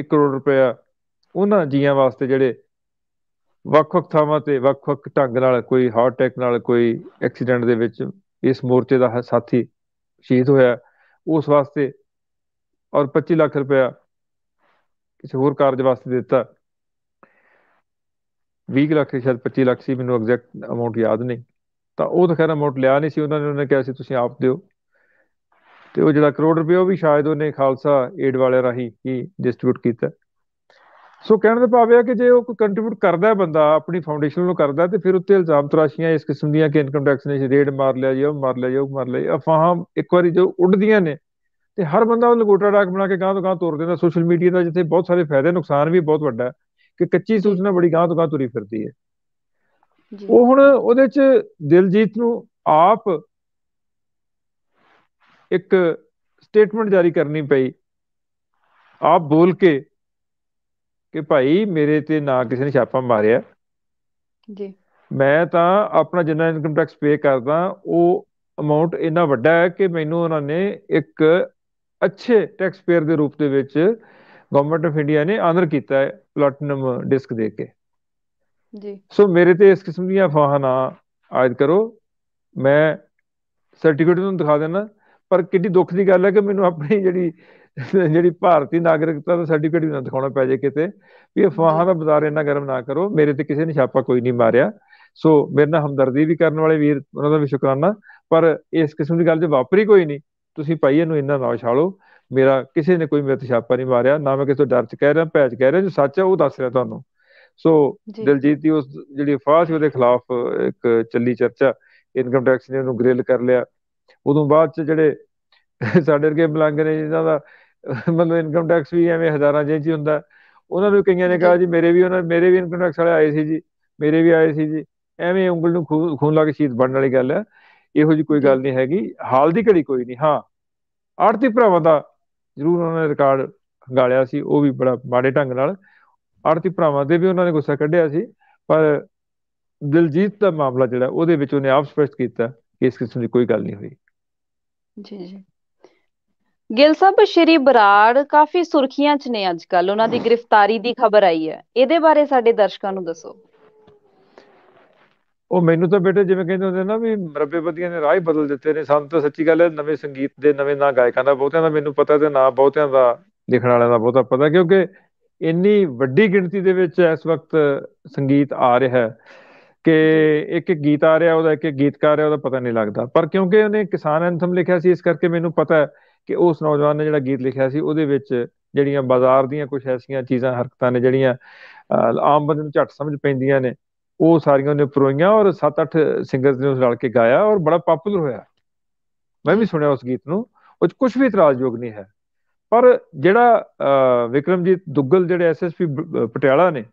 1 ਕਰੋੜ ਰੁਪਇਆ ਉਹਨਾਂ ਜੀਆਂ ਵਾਸਤੇ ਜਿਹੜੇ ਵੱਖ-ਵੱਖ ਥਾਵਾਂ ਤੇ ਵੱਖ-ਵੱਖ ਢੰਗ ਨਾਲ ਕੋਈ ਹਾਰਟ ਅਟੈਕ ਨਾਲ ਕੋਈ ਐਕਸੀਡੈਂਟ ਦੇ ਵਿੱਚ ਇਸ ਮੋਰਚੇ ਦਾ ਸਾਥੀ ਸ਼ਹੀਦ ਹੋਇਆ ਉਸ ਵਾਸਤੇ ਔਰ 25 ਲੱਖ ਰੁਪਇਆ ਕਿਸੇ ਹੋਰ ਕਾਰਜ ਵਾਸਤੇ ਦਿੱਤਾ 20 ਲੱਖ ਸ਼ਾਇਦ 25 ਲੱਖ ਸੀ ਮੈਨੂੰ ਐਗਜ਼ੈਕਟ ਅਮਾਉਂਟ ਯਾਦ ਨਹੀਂ ਤਾਂ ਉਹ ਤਾਂ ਖੈਰ ਅਮਾਉਂਟ ਲਿਆ ਨਹੀਂ ਸੀ ਉਹਨਾਂ ਨੇ ਉਹਨੇ ਕਿਹਾ ਸੀ ਤੁਸੀਂ ਆਪ ਦਿਓ ਤੇ ਉਹ ਜਿਹੜਾ ਕਰੋੜ ਰੁਪਏ ਉਹ ਵੀ ਸ਼ਾਇਦ ਉਹਨੇ ਖਾਲਸਾ ਏਡ ਵਾਲੇ ਰਾਹੀਂ ਹੀ ਡਿਸਟ੍ਰਿਬਿਊਟ ਕੀਤਾ ਸੋ ਕਹਿਣ ਦਾ ਭਾਵ ਇਹ ਹੈ ਕਿ ਜੇ ਉਹ ਕੋਈ ਕੰਟਰੀਬਿਊਟ ਕਰਦਾ ਹੈ ਬੰਦਾ ਆਪਣੀ ਫਾਊਂਡੇਸ਼ਨ ਨੂੰ ਕਰਦਾ ਤੇ ਫਿਰ ਉੱਤੇ ਇਲਜ਼ਾਮ ਤਰਾਸ਼ੀਆਂ ਇਸ ਕਿਸਮ ਦੀਆਂ ਕਿ ਇਨਕਮ ਟੈਕਸ ਨੇ ਰੇਡ ਮਾਰ ਲਿਆ ਜੀ ਉਹ ਮਾਰ ਲਿਆ ਜੀ ਉਹ ਮਾਰ ਲਿਆ ਅਫਵਾਹਾਂ ਇੱਕ ਵਾਰੀ ਜੋ ਉੱਡਦੀਆਂ ਨੇ ਤੇ ਹਰ ਬੰਦਾ ਉਹ ਲਗੋਟਾ ਡਾਕ ਬਣਾ ਕੇ ਗਾਂ ਤੋਂ ਗਾਂ ਤੋਰ ਦਿੰਦਾ ਸੋਸ਼ਲ ਮੀਡੀਆ ਦਾ ਜਿੱਥੇ ਬਹੁਤ ਸਾਰੇ ਫਾਇਦੇ ਨੁਕਸਾਨ ਵੀ ਬਹੁਤ ਵੱਡਾ ਹੈ ਕਿ ਕੱਚੀ ਸੂਚਨਾ ਬੜੀ ਗਾਂ ਤੋਂ ਗਾਂ ਤੁਰੀ ਫਿਰਦੀ ਹੈ ਉਹ ਹੁਣ ਉਹਦੇ ਚ ਦਿਲਜੀਤ ਨੂੰ ਆਪ ਇੱਕ ਸਟੇਟਮੈਂਟ ਜਾਰੀ ਕਰਨੀ ਪਈ ਆਪ ਬੋਲ ਕੇ ਕਿ ਭਾਈ ਮੇਰੇ ਤੇ ਨਾ ਕਿਸੇ ਨੇ ਛਾਪਾ ਮਾਰਿਆ ਜੀ ਮੈਂ ਤਾਂ ਆਪਣਾ ਜਿੰਨਾ ਇਨਕਮ ਟੈਕਸ ਪੇ ਕਰਦਾ ਉਹ ਅਮਾਉਂਟ ਇੰਨਾ ਵੱਡਾ ਹੈ ਕਿ ਮੈਨੂੰ ਉਹਨਾਂ ਨੇ ਇੱਕ ਅੱਛੇ ਟੈਕਸ ਪੇਅਰ ਦੇ ਰੂਪ ਦੇ ਵਿੱਚ ਗਵਰਨਮੈਂਟ ਆਫ ਇੰਡੀਆ ਨੇ ਆਨਰ ਕੀਤਾ ਹੈ ਪਲੈਟਿਨਮ ਡਿਸਕ ਦੇ ਕੇ ਜੀ ਸੋ ਮੇਰੇ ਤੇ ਇਸ ਕਿਸਮ ਦੀਆਂ ਫਾਹਨਾ ਆਇਦ ਕਰੋ ਮੈਂ ਸਰਟੀਫਿਕੇਟ ਨੂੰ ਦਿਖਾ ਦੇਣਾ ਪਰ ਕਿੰਨੀ ਦੁੱਖ ਦੀ ਗੱਲ ਹੈ ਕਿ ਮੈਨੂੰ ਆਪਣੀ ਜਿਹੜੀ ਜਿਹੜੀ ਭਾਰਤੀ ਨਾਗਰਿਕਤਾ ਦਾ ਸਰਟੀਫਿਕੇਟ ਵੀ ਨਾ ਦਿਖਾਉਣਾ ਪੈ ਜੇ ਕਿਤੇ ਵੀ ਅਫਵਾਹਾਂ ਦਾ ਬਾਜ਼ਾਰ ਇੰਨਾ ਗਰਮ ਨਾ ਕਰੋ ਮੇਰੇ ਤੇ ਕਿਸੇ ਨੇ ਛਾਪਾ ਕੋਈ ਨਹੀਂ ਮਾਰਿਆ ਸੋ ਮੇਰੇ ਨਾਲ ਹਮਦਰਦੀ ਵੀ ਕਰਨ ਵਾਲੇ ਵੀਰ ਉਹਨਾਂ ਦਾ ਵੀ ਸ਼ੁਕਰਾਨਾ ਪਰ ਇਸ ਕਿਸਮ ਦੀ ਗੱਲ ਤੇ ਵਾਪਰੀ ਕੋਈ ਨਹੀਂ ਤੁਸੀਂ ਭਾਈ ਇਹਨੂੰ ਇੰਨਾ ਨਾ ਛਾਲੋ ਮੇਰਾ ਕਿਸੇ ਨੇ ਕੋਈ ਮੇਰੇ ਤੇ ਛਾਪਾ ਨਹੀਂ ਮਾਰਿਆ ਨਾ ਮੈਂ ਕਿਸੇ ਤੋਂ ਡਰ ਚ ਕਹਿ ਰਿਹਾ ਭੈਜ ਕਹਿ ਰਿਹਾ ਜੋ ਸੱਚ ਹੈ ਉਹ ਦੱਸ ਰਿਹਾ ਤੁਹਾਨੂੰ ਸੋ ਦਿਲਜੀਤ ਦੀ ਉਸ ਜਿਹੜੀ ਫਾਸ਼ ਸੀ ਉਹਦੇ ਖਿਲਾਫ ਇੱਕ ਚੱਲੀ ਚਰਚਾ ਇਨਕਮ ਟੈਕਸ ਨੇ ਉਹਨੂੰ ਗ੍ਰਿਲ ਕਰ ਲਿਆ ਉਦੋਂ ਬਾਅਦ ਚ ਜਿਹੜੇ ਸਾਡੇ ਵਰਗੇ ਬਲੰਗ ਨੇ ਜਿਨ੍ਹਾਂ ਦਾ ਮਤਲਬ ਇਨਕਮ ਟੈਕਸ ਵੀ ਐਵੇਂ ਹਜ਼ਾਰਾਂ ਜੇ ਜੀ ਹੁੰਦਾ ਉਹਨਾਂ ਨੂੰ ਕਈਆਂ ਨੇ ਕਿਹਾ ਜੀ ਮੇਰੇ ਵੀ ਉਹਨਾਂ ਮੇਰੇ ਵੀ ਇਨਕਮ ਟੈਕਸ ਵਾਲੇ ਆਏ ਸੀ ਜੀ ਮੇਰੇ ਵੀ ਆਏ ਸੀ ਜੀ ਐਵੇਂ ਉਂਗਲ ਨੂੰ ਖੂਨ ਲਾ ਕੇ ਸ਼ੀਤ ਬਣਨ ਵਾਲੀ ਗੱਲ ਹੈ ਇਹੋ ਜੀ ਕੋਈ ਗੱਲ ਨਹੀਂ ਹੈਗੀ ਹਾਲ ਦੀ ਘੜੀ ਕੋਈ ਨਹੀਂ ਹਾਂ ਆੜਤੀ ਭਰਾਵਾਂ ਦਾ ਜ਼ਰੂਰ ਉਹਨਾਂ ਨੇ ਰਿਕਾਰਡ ਹੰਗਾਲਿਆ ਸੀ ਉਹ ਵੀ ਬੜਾ ਮਾੜੇ ਢੰਗ ਨਾਲ ਆੜਤੀ ਭਰਾਵਾਂ ਦੇ ਵੀ ਉਹਨਾਂ ਨੇ ਗੁੱਸਾ ਕੱਢਿਆ ਸੀ ਪਰ ਦਿਲਜੀਤ ਦਾ ਮਾਮਲਾ ਜਿਹੜਾ ਉਹਦੇ ਵਿੱਚ ਉਹਨੇ ਆਪ ਸਪਸ਼ਟ ਕੀਤਾ ਇਸ ਕਿਸਮ ਦੀ ਕੋਈ ਗੱਲ ਨਹੀਂ ਹੋਈ ਜੀ ਜੀ ਗਿੱਲ ਸਾਹਿਬ ਸ਼੍ਰੀ ਬਰਾੜ ਕਾਫੀ ਸੁਰਖੀਆਂ 'ਚ ਨੇ ਅੱਜ ਕੱਲ ਉਹਨਾਂ ਦੀ ਗ੍ਰਿਫਤਾਰੀ ਦੀ ਖਬਰ ਆਈ ਹੈ ਇਹਦੇ ਬਾਰੇ ਸਾਡੇ ਦਰਸ਼ਕਾਂ ਨੂੰ ਦੱਸੋ ਉਹ ਮੈਨੂੰ ਤਾਂ ਬੇਟੇ ਜਿਵੇਂ ਕਹਿੰਦੇ ਹੁੰਦੇ ਨਾ ਵੀ ਮਰਬੇਬਦੀਆਂ ਨੇ ਰਾਹ ਹੀ ਬਦਲ ਦਿੱਤੇ ਨੇ ਸਾਨੂੰ ਤਾਂ ਸੱਚੀ ਗੱਲ ਹੈ ਨਵੇਂ ਸੰਗੀਤ ਦੇ ਨਵੇਂ ਨਾ ਗਾਇਕਾਂ ਦਾ ਬਹੁਤਿਆਂ ਦਾ ਮੈਨੂੰ ਪਤਾ ਤੇ ਨਾ ਬਹੁਤਿਆਂ ਦਾ ਲਿਖਣ ਵਾਲਿਆਂ ਦਾ ਬਹੁਤਾ ਪਤਾ ਕਿਉਂਕਿ ਇੰਨੀ ਵੱਡੀ ਗਿਣਤੀ ਦੇ ਵਿੱਚ ਇਸ ਵਕਤ ਸੰਗੀਤ ਆ ਰਿਹਾ ਹੈ ਕਿ ਇੱਕ ਇੱਕ ਗੀਤ ਆ ਰਿਹਾ ਉਹਦਾ ਇੱਕ ਇੱਕ ਗੀਤਕਾਰ ਹੈ ਉਹਦਾ ਪਤਾ ਨਹੀਂ ਲੱਗਦਾ ਪਰ ਕਿਉਂਕਿ ਉਹਨੇ ਕਿਸਾਨ ਐਂਥਮ ਲਿਖਿਆ ਸੀ ਇਸ ਕਰਕੇ ਮੈਨੂੰ ਪਤਾ ਹੈ ਕਿ ਉਸ ਨੌਜਵਾਨ ਨੇ ਜਿਹੜਾ ਗੀਤ ਲਿਖਿਆ ਸੀ ਉਹਦੇ ਵਿੱਚ ਜਿਹੜੀਆਂ ਬਾਜ਼ਾਰ ਦੀਆਂ ਕੁਝ ਐਸੀਆਂ ਚੀਜ਼ਾਂ ਹਰਕਤਾਂ ਨੇ ਜਿਹੜੀਆਂ ਆਮ ਬੰਦੇ ਨੂੰ ਝੱਟ ਸਮਝ ਪੈਂਦੀਆਂ ਨੇ ਉਹ ਸਾਰੀਆਂ ਉਹਨੇ ਪਰੋਈਆਂ ਔਰ 7-8 ਸਿੰਗਰਸ ਨੇ ਉਸ ਰਲ ਕੇ ਗਾਇਆ ਔਰ ਬੜਾ ਪਪੂਲਰ ਹੋਇਆ ਮੈਂ ਵੀ ਸੁਣਿਆ ਉਸ ਗੀਤ ਨੂੰ ਉਹ ਕੁਝ ਵੀ ਇਤਰਾਜ਼ਯੋਗ ਨਹੀਂ ਹੈ ਪਰ ਜਿਹੜਾ ਵਿਕਰਮਜੀਤ ਦੁੱਗਲ ਜਿਹੜੇ ਐਸਐਸਪੀ ਪਟਿਆਲਾ ਨੇ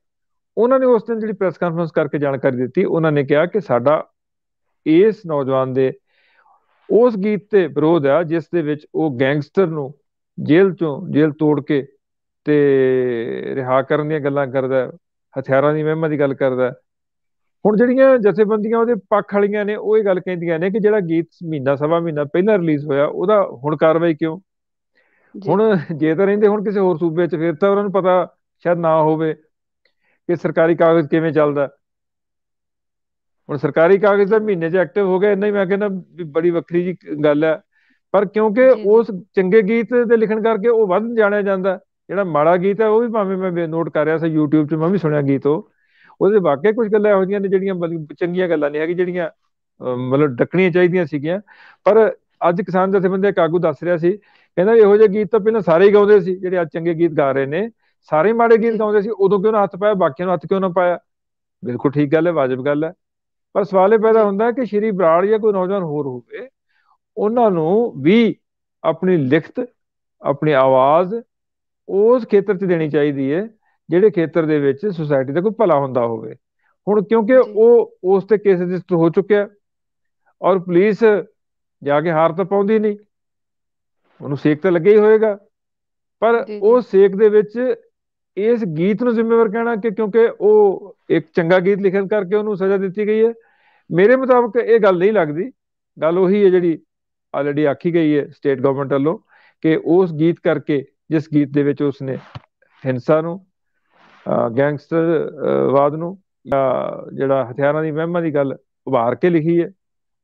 ਉਹਨਾਂ ਨੇ ਉਸ ਦਿਨ ਜਿਹੜੀ ਪ੍ਰੈਸ ਕਾਨਫਰੰਸ ਕਰਕੇ ਜਾਣਕਾਰੀ ਦਿੱਤੀ ਉਹਨਾਂ ਨੇ ਕਿਹਾ ਕਿ ਸਾਡਾ ਇਸ ਨੌਜਵਾਨ ਦੇ ਉਸ ਗੀਤ ਤੇ ਵਿਰੋਧ ਆ ਜਿਸ ਦੇ ਵਿੱਚ ਉਹ ਗੈਂਗਸਟਰ ਨੂੰ ਜੇਲ੍ਹ ਤੋਂ ਜੇਲ੍ਹ ਤੋੜ ਕੇ ਤੇ ਰਿਹਾ ਕਰਨ ਦੀਆਂ ਗੱਲਾਂ ਕਰਦਾ ਹਥਿਆਰਾਂ ਦੀ ਮਹਿਮਾ ਦੀ ਗੱਲ ਕਰਦਾ ਹੁਣ ਜਿਹੜੀਆਂ ਜਥੇਬੰਦੀਆਂ ਉਹਦੇ ਪੱਖ ਵਾਲੀਆਂ ਨੇ ਉਹ ਇਹ ਗੱਲ ਕਹਿੰਦੀਆਂ ਨੇ ਕਿ ਜਿਹੜਾ ਗੀਤ ਮਹੀਨਾ ਸਵਾ ਮਹੀਨਾ ਪਹਿਲਾਂ ਰਿਲੀਜ਼ ਹੋਇਆ ਉਹਦਾ ਹੁਣ ਕਾਰਵਾਈ ਕਿਉਂ ਹੁਣ ਜੇ ਤਾਂ ਰਹਿੰਦੇ ਹੁਣ ਕਿਸੇ ਹੋਰ ਸੂਬੇ 'ਚ ਫਿਰ ਤਾਂ ਉਹਨਾਂ ਨੂੰ ਪਤਾ ਸ਼ਾਇਦ ਨਾ ਹੋਵੇ ਕਿ ਸਰਕਾਰੀ ਕਾਗਜ਼ ਕਿਵੇਂ ਚੱਲਦਾ ਹੁਣ ਸਰਕਾਰੀ ਕਾਗਜ਼ ਦਾ ਮਹੀਨੇ 'ਚ ਐਕਟਿਵ ਹੋ ਗਿਆ ਇੰਨਾ ਹੀ ਮੈਂ ਕਹਿੰਦਾ ਬੜੀ ਵੱਖਰੀ ਜੀ ਗੱਲ ਹੈ ਪਰ ਕਿਉਂਕਿ ਉਸ ਚੰਗੇ ਗੀਤ ਦੇ ਲਿਖਣ ਕਰਕੇ ਉਹ ਵੱਧ ਜਾਣਿਆ ਜਾਂਦਾ ਜਿਹੜਾ ਮਾੜਾ ਗੀਤ ਹੈ ਉਹ ਵੀ ਭਾਵੇਂ ਮੈਂ ਨੋਟ ਕਰ ਰਿਹਾ ਸੀ YouTube 'ਚ ਮੈਂ ਵੀ ਸੁਣਿਆ ਗੀਤ ਉਹ ਉਹਦੇ ਵਾਕਿਆ ਕੁਝ ਗੱਲਾਂ ਇਹੋ ਜੀਆਂ ਨੇ ਜਿਹੜੀਆਂ ਚੰਗੀਆਂ ਗੱਲਾਂ ਨਹੀਂ ਹੈਗੀ ਜਿਹੜੀਆਂ ਮਤਲਬ ਡੱਕਣੀਆਂ ਚਾਹੀਦੀਆਂ ਸੀਗੀਆਂ ਪਰ ਅੱਜ ਕਿਸਾਨ ਜਥੇਬੰਦੀ ਕਾਗੂ ਦੱਸ ਰਿਹਾ ਸੀ ਕਹਿੰਦਾ ਇਹੋ ਜਿਹੇ ਗੀਤ ਤਾਂ ਪਹਿਲਾਂ ਸਾਰੇ ਹੀ ਗਾਉਂਦੇ ਸੀ ਜਿਹੜੇ ਅੱਜ ਚੰਗੇ ਗੀਤ ਗਾ ਰਹੇ ਨੇ ਸਾਰੇ ਮਾੜੇ ਗੀਤ ਗਾਉਂਦੇ ਸੀ ਉਦੋਂ ਕਿਉਂ ਨਾ ਹੱਥ ਪਾਇਆ ਬਾਕੀਆਂ ਨੂੰ ਹੱਥ ਕਿਉਂ ਨਾ ਪਾਇਆ ਬਿਲਕੁਲ ਠੀਕ ਗੱਲ ਹੈ ਵਾਜਬ ਗੱਲ ਹੈ ਪਰ ਸਵਾਲ ਇਹ ਪੈਦਾ ਹੁੰਦਾ ਹੈ ਕਿ ਸ਼੍ਰੀ ਬਰਾੜ ਜਾਂ ਕੋਈ ਨੌਜਵਾਨ ਹੋਰ ਹੋਵੇ ਉਹਨਾਂ ਨੂੰ ਵੀ ਆਪਣੀ ਲਿਖਤ ਆਪਣੀ ਆਵਾਜ਼ ਉਸ ਖੇਤਰ 'ਚ ਦੇਣੀ ਚਾਹੀਦੀ ਹੈ ਜਿਹੜੇ ਖੇਤਰ ਦੇ ਵਿੱਚ ਸੁਸਾਇਟੀ ਦਾ ਕੋਈ ਭਲਾ ਹੁੰਦਾ ਹੋਵੇ ਹੁਣ ਕਿਉਂਕਿ ਉਹ ਉਸ ਤੇ ਕੇਸ ਰਜਿਸਟਰ ਹੋ ਚੁੱਕਿਆ ਔਰ ਪੁਲਿਸ ਜਾ ਕੇ ਹਾਰ ਤਾਂ ਪਾਉਂਦੀ ਨਹੀਂ ਉਹਨੂੰ ਸੇਕ ਤਾਂ ਲੱਗੇ ਹੀ ਹੋਏਗਾ ਪਰ ਉਹ ਸੇਕ ਦੇ ਵਿੱਚ ਇਸ ਗੀਤ ਨੂੰ ਜ਼ਿੰਮੇਵਾਰ ਕਹਿਣਾ ਕਿ ਕਿਉਂਕਿ ਉਹ ਇੱਕ ਚੰਗਾ ਗੀਤ ਲਿਖਣ ਕਰਕੇ ਉਹਨੂੰ ਸਜ਼ਾ ਦਿੱਤੀ ਗਈ ਹੈ ਮੇਰੇ ਮੁਤਾਬਕ ਇਹ ਗੱਲ ਨਹੀਂ ਲੱਗਦੀ ਗੱਲ ਉਹੀ ਹੈ ਜਿਹੜੀ ਆਲਰੇਡੀ ਆਖੀ ਗਈ ਹੈ ਸਟੇਟ ਗਵਰਨਮੈਂਟ ਵੱਲੋਂ ਕਿ ਉਸ ਗੀਤ ਕਰਕੇ ਜਿਸ ਗੀਤ ਦੇ ਵਿੱਚ ਉਸਨੇ ਹਿੰਸਾ ਨੂੰ ਗੈਂਗਸਟਰ ਵਾਦ ਨੂੰ ਜਾਂ ਜਿਹੜਾ ਹਥਿਆਰਾਂ ਦੀ ਵਹਿਮਾਂ ਦੀ ਗੱਲ ਉਭਾਰ ਕੇ ਲਿਖੀ ਹੈ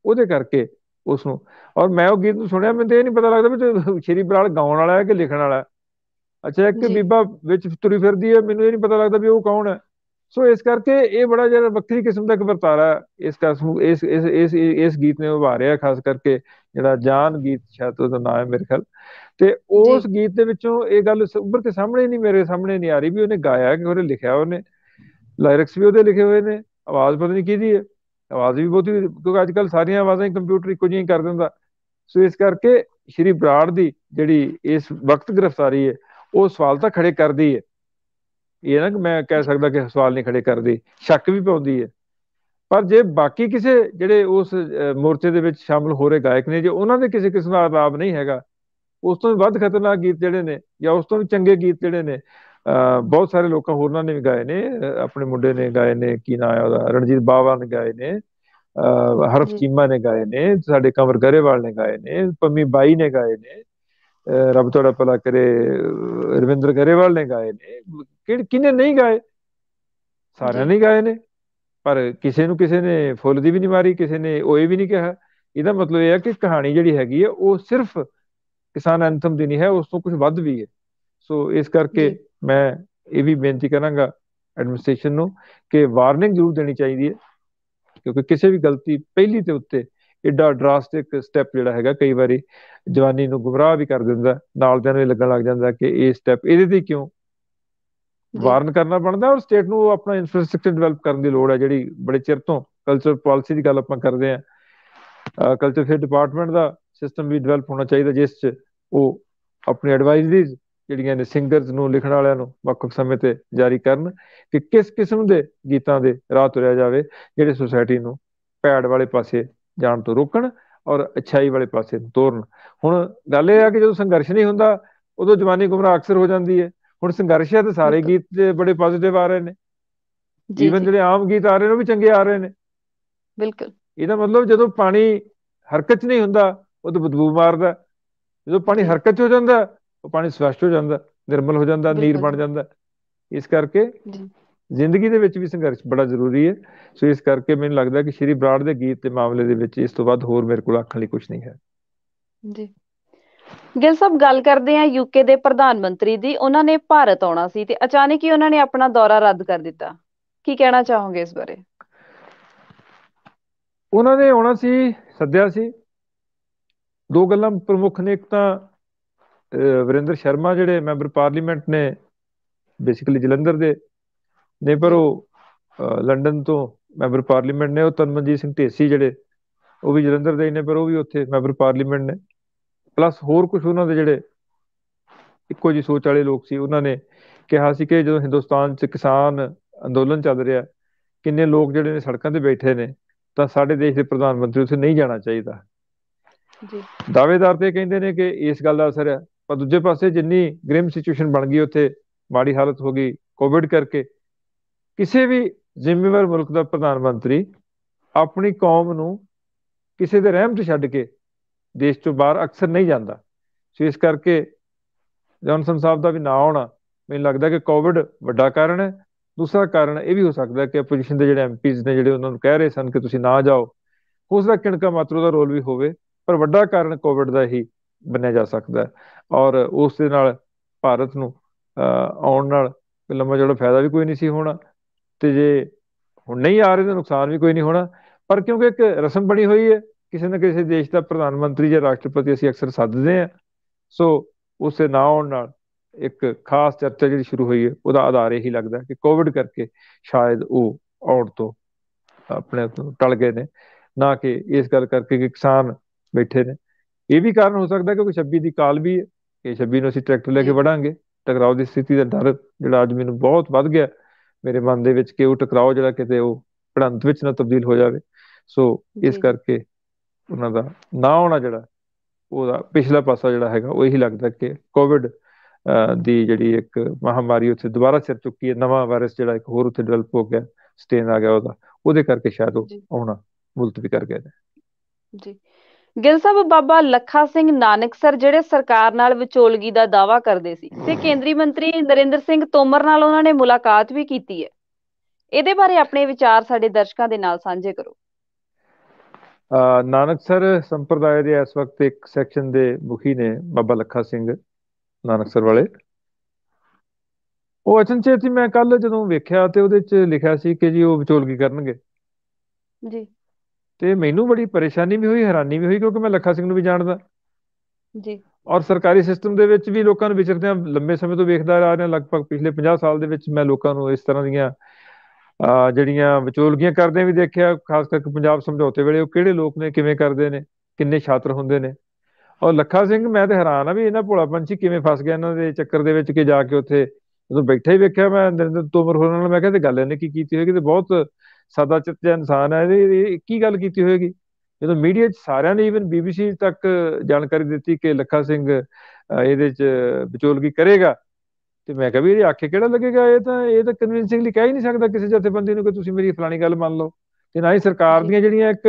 ਉਹਦੇ ਕਰਕੇ ਉਸ ਨੂੰ ਔਰ ਮੈਂ ਉਹ ਗੀਤ ਨੂੰ ਸੁਣਿਆ ਮੈਨੂੰ ਇਹ ਨਹੀਂ ਪਤਾ ਲੱਗਦਾ ਵੀ ਸ਼੍ਰੀ ਬਰਾੜ ਗਾਉਣ ਵਾਲਾ ਹੈ ਕਿ ਲਿਖਣ ਵਾਲਾ ਅੱਛਾ ਇੱਕ ਬੀਬਾ ਵਿੱਚ ਤੁਰੀ ਫਿਰਦੀ ਹੈ ਮੈਨੂੰ ਇਹ ਨਹੀਂ ਪਤਾ ਲੱਗਦਾ ਵੀ ਉਹ ਕੌਣ ਹੈ ਸੋ ਇਸ ਕਰਕੇ ਇਹ ਬੜਾ ਜਿਹੜਾ ਵੱਖਰੀ ਕਿਸਮ ਦਾ ਇੱਕ ਵਰਤਾਰਾ ਇਸ ਕਸ ਨੂੰ ਇਸ ਇਸ ਇਸ ਇਸ ਗੀਤ ਨੇ ਉਭਾਰਿਆ ਖਾਸ ਕਰਕੇ ਜਿਹੜਾ ਜਾਨ ਗੀਤ ਸ਼ਾਇਦ ਉਹਦਾ ਨਾਮ ਹੈ ਮੇਰੇ ਖਿਆਲ ਤੇ ਉਸ ਗੀਤ ਦੇ ਵਿੱਚੋਂ ਇਹ ਗੱਲ ਉੱਭਰ ਕੇ ਸਾਹਮਣੇ ਨਹੀਂ ਮੇਰੇ ਸਾਹਮਣੇ ਨਹੀਂ ਆ ਰਹੀ ਵੀ ਉਹਨੇ ਗਾਇਆ ਕਿ ਉਹਨੇ ਲਿਖਿਆ ਉਹਨੇ ਲਾਇਰਿਕਸ ਵੀ ਉਹਦੇ ਲਿਖੇ ਹੋਏ ਨੇ ਆਵਾਜ਼ ਪਤਾ ਨਹੀਂ ਕਿਹਦੀ ਹੈ ਆਵਾਜ਼ ਵੀ ਬਹੁਤ ਕਿਉਂਕਿ ਅੱਜ ਕੱਲ ਸਾਰੀਆਂ ਆਵਾਜ਼ਾਂ ਕੰਪਿਊਟਰ ਇੱਕੋ ਜਿਹੀਆਂ ਕਰ ਦਿੰਦਾ ਸੋ ਇਸ ਕਰਕੇ ਸ਼੍ਰੀ ਬਰਾੜ ਦੀ ਜਿਹੜੀ ਇਸ ਵਕਤ ਗ੍ਰਿਫਤਾਰੀ ਹੈ ਉਹ ਸਵਾਲ ਤਾਂ ਖੜੇ ਕਰਦੀ ਹੈ ਇਹ ਨਾ ਕਿ ਮੈਂ ਕਹਿ ਸਕਦਾ ਕਿ ਸਵਾਲ ਨਹੀਂ ਖੜੇ ਕਰਦੀ ਸ਼ੱਕ ਵੀ ਪਾਉਂਦੀ ਹੈ ਪਰ ਜੇ ਬਾਕੀ ਕਿਸੇ ਜਿਹੜੇ ਉਸ ਮੋਰਚੇ ਦੇ ਵਿੱਚ ਸ਼ਾਮਲ ਹੋ ਰਹੇ ਗਾਇਕ ਨੇ ਜੇ ਉਹਨਾਂ ਦੇ ਕਿਸੇ ਕਿਸਮ ਦਾ ਲਾਭ ਨਹੀਂ ਹੈਗਾ ਉਸ ਤੋਂ ਵੀ ਵੱਧ ਖਤਰਨਾਕ ਗੀਤ ਜਿਹੜੇ ਨੇ ਜਾਂ ਉਸ ਤੋਂ ਵੀ ਚੰਗੇ ਗੀਤ ਜਿਹੜੇ ਨੇ ਬਹੁਤ ਸਾਰੇ ਲੋਕਾਂ ਹੋਰਨਾਂ ਨੇ ਵੀ ਗਾਏ ਨੇ ਆਪਣੇ ਮੁੰਡੇ ਨੇ ਗਾਏ ਨੇ ਕੀ ਨਾਮ ਹੈ ਉਹਦਾ ਰਣਜੀਤ ਬਾਵਾ ਨੇ ਗਾਏ ਨੇ ਹਰਫ ਚੀਮਾ ਨੇ ਗਾਏ ਨੇ ਸਾਡੇ ਕਮਰ ਗਰੇਵਾਲ ਨੇ ਗਾਏ ਨੇ ਪੰਮੀ ਬਾਈ ਨੇ ਗਾਏ ਨੇ ਰੱਬ ਤੁਹਾਡਾ ਭਲਾ ਕਰੇ ਰਵਿੰਦਰ ਗਰੇਵਾਲ ਨੇ ਗਾਏ ਨੇ ਕਿਹੜ ਕਿਨੇ ਨਹੀਂ ਗਾਏ ਸਾਰਿਆਂ ਨੇ ਗਾਏ ਨੇ ਪਰ ਕਿਸੇ ਨੂੰ ਕਿਸੇ ਨੇ ਫੁੱਲ ਦੀ ਵੀ ਨਹੀਂ ਮਾਰੀ ਕਿਸੇ ਨੇ ਓਏ ਵੀ ਨਹੀਂ ਕਿਹਾ ਇਹਦਾ ਮਤਲਬ ਇਹ ਹੈ ਕਿ ਕਹਾਣੀ ਜਿਹੜੀ ਹੈਗੀ ਹੈ ਉਹ ਸਿਰਫ ਕਿਸਾਨ ਐਂਥਮ ਦੀ ਨਹੀਂ ਹੈ ਉਸ ਤੋਂ ਕੁਝ ਵੱਧ ਵੀ ਹੈ ਸੋ ਇਸ ਕਰਕੇ ਮੈਂ ਇਹ ਵੀ ਬੇਨਤੀ ਕਰਾਂਗਾ ਐਡਮਿਨਿਸਟ੍ਰੇਸ਼ਨ ਨੂੰ ਕਿ ਵਾਰਨਿੰਗ ਜ਼ਰੂਰ ਦੇਣੀ ਚਾਹੀਦੀ ਹੈ ਕਿਉਂਕਿ ਕਿਸੇ ਵੀ ਗਲਤੀ ਪਹਿਲੀ ਤੇ ਉੱਤੇ ਇਡਾ ਡਰਾਸਟਿਕ ਸਟੈਪ ਜਿਹੜਾ ਹੈਗਾ ਕਈ ਵਾਰੀ ਜਵਾਨੀ ਨੂੰ ਗੁਮਰਾਹ ਵੀ ਕਰ ਦਿੰਦਾ ਨਾਲ ਦਿਨ ਨੂੰ ਲੱਗਣ ਲੱਗ ਜਾਂਦਾ ਕਿ ਇਹ ਸਟੈਪ ਇਹਦੇ ਤੇ ਕਿਉਂ ਵਾਰਨ ਕਰਨਾ ਬਣਦਾ ਔਰ ਸਟੇਟ ਨੂੰ ਆਪਣਾ ਇਨਫਰਾਸਟ੍ਰਕਚਰ ਡਿਵੈਲਪ ਕਰਨ ਦੀ ਲੋੜ ਹੈ ਜਿਹੜੀ ਬੜੇ ਚਿਰ ਤੋਂ ਕਲਚਰ ਪਾਲਿਸੀ ਦੀ ਗੱਲ ਆਪਾਂ ਕਰਦੇ ਆ ਕਲਚਰ ਫੇਰ ਡਿਪਾਰਟਮੈਂਟ ਦਾ ਸਿਸਟਮ ਵੀ ਡਿਵੈਲਪ ਹੋਣਾ ਚਾਹੀਦਾ ਜਿਸ 'ਚ ਉਹ ਆਪਣੀ ਐਡਵਾਈਜ਼ਰੀਜ਼ ਜਿਹੜੀਆਂ ਨੇ ਸਿੰਗਰਸ ਨੂੰ ਲਿਖਣ ਵਾਲਿਆਂ ਨੂੰ ਵੱਖ-ਵੱਖ ਸਮੇਂ ਤੇ ਜਾਰੀ ਕਰਨ ਕਿ ਕਿਸ ਕਿਸਮ ਦੇ ਗੀਤਾਂ ਦੇ ਰਾਹ ਤੁਰਿਆ ਜਾਵੇ ਜਿਹੜੇ ਸੋਸਾਇਟੀ ਨੂੰ ਪੈੜ ਵਾਲੇ ਪਾਸੇ ਜਾਣ ਤੋਂ ਰੋਕਣ ਔਰ ਅਛਾਈ ਵਾਲੇ ਪਾਸੇ ਨੂੰ ਤੋਰਨ ਹੁਣ ਗੱਲ ਇਹ ਆ ਕਿ ਜਦੋਂ ਸੰਘਰਸ਼ ਨਹੀਂ ਹੁੰਦਾ ਉਦੋਂ ਜਵਾਨੀ ਗੁਮਰਾ ਅਕਸਰ ਹੋ ਜਾਂਦੀ ਹੈ ਹੁਣ ਸੰਘਰਸ਼ ਹੈ ਤੇ ਸਾਰੇ ਗੀਤ ਬੜੇ ਪੋਜ਼ਿਟਿਵ ਆ ਰਹੇ ਨੇ ਜੀਵਨ ਜਿਹੜੇ ਆਮ ਗੀਤ ਆ ਰਹੇ ਨੇ ਉਹ ਵੀ ਚੰਗੇ ਆ ਰਹੇ ਨੇ ਬਿਲਕੁਲ ਇਹਦਾ ਮਤਲਬ ਜਦੋਂ ਪਾਣੀ ਹਰਕਤ ਨਹੀਂ ਹੁੰਦਾ ਉਦੋਂ ਬਦਬੂ ਮਾਰਦਾ ਜਦੋਂ ਪਾਣੀ ਹਰਕਤ 'ਚ ਹੋ ਜਾਂਦਾ ਉਹ ਪਾਣੀ ਸਵਸ਼ਟ ਹੋ ਜਾਂਦਾ ਨਿਰਮਲ ਹੋ ਜਾਂਦਾ ਨੀਰ ਬਣ ਜਾਂਦਾ ਇਸ ਕਰਕੇ ਜੀ ਜ਼ਿੰਦਗੀ ਦੇ ਵਿੱਚ ਵੀ ਸੰਘਰਸ਼ ਬੜਾ ਜ਼ਰੂਰੀ ਹੈ ਸੋ ਇਸ ਕਰਕੇ ਮੈਨੂੰ ਲੱਗਦਾ ਕਿ ਸ਼੍ਰੀ ਬਰਾੜ ਦੇ ਗੀਤ ਦੇ ਮਾਮਲੇ ਦੇ ਵਿੱਚ ਇਸ ਤੋਂ ਵੱਧ ਹੋਰ ਮੇਰੇ ਕੋਲ ਆਖਣ ਲਈ ਕੁਝ ਨਹੀਂ ਹੈ ਜੀ ਗਿਲ ਸਾਹਿਬ ਗੱਲ ਕਰਦੇ ਆ ਯੂਕੇ ਦੇ ਪ੍ਰਧਾਨ ਮੰਤਰੀ ਦੀ ਉਹਨਾਂ ਨੇ ਭਾਰਤ ਆਉਣਾ ਸੀ ਤੇ ਅਚਾਨਕ ਹੀ ਉਹਨਾਂ ਨੇ ਆਪਣਾ ਦੌਰਾ ਰੱਦ ਕਰ ਦਿੱਤਾ ਕੀ ਕਹਿਣਾ ਚਾਹੋਗੇ ਇਸ ਬਾਰੇ ਉਹਨਾਂ ਨੇ ਆਉਣਾ ਸੀ ਸੱਦਿਆ ਸੀ ਦੋ ਗੱਲਾਂ ਪ੍ਰਮੁੱਖ ਨੇ ਇੱਕ ਤਾਂ ਵਿਰਿੰਦਰ ਸ਼ਰਮਾ ਜਿਹੜੇ ਮੈਂਬਰ ਪਾਰਲੀਮੈਂਟ ਨੇ ਬੇਸਿਕਲੀ ਜਲੰਧਰ ਦੇ ਨੇ ਪਰ ਉਹ ਲੰਡਨ ਤੋਂ ਮੈਂਬਰ ਪਾਰਲੀਮੈਂਟ ਨੇ ਉਹ ਤਨਮਨਜੀਤ ਸਿੰਘ ਢੇਸੀ ਜਿਹੜੇ ਉਹ ਵੀ ਜਲੰਧਰ ਦੇ ਨੇ ਪਰ ਉਹ ਵੀ ਉੱਥੇ ਮੈਂਬਰ ਪਾਰਲੀਮੈਂਟ ਨੇ ਪਲੱਸ ਹੋਰ ਕੁਝ ਉਹਨਾਂ ਦੇ ਜਿਹੜੇ ਇੱਕੋ ਜੀ ਸੋਚ ਵਾਲੇ ਲੋਕ ਸੀ ਉਹਨਾਂ ਨੇ ਕਿਹਾ ਸੀ ਕਿ ਜਦੋਂ ਹਿੰਦੁਸਤਾਨ 'ਚ ਕਿਸਾਨ ਅੰਦੋਲਨ ਚੱਲ ਰਿਹਾ ਕਿੰਨੇ ਲੋਕ ਜਿਹੜੇ ਨੇ ਸੜਕਾਂ ਤੇ ਬੈਠੇ ਨੇ ਤਾਂ ਸਾਡੇ ਦੇਸ਼ ਦੇ ਪ੍ਰਧਾਨ ਮੰਤਰੀ ਉੱਥੇ ਨਹੀਂ ਜਾਣਾ ਚਾਹੀਦਾ ਜੀ ਦਾਅਵੇਦਾਰ ਤੇ ਕਹਿੰਦੇ ਨੇ ਕਿ ਇਸ ਗੱਲ ਦਾ ਅਸਰ ਹੈ ਪਰ ਦੂਜੇ ਪਾਸੇ ਜਿੰਨੀ ਗ੍ਰਿਮ ਸਿਚੁਏਸ਼ਨ ਬਣ ਗਈ ਉੱਥੇ ਮਾੜੀ ਹਾਲਤ ਹੋ ਗਈ ਕੋਵਿਡ ਕਰਕੇ ਕਿਸੇ ਵੀ ਜ਼ਿੰਮੇਵਾਰ ਮੁਲਕ ਦਾ ਪ੍ਰਧਾਨ ਮੰਤਰੀ ਆਪਣੀ ਕੌਮ ਨੂੰ ਕਿਸੇ ਦੇ ਰਹਿਮ ਤੇ ਛੱਡ ਕੇ ਦੇਸ਼ ਤੋਂ ਬਾਹਰ ਅਕਸਰ ਨਹੀਂ ਜਾਂਦਾ ਸੋ ਇਸ ਕਰਕੇ ਜੌਨਸਨ ਸਾਹਿਬ ਦਾ ਵੀ ਨਾ ਆਉਣਾ ਮੈਨੂੰ ਲੱਗਦਾ ਕਿ ਕੋਵਿਡ ਵੱਡਾ ਕਾਰਨ ਹੈ ਦੂਸਰਾ ਕਾਰਨ ਇਹ ਵੀ ਹੋ ਸਕਦਾ ਕਿ ਆਪੋਜੀਸ਼ਨ ਦੇ ਜਿਹੜੇ ਐਮਪੀਜ਼ ਨੇ ਜਿਹੜੇ ਉਹਨਾਂ ਨੂੰ ਕਹਿ ਰਹੇ ਸਨ ਕਿ ਤੁਸੀਂ ਨਾ ਜਾਓ ਉਸ ਦਾ ਕਿਣਕਾ ਮਾਤਰ ਦਾ ਰੋਲ ਵੀ ਹੋਵੇ ਪਰ ਵੱਡਾ ਕਾਰਨ ਕੋਵਿਡ ਦਾ ਹੀ ਬਣਿਆ ਜਾ ਸਕਦਾ ਹੈ ਔਰ ਉਸ ਦੇ ਨਾਲ ਭਾਰਤ ਨੂੰ ਆਉਣ ਨਾਲ ਲੰਮਾ ਜਿਹੜਾ ਫਾਇਦਾ ਵੀ ਕੋਈ ਨਹੀਂ ਸੀ ਹੋਣਾ ਤੇ ਜੇ ਹੁਣ ਨਹੀਂ ਆ ਰਹੇ ਤਾਂ ਨੁਕਸਾਨ ਵੀ ਕੋਈ ਨਹੀਂ ਹੋਣਾ ਪਰ ਕਿਉਂਕਿ ਇੱਕ ਰਸਮ ਬਣੀ ਹੋਈ ਹੈ ਕਿਸੇ ਨਾ ਕਿਸੇ ਦੇਸ਼ ਦਾ ਪ੍ਰਧਾਨ ਮੰਤਰੀ ਜਾਂ ਰਾਸ਼ਟਰਪਤੀ ਅਸੀਂ ਅਕਸਰ ਸੱਦਦੇ ਆ ਸੋ ਉਸੇ ਨਾ ਆਉਣ ਨਾਲ ਇੱਕ ਖਾਸ ਚਰਚਾ ਜਿਹੜੀ ਸ਼ੁਰੂ ਹੋਈ ਹੈ ਉਹਦਾ ਆਧਾਰ ਇਹੀ ਲੱਗਦਾ ਕਿ ਕੋਵਿਡ ਕਰਕੇ ਸ਼ਾਇਦ ਉਹ ਆਉਣ ਤੋਂ ਆਪਣੇ ਟਲ ਗਏ ਨੇ ਨਾ ਕਿ ਇਸ ਗੱਲ ਕਰਕੇ ਕਿ ਕਿਸਾਨ ਬੈਠੇ ਨੇ ਇਹ ਵੀ ਕਾਰਨ ਹੋ ਸਕਦਾ ਕਿਉਂਕਿ 26 ਦੀ ਕਾਲ ਵੀ ਹੈ ਕਿ 26 ਨੂੰ ਅਸੀਂ ਟਰੈਕਟਰ ਲੈ ਕੇ ਵੜਾਂਗੇ ਟਕਰਾਅ ਦੀ ਸਥਿਤੀ ਦਾ ਡਰ ਜਿਹੜਾ ਅੱਜ ਮੈਨੂੰ ਬਹੁਤ ਵੱਧ ਗਿਆ ਮੇਰੇ ਮਨ ਦੇ ਵਿੱਚ ਕਿ ਉਹ ਟਕਰਾਓ ਜਿਹੜਾ ਕਿਤੇ ਉਹ ਪੜੰਤ ਵਿੱਚ ਨਾ ਤਬਦੀਲ ਹੋ ਜਾਵੇ ਸੋ ਇਸ ਕਰਕੇ ਉਹਨਾਂ ਦਾ ਨਾ ਹੋਣਾ ਜਿਹੜਾ ਉਹਦਾ ਪਿਛਲਾ ਪਾਸਾ ਜਿਹੜਾ ਹੈਗਾ ਉਹ ਇਹੀ ਲੱਗਦਾ ਕਿ ਕੋਵਿਡ ਦੀ ਜਿਹੜੀ ਇੱਕ ਮਹਾਮਾਰੀ ਉੱਥੇ ਦੁਬਾਰਾ ਸਿਰ ਚੁੱਕੀ ਹੈ ਨਵਾਂ ਵਾਇਰਸ ਜਿਹੜਾ ਇੱਕ ਹੋਰ ਉੱਥੇ ਡਿਵੈਲਪ ਹੋ ਗਿਆ ਸਟੇਨ ਆ ਗਿਆ ਉਹਦਾ ਉਹਦੇ ਕਰਕੇ ਸ਼ਾਇਦ ਉਹ ਆਉਣਾ ਮੁਲਤਵੀ ਕਰ ਗਿਆ ਜੀ ਗਿੱਲ ਸਾਹਿਬ ਬਾਬਾ ਲੱਖਾ ਸਿੰਘ ਨਾਨਕਸਰ ਜਿਹੜੇ ਸਰਕਾਰ ਨਾਲ ਵਿਚੋਲਗੀ ਦਾ ਦਾਵਾ ਕਰਦੇ ਸੀ ਤੇ ਕੇਂਦਰੀ ਮੰਤਰੀ ਨਰਿੰਦਰ ਸਿੰਘ ਤੋਮਰ ਨਾਲ ਉਹਨਾਂ ਨੇ ਮੁਲਾਕਾਤ ਵੀ ਕੀਤੀ ਹੈ ਇਹਦੇ ਬਾਰੇ ਆਪਣੇ ਵਿਚਾਰ ਸਾਡੇ ਦਰਸ਼ਕਾਂ ਦੇ ਨਾਲ ਸਾਂਝੇ ਕਰੋ ਨਾਨਕਸਰ ਸੰਪਰਦਾਇ ਦੇ ਇਸ ਵਕਤ ਇੱਕ ਸੈਕਸ਼ਨ ਦੇ ਮੁਖੀ ਨੇ ਬਾਬਾ ਲੱਖਾ ਸਿੰਘ ਨਾਨਕਸਰ ਵਾਲੇ ਉਹ ਅਚਨਚੇਤ ਮੈਂ ਕੱਲ ਜਦੋਂ ਵੇਖਿਆ ਤੇ ਉਹਦੇ ਚ ਲਿਖਿਆ ਸੀ ਕਿ ਜੀ ਉਹ ਵਿਚੋਲਗੀ ਕਰਨਗੇ ਜੀ ਤੇ ਮੈਨੂੰ ਬੜੀ ਪਰੇਸ਼ਾਨੀ ਵੀ ਹੋਈ ਹੈਰਾਨੀ ਵੀ ਹੋਈ ਕਿਉਂਕਿ ਮੈਂ ਲੱਖਾ ਸਿੰਘ ਨੂੰ ਵੀ ਜਾਣਦਾ ਜੀ ਔਰ ਸਰਕਾਰੀ ਸਿਸਟਮ ਦੇ ਵਿੱਚ ਵੀ ਲੋਕਾਂ ਨੂੰ ਆ ਲੰਬੇ ਸਮੇਂ ਤੋਂ ਵੇਖਦਾ ਆ ਰਿਹਾ ਲਗਭਗ ਪਿਛਲੇ 50 ਸਾਲ ਦੇ ਵਿੱਚ ਮੈਂ ਲੋਕਾਂ ਨੂੰ ਇਸ ਤਰ੍ਹਾਂ ਦੀਆਂ ਜਿਹੜੀਆਂ ਵਿਚੋਲਗੀਆਂ ਕਰਦੇ ਵੀ ਦੇਖਿਆ ਖਾਸ ਕਰਕੇ ਪੰਜਾਬ ਸਮਝੌਤੇ ਵੇਲੇ ਉਹ ਕਿਹੜੇ ਲੋਕ ਨੇ ਕਿਵੇਂ ਕਰਦੇ ਨੇ ਕਿੰਨੇ ਛਾਤਰ ਹੁੰਦੇ ਨੇ ਔਰ ਲੱਖਾ ਸਿੰਘ ਮੈਂ ਤੇ ਹੈਰਾਨ ਆ ਵੀ ਇਹਨਾਂ ਭੋਲਾ ਪੰਛੀ ਕਿਵੇਂ ਫਸ ਗਿਆ ਇਹਨਾਂ ਦੇ ਚੱਕਰ ਦੇ ਵਿੱਚ ਕਿ ਜਾ ਕੇ ਉੱਥੇ ਜਦੋਂ ਬੈਠਾ ਹੀ ਵੇਖਿਆ ਮੈਂ ਨਰਿੰਦਰ ਤੋਮਰ ਹੋਰਾਂ ਨਾਲ ਮੈਂ ਕਿਹਾ ਤੇ ਗੱਲ ਇਹਨੇ ਕੀ ਕੀਤੀ ਹੋਏਗੀ ਤੇ ਬਹੁਤ ਚਿਤ ਚਿੱਤ ਇਨਸਾਨ ਹੈ ਇਹਦੀ ਕੀ ਗੱਲ ਕੀਤੀ ਹੋਏਗੀ ਜਦੋਂ ਮੀਡੀਆ 'ਚ ਸਾਰਿਆਂ ਨੇ ਇਵਨ ਬੀਬੀਸੀ ਤੱਕ ਜਾਣਕਾਰੀ ਦਿੱਤੀ ਕਿ ਲੱਖਾ ਸਿੰਘ ਇਹਦੇ 'ਚ ਵਿਚੋਲਗੀ ਕਰੇਗਾ ਤੇ ਮੈਂ ਕਿਹਾ ਵੀ ਇਹਦੇ ਆਖੇ ਕਿਹੜਾ ਲੱਗੇਗਾ ਇਹ ਤਾਂ ਇਹ ਤਾਂ ਕਨਵਿੰਸਿੰਗਲੀ ਕਹਿ ਹੀ ਨਹੀਂ ਸਕਦਾ ਕਿਸੇ ਜਥੇਬੰਦੀ ਨੂੰ ਕਿ ਤੁਸੀਂ ਮੇਰੀ ਫਲਾਣੀ ਗੱਲ ਮੰਨ ਲਓ ਤੇ ਨਾ ਹੀ ਸਰਕਾਰ ਦੀਆਂ ਜਿਹੜੀਆਂ ਇੱਕ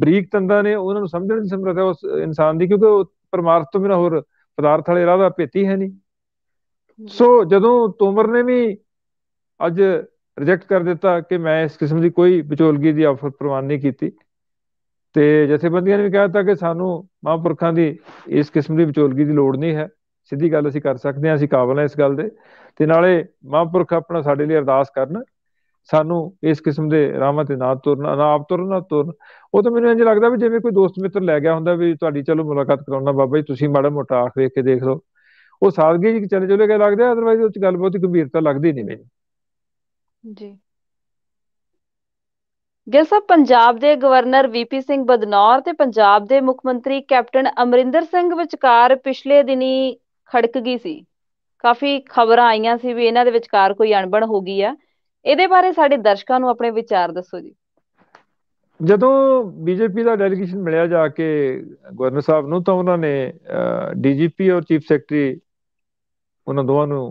ਬਰੀਕ ਤੰਦਾਂ ਨੇ ਉਹਨਾਂ ਨੂੰ ਸਮਝਣ ਦੀ ਸਮਰੱਥਾ ਉਸ ਇਨਸਾਨ ਦੀ ਕਿਉਂਕਿ ਉਹ ਪਰਮਾਰਥ ਤੋਂ ਬਿਨਾਂ ਹੋਰ ਪਦਾਰਥ ਵਾਲੇ ਰਾਹ ਦਾ ਭੇਤੀ ਹੈ ਨਹੀਂ ਸੋ ਜਦੋਂ ਤੋਮਰ ਨੇ ਵੀ ਅੱਜ ਰਿਜੈਕਟ ਕਰ ਦਿੱਤਾ ਕਿ ਮੈਂ ਇਸ ਕਿਸਮ ਦੀ ਕੋਈ ਵਿਚੋਲਗੀ ਦੀ ਆਫਰ ਪ੍ਰਵਾਨ ਨਹੀਂ ਕੀਤੀ ਤੇ ਜਥੇਬੰਦੀਆਂ ਨੇ ਵੀ ਤਾਂ ਕਿ ਸਾਨੂੰ ਮਹਾਂਪੁਰਖਾਂ ਦੀ ਇਸ ਕਿਸਮ ਦੀ ਵਿਚੋਲਗੀ ਦੀ ਲੋੜ ਨਹੀਂ ਹੈ ਸਿੱਧੀ ਗੱਲ ਅਸੀਂ ਕਰ ਸਕਦੇ ਹਾਂ ਅਸੀਂ ਕਾਬਲ ਹਾਂ ਇਸ ਗੱਲ ਦੇ ਤੇ ਨਾਲੇ ਮਹਾਂਪੁਰਖ ਆਪਣਾ ਸਾਡੇ ਲਈ ਅਰਦਾਸ ਕਰਨ ਸਾਨੂੰ ਇਸ ਕਿਸਮ ਦੇ ਰਾਮਾਂ ਤੇ ਨਾ ਤੁਰਨਾ ਨਾ ਆਪ ਤੁਰਨਾ ਤੁਰਨ ਉਹ ਤਾਂ ਮੈਨੂੰ ਇੰਜ ਲੱਗਦਾ ਵੀ ਜਿਵੇਂ ਕੋਈ ਦੋਸਤ ਮਿੱਤਰ ਲੈ ਗਿਆ ਹੁੰਦਾ ਵੀ ਤੁਹਾਡੀ ਚਲੋ ਮੁਲਾਕਾਤ ਕਰਾਉਣਾ ਬਾਬਾ ਜੀ ਤੁਸੀਂ ਮਾੜਾ ਮੋਟਾ ਆਖ ਵੇਖ ਕੇ ਦੇਖ ਲਓ ਉਹ ਸਾਦਗੀ ਜੀ ਚਲੇ ਚਲੇ ਕੇ ਲੱਗਦਾ ਅਦਰਵਾਇਜ਼ ਉਹ ਚ ਗੱਲ ਬਹੁਤੀ ਗੰਭੀਰਤਾ ਲੱਗਦੀ ਨਹੀਂ ਮੈਨੂੰ ਜੀ ਗਿੱਲ ਸਾਹਿਬ ਪੰਜਾਬ ਦੇ ਗਵਰਨਰ ਵੀਪੀ ਸਿੰਘ ਬਦਨੌਰ ਤੇ ਪੰਜਾਬ ਦੇ ਮੁੱਖ ਮੰਤਰੀ ਕੈਪਟਨ ਅਮਰਿੰਦਰ ਸਿੰਘ ਵਿਚਕਾਰ ਪਿਛਲੇ ਦਿਨੀ ਖੜਕ ਗਈ ਸੀ ਕਾਫੀ ਖਬਰਾਂ ਆਈਆਂ ਸੀ ਵੀ ਇਹਨਾਂ ਦੇ ਵਿਚਕਾਰ ਕੋਈ ਅਣਬਣ ਹੋ ਗਈ ਆ ਇਹਦੇ ਬਾਰੇ ਸਾਡੇ ਦਰਸ਼ਕਾਂ ਨੂੰ ਆਪਣੇ ਵਿਚਾਰ ਦੱਸੋ ਜੀ ਜਦੋਂ ਬੀਜੇਪੀ ਦਾ ਡੈਲੀਗੇਸ਼ਨ ਮਿਲਿਆ ਜਾ ਕੇ ਗਵਰਨਰ ਸਾਹਿਬ ਨੂੰ ਤਾਂ ਉਹਨਾਂ ਨੇ ਡੀਜੀਪੀ ਔਰ ਚੀਫ ਸੈਕਟਰੀ ਉਹਨਾਂ ਦੋਵਾਂ ਨੂੰ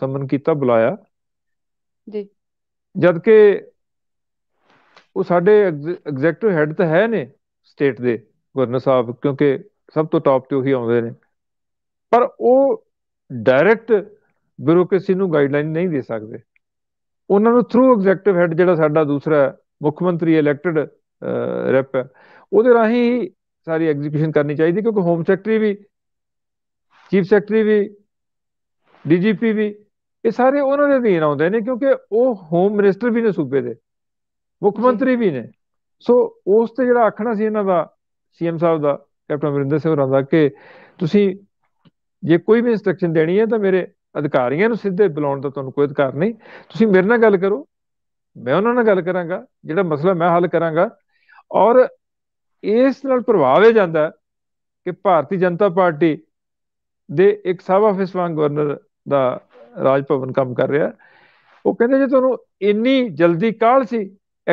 ਸੰਮਨ ਕੀਤਾ ਬੁਲਾਇਆ ਜੀ ਜਦ ਕਿ ਉਹ ਸਾਡੇ ਐਗਜ਼ੈਕਟਿਵ ਹੈੱਡ ਤਾਂ ਹੈ ਨੇ ਸਟੇਟ ਦੇ ਗਵਰਨਰ ਸਾਹਿਬ ਕਿਉਂਕਿ ਸਭ ਤੋਂ ਟਾਪ ਤੇ ਉਹੀ ਆਉਂਦੇ ਨੇ ਪਰ ਉਹ ਡਾਇਰੈਕਟ ਬਿਊਰੋਕ੍ਰੇਸੀ ਨੂੰ ਗਾਈਡਲਾਈਨ ਨਹੀਂ ਦੇ ਸਕਦੇ ਉਹਨਾਂ ਨੂੰ ਥਰੂ ਐਗਜ਼ੈਕਟਿਵ ਹੈੱਡ ਜਿਹੜਾ ਸਾਡਾ ਦੂਸਰਾ ਮੁੱਖ ਮੰਤਰੀ ਇਲੈਕਟਡ ਰੈਪ ਉਹਦੇ ਰਾਹੀਂ ਸਾਰੀ ਐਗਜ਼ੀਕਿਊਸ਼ਨ ਕਰਨੀ ਚਾਹੀਦੀ ਕਿਉਂਕਿ ਹੋਮ ਸੈਕਟਰੀ ਵੀ ਚੀਫ ਸੈਕਟਰੀ ਵੀ ਡੀਜੀਪੀ ਵੀ ਇਹ ਸਾਰੇ ਉਹਨਾਂ ਦੇ ਅਧੀਨ ਆਉਂਦੇ ਨੇ ਕਿਉਂਕਿ ਉਹ ਹੋਮ ਮਿਨਿਸਟਰ ਵੀ ਨੇ ਸੂਬੇ ਦੇ ਮੁੱਖ ਮੰਤਰੀ ਵੀ ਨੇ ਸੋ ਉਸ ਤੇ ਜਿਹੜਾ ਆਖਣਾ ਸੀ ਇਹਨਾਂ ਦਾ ਸੀਐਮ ਸਾਹਿਬ ਦਾ ਕੈਪਟਨ ਅਮਰਿੰਦਰ ਸਿੰਘ ਹੋਰਾਂ ਦਾ ਕਿ ਤੁਸੀਂ ਜੇ ਕੋਈ ਵੀ ਇਨਸਟਰਕਸ਼ਨ ਦੇਣੀ ਹੈ ਤਾਂ ਮੇਰੇ ਅਧਿਕਾਰੀਆਂ ਨੂੰ ਸਿੱਧੇ ਬੁਲਾਉਣ ਦਾ ਤੁਹਾਨੂੰ ਕੋਈ ਅਧਿਕਾਰ ਨਹੀਂ ਤੁਸੀਂ ਮੇਰੇ ਨਾਲ ਗੱਲ ਕਰੋ ਮੈਂ ਉਹਨਾਂ ਨਾਲ ਗੱਲ ਕਰਾਂਗਾ ਜਿਹੜਾ ਮਸਲਾ ਮੈਂ ਹੱਲ ਕਰਾਂਗਾ ਔਰ ਇਸ ਨਾਲ ਪ੍ਰਭਾਵ ਇਹ ਜਾਂਦਾ ਕਿ ਭਾਰਤੀ ਜਨਤਾ ਪਾਰਟੀ ਦੇ ਇੱਕ ਸਬ ਆਫਿਸ ਵਾਂਗ ਗਵਰਨਰ ਦਾ ਰਾਜ ਭਵਨ ਕੰਮ ਕਰ ਰਿਹਾ ਉਹ ਕਹਿੰਦੇ ਜੇ ਤੁਹਾਨੂੰ ਇੰਨੀ ਜਲਦੀ ਕਾਲ ਸੀ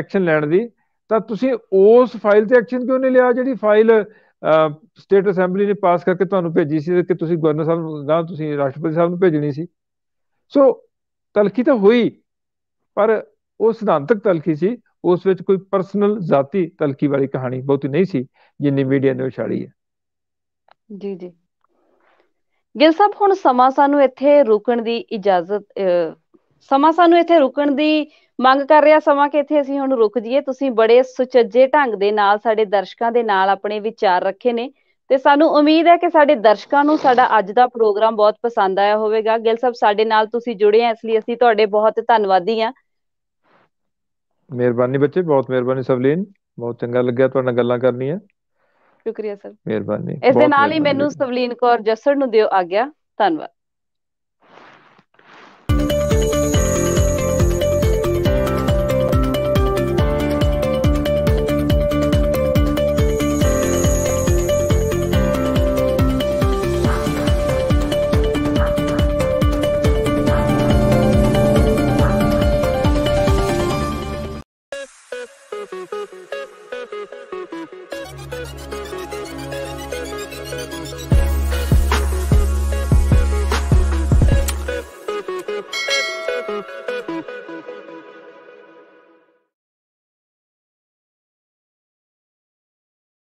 ਐਕਸ਼ਨ ਲੈਣ ਦੀ ਤਾਂ ਤੁਸੀਂ ਉਸ ਫਾਈਲ ਤੇ ਐਕਸ਼ਨ ਕਿਉਂ ਨਹੀਂ ਲਿਆ ਜਿਹੜੀ ਫਾਈਲ ਸਟੇਟ ਅਸੈਂਬਲੀ ਨੇ ਪਾਸ ਕਰਕੇ ਤੁਹਾਨੂੰ ਭੇਜੀ ਸੀ ਕਿ ਤੁਸੀਂ ਗਵਰਨਰ ਸਾਹਿਬ ਨੂੰ ਗਾਂ ਤੁਸੀਂ ਰਾਸ਼ਟਰਪਤੀ ਸਾਹਿਬ ਨੂੰ ਭੇਜਣੀ ਸੀ ਸੋ ਤਲਖੀ ਤਾਂ ਹੋਈ ਪਰ ਉਹ ਸਿਧਾਂਤਕ ਤਲਖੀ ਸੀ ਉਸ ਵਿੱਚ ਕੋਈ ਪਰਸਨਲ ਜ਼ਾਤੀ ਤਲਖੀ ਵਾਲੀ ਕਹਾਣੀ ਬਹੁਤੀ ਨਹੀਂ ਸੀ ਜਿੰਨੀ ਮੀਡੀਆ ਨੇ ਉਛਾੜੀ ਹੈ ਜੀ ਜੀ ਗਿਲ ਸਾਹਿਬ ਹੁਣ ਸਮਾਂ ਸਾਨੂੰ ਇੱਥੇ ਰੁਕਣ ਦੀ ਇਜਾਜ਼ਤ ਸਮਾਂ ਸਾਨੂੰ ਇੱਥੇ ਰੁਕਣ ਦੀ ਮੰਗ ਕਰ ਰਿਹਾ ਸਮਾਂ ਕਿ ਇੱਥੇ ਅਸੀਂ ਹੁਣ ਰੁਕ ਜਾਈਏ ਤੁਸੀਂ ਬੜੇ ਸੁਚੱਜੇ ਢੰਗ ਦੇ ਨਾਲ ਸਾਡੇ ਦਰਸ਼ਕਾਂ ਦੇ ਨਾਲ ਆਪਣੇ ਵਿਚਾਰ ਰੱਖੇ ਨੇ ਤੇ ਸਾਨੂੰ ਉਮੀਦ ਹੈ ਕਿ ਸਾਡੇ ਦਰਸ਼ਕਾਂ ਨੂੰ ਸਾਡਾ ਅੱਜ ਦਾ ਪ੍ਰੋਗਰਾਮ ਬਹੁਤ ਪਸੰਦ ਆਇਆ ਹੋਵੇਗਾ ਗਿਲ ਸਾਹਿਬ ਸਾਡੇ ਨਾਲ ਤੁਸੀਂ ਜੁੜੇ ਆ ਇਸ ਲਈ ਅਸੀਂ ਤੁਹਾਡੇ ਬਹੁਤ ਧੰਨਵਾਦੀ ਆ ਮਿਹਰਬਾਨੀ ਬੱਚੇ ਬਹੁਤ ਮਿਹਰਬਾਨੀ ਸਵਲੀਨ ਬਹੁਤ ਚੰਗਾ ਲੱਗਿਆ ਤੁਹਾਡੇ ਨਾਲ ਗੱਲਾਂ ਕਰਨੀਆਂ ਸ਼ੁਕਰੀਆ ਸਰ ਮਿਹਰਬਾਨੀ ਇਸ ਦੇ ਨਾਲ ਹੀ ਮੈਨੂੰ ਸਵਲੀਨ ਕੌਰ ਜਸੜ ਨੂੰ ਦਿਓ ਆਗਿਆ ਧੰਨਵਾਦ